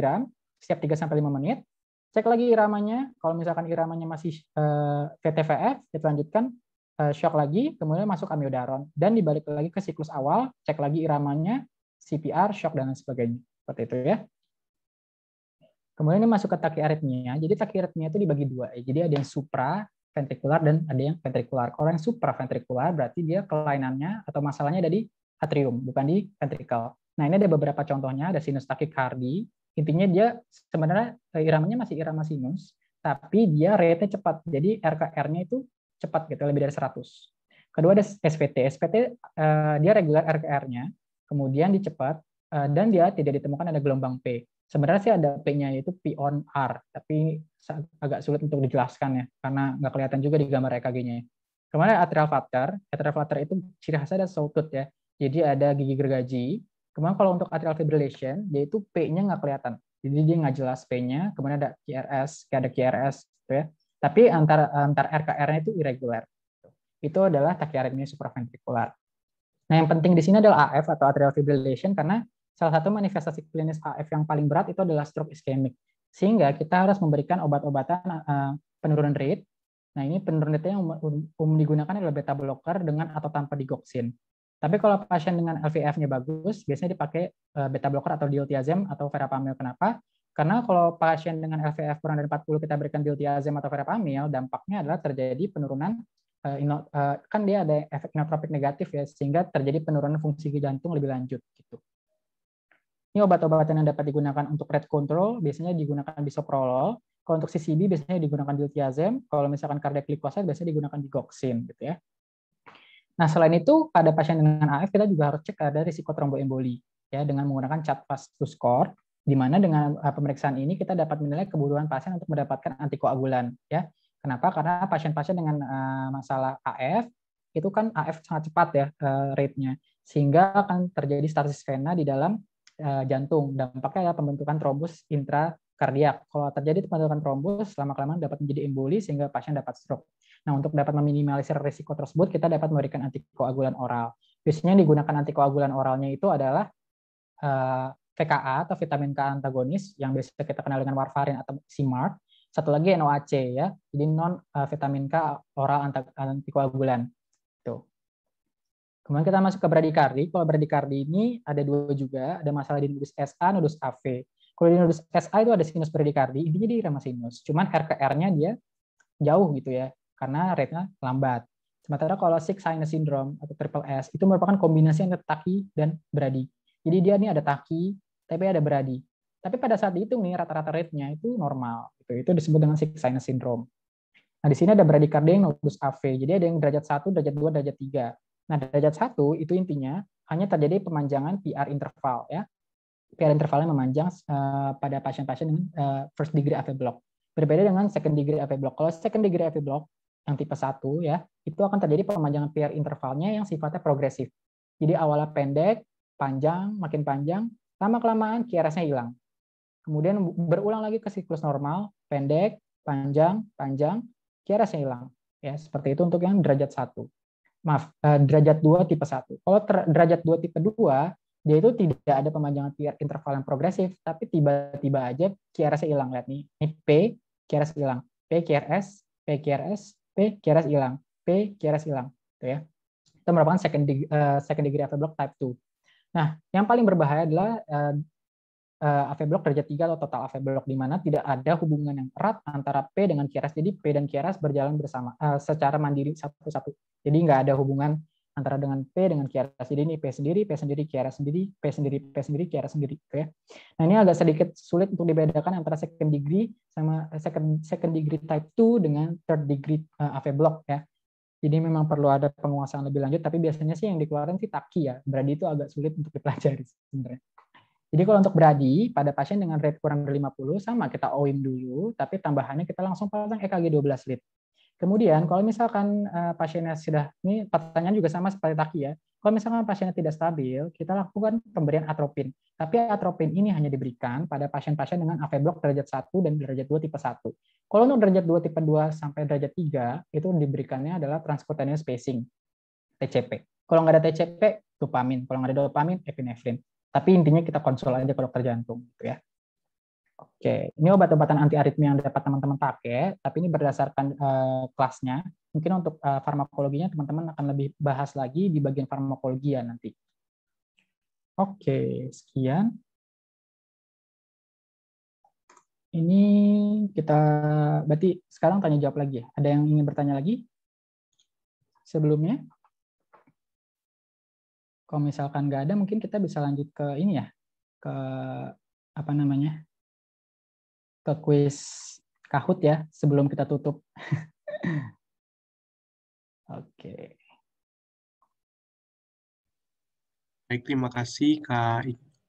Speaker 2: setiap 3-5 menit. Cek lagi iramanya. Kalau misalkan iramanya masih eh, VTVF, kita lanjutkan Eh, shock lagi, kemudian masuk amiodaron dan dibalik lagi ke siklus awal, cek lagi iramanya, CPR, shock dan lain sebagainya. Seperti itu ya. Kemudian ini masuk ke takiaritmia. Jadi takiaritmia itu dibagi dua. Jadi ada yang supra ventrikular dan ada yang ventrikular. Kalau yang supra ventrikular berarti dia kelainannya atau masalahnya ada di atrium, bukan di ventrikel. Nah, ini ada beberapa contohnya, ada sinus takikardi. Intinya dia sebenarnya eh, iramanya masih irama sinus, tapi dia rate-nya cepat. Jadi RKR-nya itu cepat gitu lebih dari 100. Kedua ada SVT, SVT uh, eh, dia regular RKR-nya, kemudian dicepat uh, eh, dan dia tidak ditemukan ada gelombang P. Sebenarnya sih ada P-nya yaitu P on R, tapi agak sulit untuk dijelaskan ya karena nggak kelihatan juga di gambar EKG-nya. Kemudian atrial flutter, atrial flutter itu ciri khasnya ada sawtooth ya. Jadi ada gigi gergaji. Kemudian kalau untuk atrial fibrillation, yaitu P-nya nggak kelihatan. Jadi dia nggak jelas P-nya, kemudian ada QRS, kayak ada QRS gitu ya. Tapi antar antar RKR-nya itu irregular. Itu adalah tachyarrhythmia supraventrikular. Nah, yang penting di sini adalah AF atau atrial fibrillation karena salah satu manifestasi klinis AF yang paling berat itu adalah stroke iskemik. Sehingga kita harus memberikan obat-obatan uh, penurunan rate. Nah, ini penurunan rate yang umum, um digunakan adalah beta blocker dengan atau tanpa digoxin. Tapi kalau pasien dengan LVF-nya bagus, biasanya dipakai eh, beta blocker atau diltiazem atau verapamil. Kenapa? Karena kalau pasien dengan LVF kurang dari 40 kita berikan diltiazem atau verapamil, dampaknya adalah terjadi penurunan eh, eh, kan dia ada efek inotropik negatif ya sehingga terjadi penurunan fungsi jantung lebih lanjut gitu. Ini obat-obatan yang dapat digunakan untuk red control biasanya digunakan bisoprolol. Kalau untuk CCB biasanya digunakan diltiazem, kalau misalkan cardiac glycosid biasanya digunakan digoxin gitu ya. Nah, selain itu pada pasien dengan AF kita juga harus cek ada risiko tromboemboli ya dengan menggunakan CHAT-FAST score di mana dengan eh, pemeriksaan ini kita dapat menilai kebutuhan pasien untuk mendapatkan antikoagulan ya. Kenapa? Karena pasien-pasien dengan eh, masalah AF itu kan AF sangat cepat ya eh, rate-nya sehingga akan terjadi stasis vena di dalam jantung. Dampaknya adalah pembentukan trombus intrakardiak. Kalau terjadi pembentukan trombus, lama-kelamaan dapat menjadi emboli sehingga pasien dapat stroke. Nah, untuk dapat meminimalisir risiko tersebut, kita dapat memberikan antikoagulan oral. Biasanya digunakan antikoagulan oralnya itu adalah VKA atau vitamin K antagonis yang biasa kita kenal dengan warfarin atau Simark. satu lagi NOAC ya, jadi non eh, vitamin K oral antikoagulan. Tuh. Kemudian kita masuk ke bradikardi. Kalau bradikardi ini ada dua juga, ada masalah di nodus SA, nodus AV. Kalau di nodus SA itu ada sinus bradikardi, intinya di irama sinus. Cuman R ke R-nya dia jauh gitu ya, karena rate-nya lambat. Sementara kalau sick sinus syndrome atau triple S itu merupakan kombinasi antara taki dan bradi. Jadi dia nih ada taki, tapi ada beradi. Tapi pada saat itu nih rata-rata rate-nya itu normal. Gitu. Itu, disebut dengan sick sinus syndrome. Nah, di sini ada bradikardia yang nodus AV. Jadi ada yang derajat 1, derajat 2, derajat 3. Nah, derajat 1 itu intinya hanya terjadi pemanjangan PR interval ya. PR intervalnya memanjang uh, pada pasien-pasien dengan uh, first degree AV block. Berbeda dengan second degree AV block. Kalau second degree AV block yang tipe 1 ya, itu akan terjadi pemanjangan PR intervalnya yang sifatnya progresif. Jadi awalnya pendek, panjang, makin panjang, lama kelamaan QRS-nya hilang. Kemudian berulang lagi ke siklus normal, pendek, panjang, panjang, QRS-nya hilang. Ya, seperti itu untuk yang derajat 1. Maaf, eh, derajat 2 tipe 1. Kalau derajat 2 tipe 2, dia itu tidak ada pemanjangan PR interval yang progresif, tapi tiba-tiba aja QRS hilang. Lihat nih, ini P, QRS hilang. P, QRS, P, QRS, P, QRS hilang. P, QRS hilang. Itu ya. Itu merupakan eh, second degree, uh, second degree after block type 2. Nah, yang paling berbahaya adalah uh, eh, eh, AV block derajat 3 atau total AV block di mana tidak ada hubungan yang erat antara P dengan QRS. Jadi P dan QRS berjalan bersama eh, secara mandiri satu-satu. Jadi nggak ada hubungan antara dengan P dengan QRS. Jadi ini P sendiri, P sendiri, QRS sendiri, P sendiri, P sendiri, QRS sendiri. Oke. Nah ini agak sedikit sulit untuk dibedakan antara second degree sama second, second degree type 2 dengan third degree uh, AV block ya. Jadi memang perlu ada penguasaan lebih lanjut, tapi biasanya sih yang dikeluarkan sih taki ya. brady itu agak sulit untuk dipelajari sebenarnya. Jadi kalau untuk brady pada pasien dengan rate kurang dari 50, sama kita OIM dulu, tapi tambahannya kita langsung pasang EKG 12 lead. Kemudian kalau misalkan uh, pasiennya sudah ini pertanyaan juga sama seperti tadi ya. Kalau misalkan pasiennya tidak stabil, kita lakukan pemberian atropin. Tapi atropin ini hanya diberikan pada pasien-pasien dengan AV block derajat 1 dan derajat 2 tipe 1. Kalau untuk derajat 2 tipe 2 sampai derajat 3, itu diberikannya adalah transcutaneous spacing, TCP. Kalau nggak ada TCP, dopamin. Kalau nggak ada dopamin, epinefrin. Tapi intinya kita konsul aja ke dokter jantung. Gitu ya. Oke, ini obat-obatan antiaritmia yang dapat teman-teman pakai, tapi ini berdasarkan uh, kelasnya. Mungkin untuk uh, farmakologinya teman-teman akan lebih bahas lagi di bagian farmakologi ya nanti.
Speaker 3: Oke, sekian. Ini
Speaker 2: kita berarti sekarang tanya jawab lagi. Ya? Ada yang ingin bertanya lagi? Sebelumnya? Kalau misalkan nggak ada, mungkin kita
Speaker 3: bisa lanjut ke ini ya, ke apa namanya? ke kuis Kahut ya sebelum kita tutup. [laughs]
Speaker 1: Oke. Okay. Baik, terima kasih Kak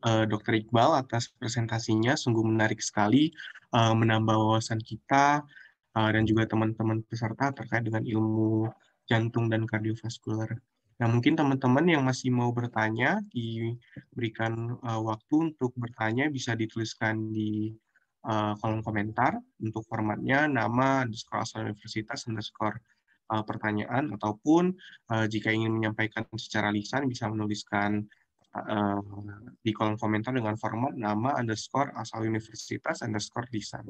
Speaker 1: eh, Dr. Iqbal atas presentasinya. Sungguh menarik sekali eh, menambah wawasan kita eh, dan juga teman-teman peserta terkait dengan ilmu jantung dan kardiovaskular. Nah, mungkin teman-teman yang masih mau bertanya, diberikan waktu untuk bertanya bisa dituliskan di Eh, kolom komentar untuk formatnya nama underscore asal universitas underscore eh, pertanyaan ataupun eh, jika ingin menyampaikan secara lisan bisa menuliskan di kolom komentar dengan format nama underscore asal universitas underscore lisan.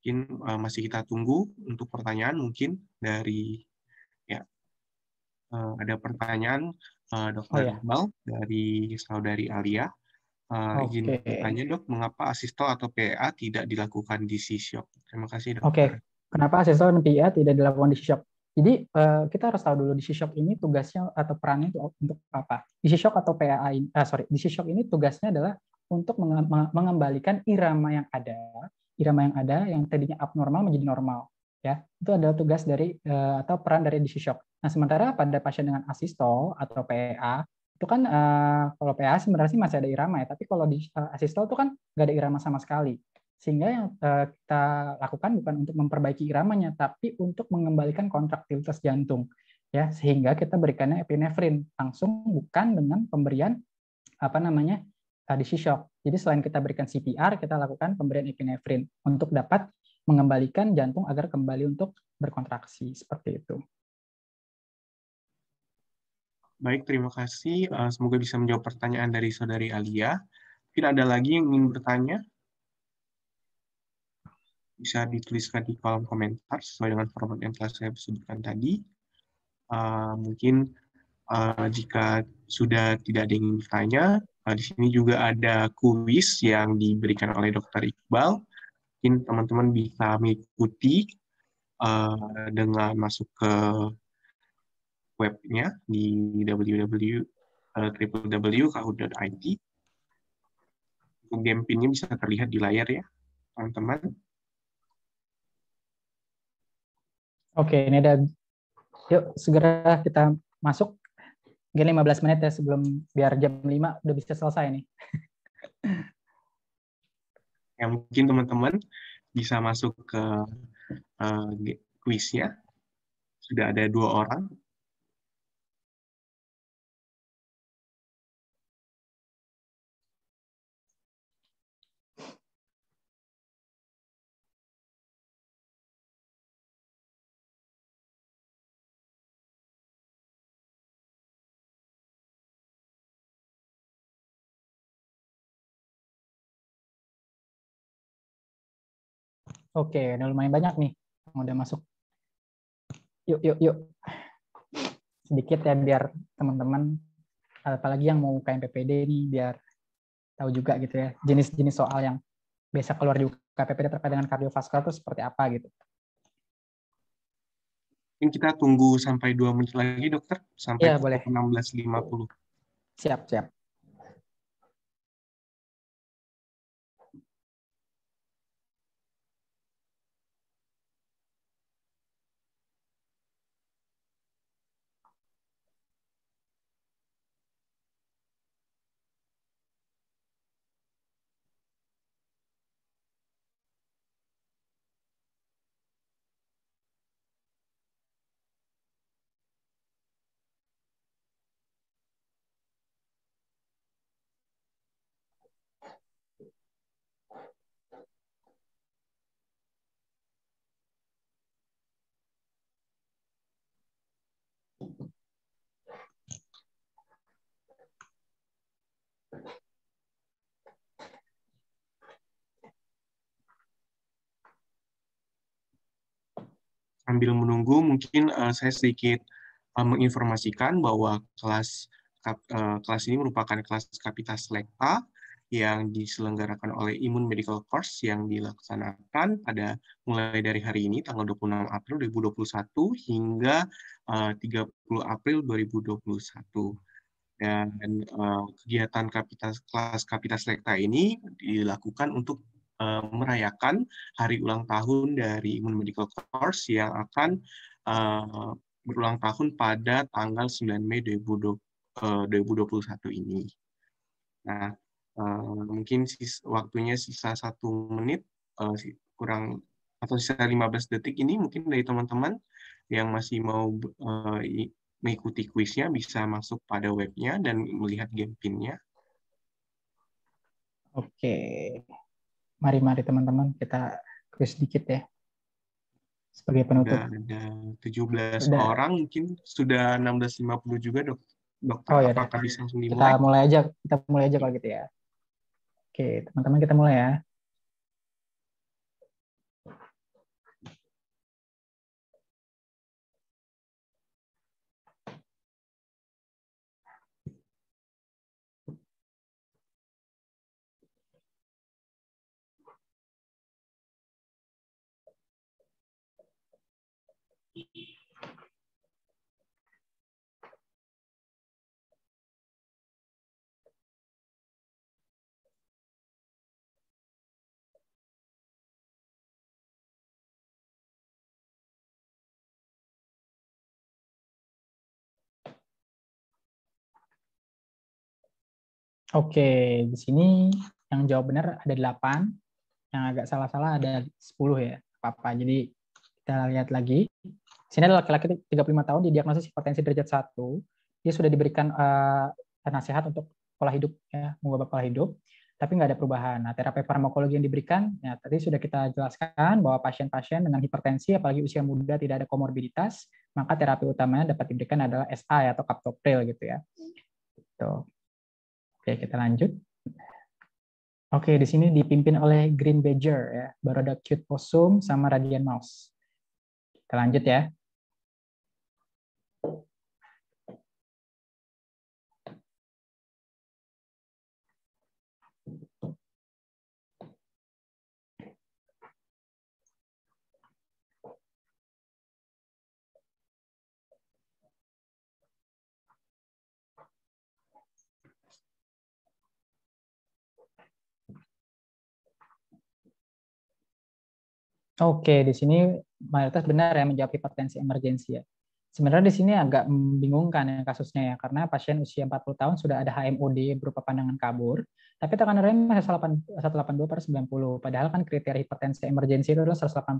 Speaker 1: Mungkin masih kita tunggu untuk pertanyaan mungkin dari ya ada pertanyaan uh, Dokter oh, ya. Iqbal dari saudari Alia. Uh, eh, okay. Izin tanya dok, mengapa asisto atau PA tidak dilakukan di C-Shock? Terima kasih dok. Oke, okay.
Speaker 2: kenapa asisto dan PA tidak dilakukan di C-Shock? Jadi eh, kita harus tahu dulu di C-Shock ini tugasnya atau perannya itu untuk apa. Di C-Shock atau PA ini, uh, eh, sorry, di C-Shock ini tugasnya adalah untuk mengembalikan irama yang ada, irama yang ada yang tadinya abnormal menjadi normal. Ya, itu adalah tugas dari atau peran dari c shock. Nah, sementara pada pasien dengan asisto atau PA itu kan uh, kalau PA sebenarnya sih masih ada irama ya, tapi kalau di uh, eh, asistol itu kan nggak ada irama sama sekali. Sehingga yang uh, kita lakukan bukan untuk memperbaiki iramanya, tapi untuk mengembalikan kontraktilitas jantung. Ya, sehingga kita berikannya epinefrin langsung bukan dengan pemberian apa namanya uh, DC shock. Jadi selain kita berikan CPR, kita lakukan pemberian epinefrin untuk dapat mengembalikan jantung agar kembali untuk berkontraksi seperti
Speaker 1: itu. Baik, terima kasih. Eh, semoga bisa menjawab pertanyaan dari Saudari Alia. Mungkin ada lagi yang ingin bertanya? Bisa dituliskan di kolom komentar sesuai dengan format yang telah saya sebutkan tadi. Eh, mungkin eh, jika sudah tidak ada yang ingin bertanya, di sini juga ada kuis yang diberikan oleh Dr. Iqbal. Mungkin teman-teman bisa mengikuti dengan masuk ke webnya di www.kahoot.id. Eh, Game pinnya bisa terlihat di layar ya, teman-teman.
Speaker 2: Oke, ini ada. Yuk, segera kita masuk. Mungkin 15 menit ya sebelum biar jam 5 udah bisa selesai nih.
Speaker 1: ya, mungkin teman-teman bisa masuk ke uh, eh, kuisnya.
Speaker 3: Sudah ada dua orang
Speaker 2: Oke, udah lumayan banyak nih yang udah masuk. Yuk, yuk, yuk. Sedikit ya biar teman-teman, apalagi yang mau KMPPD nih, biar tahu juga gitu ya, jenis-jenis soal yang biasa keluar di KPPD terkait dengan kardiovaskular itu seperti apa gitu.
Speaker 1: Mungkin kita tunggu sampai dua menit lagi dokter, sampai ya, lima 16.50. Siap, siap. sambil menunggu mungkin uh, saya sedikit uh, menginformasikan bahwa kelas uh, kelas ini merupakan kelas Kapita Selekta yang diselenggarakan oleh Imun Medical Course yang dilaksanakan pada mulai dari hari ini tanggal 26 April 2021 hingga uh, 30 April 2021. Dan uh, kegiatan kapitas, kelas Kapita Selekta ini dilakukan untuk Eh, merayakan hari ulang tahun dari Imun Medical Course yang akan eh, berulang tahun pada tanggal 9 Mei 2021 eh, ini. Nah, mungkin waktunya sisa satu menit, kurang atau sisa 15 detik ini mungkin dari teman-teman yang masih mau mengikuti kuisnya bisa masuk pada webnya dan melihat game pinnya. Oke. Okay
Speaker 2: mari-mari teman-teman kita quiz sedikit ya sebagai penutup. Sudah
Speaker 1: ada 17 sudah. orang mungkin sudah 16.50 juga dok. Dokter oh, ya, apakah bisa langsung dimulai? Kita mulai
Speaker 2: aja, kita mulai aja kalau gitu ya. Oke, teman-teman kita mulai ya. Oke, di sini yang jawab benar ada 8, yang agak salah-salah ada 10 ya, apa-apa. Jadi kita lihat lagi. Di sini ada laki-laki 35 tahun didiagnosis hipertensi derajat 1. Dia sudah diberikan uh, nasihat untuk pola hidup ya, mengubah pola hidup, tapi nggak ada perubahan. Nah, terapi farmakologi yang diberikan, ya tadi sudah kita jelaskan bahwa pasien-pasien dengan hipertensi, apalagi usia muda tidak ada komorbiditas, maka terapi utamanya dapat diberikan adalah SA ya, atau captopril gitu ya. Gitu. Oke, kita lanjut. Oke, di sini dipimpin oleh Green Badger ya, Baroda Cute Possum sama Radian Mouse. Kita lanjut ya. Oke, di sini mayoritas benar ya menjawab hipertensi emergensi ya. Sebenarnya di sini agak membingungkan ya kasusnya ya, karena pasien usia 40 tahun sudah ada HMOD berupa pandangan kabur, tapi tekanan remnya masih 182 per 90, padahal kan kriteria hipertensi emergensi itu adalah 180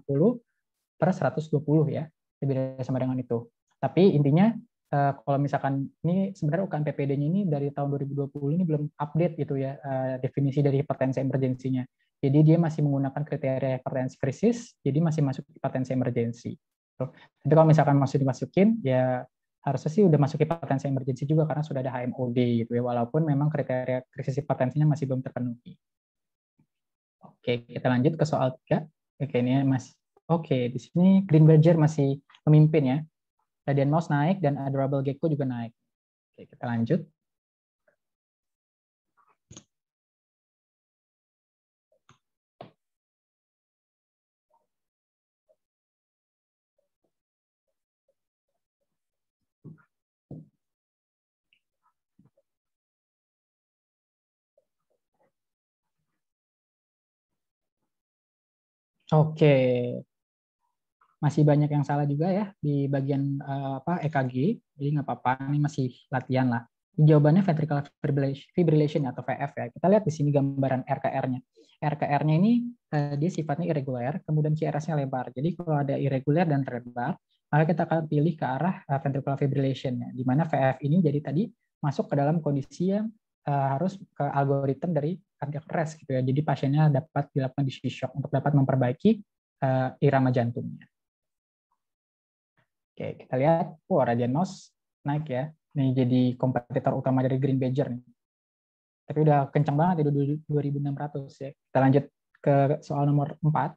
Speaker 2: per 120 ya, lebih dari sama dengan itu. Tapi intinya eh, kalau misalkan ini sebenarnya UKM PPD-nya ini dari tahun 2020 ini belum update gitu ya eh, definisi dari hipertensi emergensinya. Jadi dia masih menggunakan kriteria hipertensi krisis, jadi masih masuk potensi emergensi. Tapi kalau misalkan masih dimasukin, ya harusnya sih udah masuk potensi emergensi juga karena sudah ada HMOD gitu ya, walaupun memang kriteria krisis hipertensinya masih belum terpenuhi. Oke, kita lanjut ke soal 3. Oke, ini Mas. Oke, di sini Green Badger masih memimpin ya. Radian Mouse naik dan Adorable Gecko juga naik. Oke, kita lanjut. Oke. Masih banyak yang salah juga ya di bagian uh, apa EKG. Jadi nggak apa-apa, ini masih latihan lah. Jawabannya ventricular fibrillation atau VF ya. Kita lihat di sini gambaran RKR-nya. RKR-nya ini uh, dia sifatnya irregular, kemudian CRS-nya lebar. Jadi kalau ada irregular dan lebar, maka kita akan pilih ke arah uh, ventricular fibrillation ya, di mana VF ini jadi tadi masuk ke dalam kondisi yang uh, harus ke algoritma dari cardiac keras gitu ya. Jadi pasiennya dapat dilakukan di shock untuk dapat memperbaiki uh, irama jantungnya. Oke, kita lihat. Wah, oh, Radian Mouse naik ya. Ini jadi kompetitor utama dari Green Badger nih. Tapi udah kencang banget itu 2600 ya. Kita lanjut ke soal nomor 4.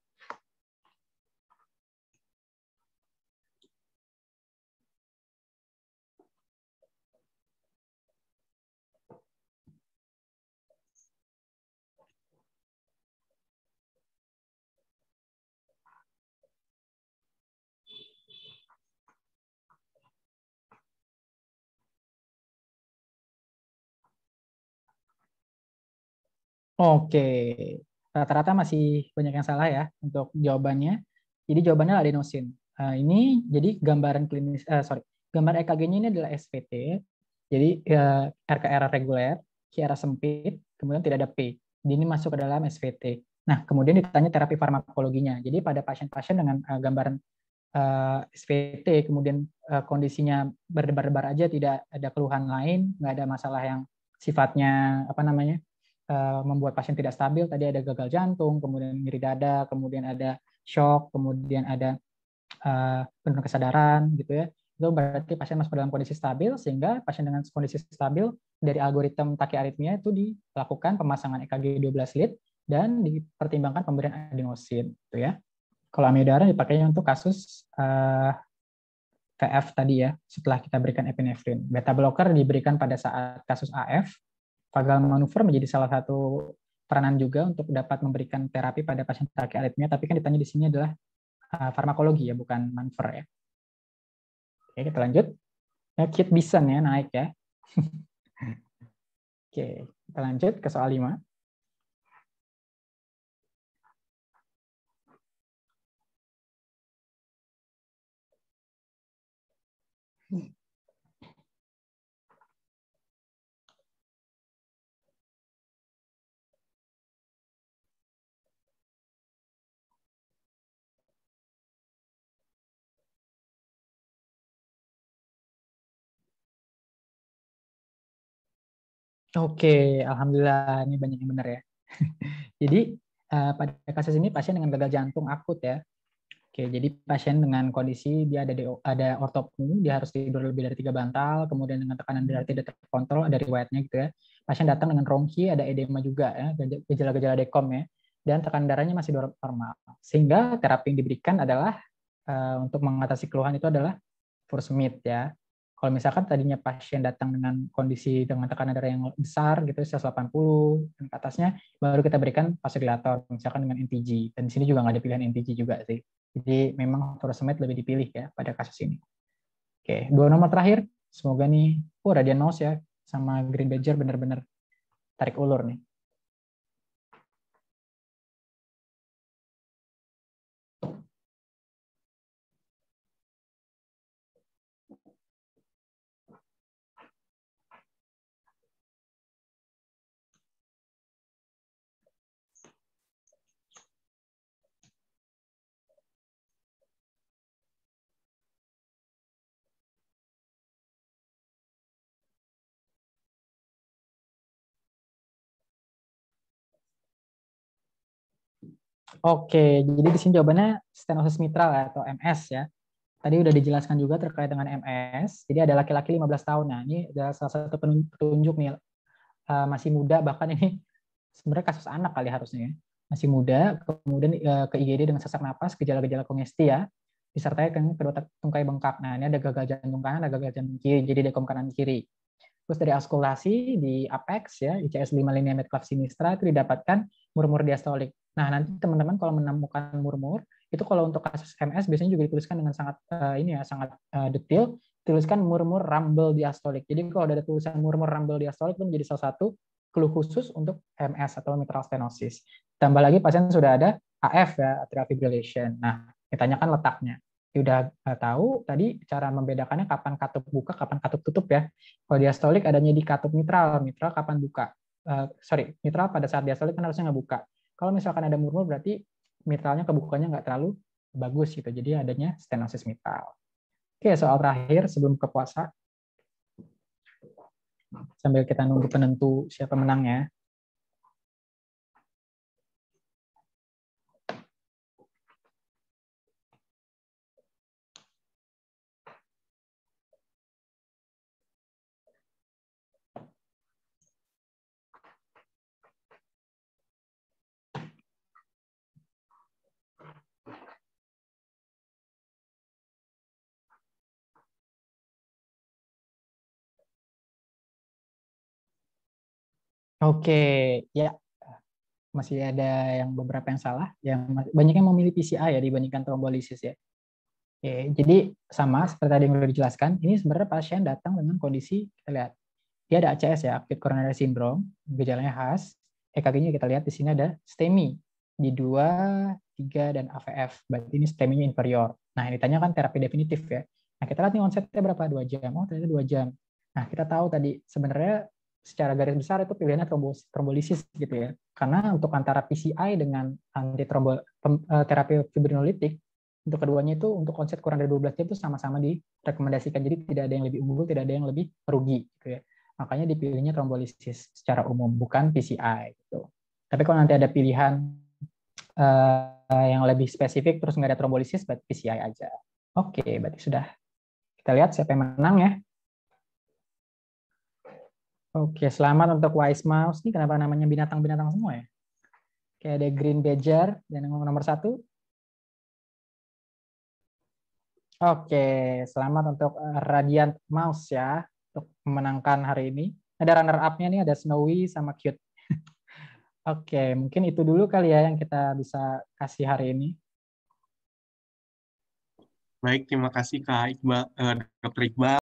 Speaker 2: Oke, rata-rata masih banyak yang salah ya untuk jawabannya. Jadi jawabannya adenosin. Uh, eh, ini jadi gambaran klinis, uh, sorry, gambar EKG-nya ini adalah SVT. Jadi uh, eh, RKR reguler, kiara sempit, kemudian tidak ada P. Jadi ini masuk ke dalam SVT. Nah, kemudian ditanya terapi farmakologinya. Jadi pada pasien-pasien dengan uh, gambaran uh, SVT, kemudian uh, kondisinya berdebar-debar aja, tidak ada keluhan lain, nggak ada masalah yang sifatnya apa namanya Eh, membuat pasien tidak stabil. Tadi ada gagal jantung, kemudian nyeri dada, kemudian ada shock, kemudian ada uh, penurunan kesadaran, gitu ya. Itu berarti pasien masuk dalam kondisi stabil, sehingga pasien dengan kondisi stabil dari algoritma takiaritmia itu dilakukan pemasangan EKG 12 lead dan dipertimbangkan pemberian adenosin, gitu ya. Kalau amiodarone dipakainya untuk kasus uh, eh, VF tadi ya, setelah kita berikan epinefrin. Beta blocker diberikan pada saat kasus AF, Vagal manuver menjadi salah satu peranan juga untuk dapat memberikan terapi pada pasien sakit aritmia, tapi kan ditanya di sini adalah ah, farmakologi ya, bukan manuver ya. Oke, kita lanjut. Ya, kit bisa ya, naik ya. [laughs]
Speaker 3: Oke, kita lanjut ke soal 5. Oke,
Speaker 2: alhamdulillah ini banyak yang benar ya. [laughs] jadi uh, pada kasus ini pasien dengan gagal jantung akut ya. Oke, jadi pasien dengan kondisi dia ada di, ada ortopni, dia harus tidur lebih dari tiga bantal, kemudian dengan tekanan darah tidak terkontrol, ada riwayatnya gitu ya. Pasien datang dengan rongki, ada edema juga ya, gejala-gejala dekom ya, dan tekanan darahnya masih normal. Sehingga terapi yang diberikan adalah uh, untuk mengatasi keluhan itu adalah furosemid ya. Kalau misalkan tadinya pasien datang dengan kondisi dengan tekanan darah yang besar gitu 180 dan ke atasnya baru kita berikan vasodilator misalkan dengan NTG dan di sini juga nggak ada pilihan NTG juga sih. Jadi memang furosemid lebih dipilih ya pada kasus ini. Oke, dua nomor terakhir semoga nih oh Radian ya sama Green Badger benar-benar
Speaker 3: tarik ulur nih. Oke,
Speaker 2: jadi di sini jawabannya stenosis mitral atau MS ya. Tadi udah dijelaskan juga terkait dengan MS. Jadi ada laki-laki 15 tahun. Nah, ini adalah salah satu petunjuk nih uh, masih muda bahkan ini sebenarnya kasus anak kali harusnya Masih muda, kemudian uh, ke IGD dengan sesak napas, gejala-gejala kongestia disertai dengan kedua tungkai bengkak. Nah, ini ada gagal jantung kanan, ada gagal jantung kiri, jadi dekom kanan kiri. Terus dari auskultasi di apex ya, ICS 5 lineament klap sinistra itu didapatkan murmur diastolik. Nah, nanti teman-teman kalau menemukan murmur, itu kalau untuk kasus MS biasanya juga dituliskan dengan sangat uh, ini ya, sangat uh, detail, tuliskan murmur rumble diastolik. Jadi kalau ada tulisan murmur rumble diastolik itu menjadi salah satu clue khusus untuk MS atau mitral stenosis. Tambah lagi pasien sudah ada AF ya, atrial fibrillation. Nah, ditanyakan letaknya. Sudah eh, tahu tadi cara membedakannya kapan katup buka, kapan katup tutup ya. Kalau diastolik adanya di katup mitral, mitral kapan buka. Uh, sorry, mitral pada saat diastolik kan harusnya nggak buka kalau misalkan ada murmur berarti mitralnya kebukanya nggak terlalu bagus gitu. Jadi adanya stenosis mitral. Oke, soal terakhir sebelum ke puasa. Sambil kita nunggu penentu siapa menangnya. Oke, ya masih ada yang beberapa yang salah. yang banyak yang memilih PCA ya dibandingkan trombolisis ya. Oke, jadi sama seperti tadi yang sudah dijelaskan, ini sebenarnya pasien datang dengan kondisi kita lihat dia ada ACS ya, acute coronary syndrome, gejalanya khas. EKG-nya eh, kita lihat di sini ada STEMI di 2, 3 dan AVF. Berarti ini STEMI-nya inferior. Nah, ini tanya kan terapi definitif ya. Nah, kita lihat nih onsetnya berapa? 2 jam. Oh, ternyata 2 jam. Nah, kita tahu tadi sebenarnya secara garis besar itu pilihannya trombos, trombolisis gitu ya. Karena untuk antara PCI dengan anti eh, terapi fibrinolitik untuk keduanya itu untuk konsep kurang dari 12 jam itu sama-sama direkomendasikan. Jadi tidak ada yang lebih unggul, tidak ada yang lebih rugi gitu ya. Makanya dipilihnya trombolisis secara umum bukan PCI gitu. Tapi kalau nanti ada pilihan uh, yang lebih spesifik terus nggak ada trombolisis berarti PCI aja. Oke, berarti sudah. Kita lihat siapa yang menang ya. Oke, selamat untuk wise mouse. Ini kenapa namanya binatang-binatang semua ya? Kayak ada green badger dan yang nomor satu. Oke, selamat untuk eh, radiant mouse ya untuk memenangkan hari ini. Ada runner up-nya nih, ada snowy sama cute. [laughs] Oke, mungkin itu dulu kali ya yang kita bisa kasih hari ini.
Speaker 1: Baik, terima kasih Kak Iqbal, eh,
Speaker 3: Dr. Iqbal.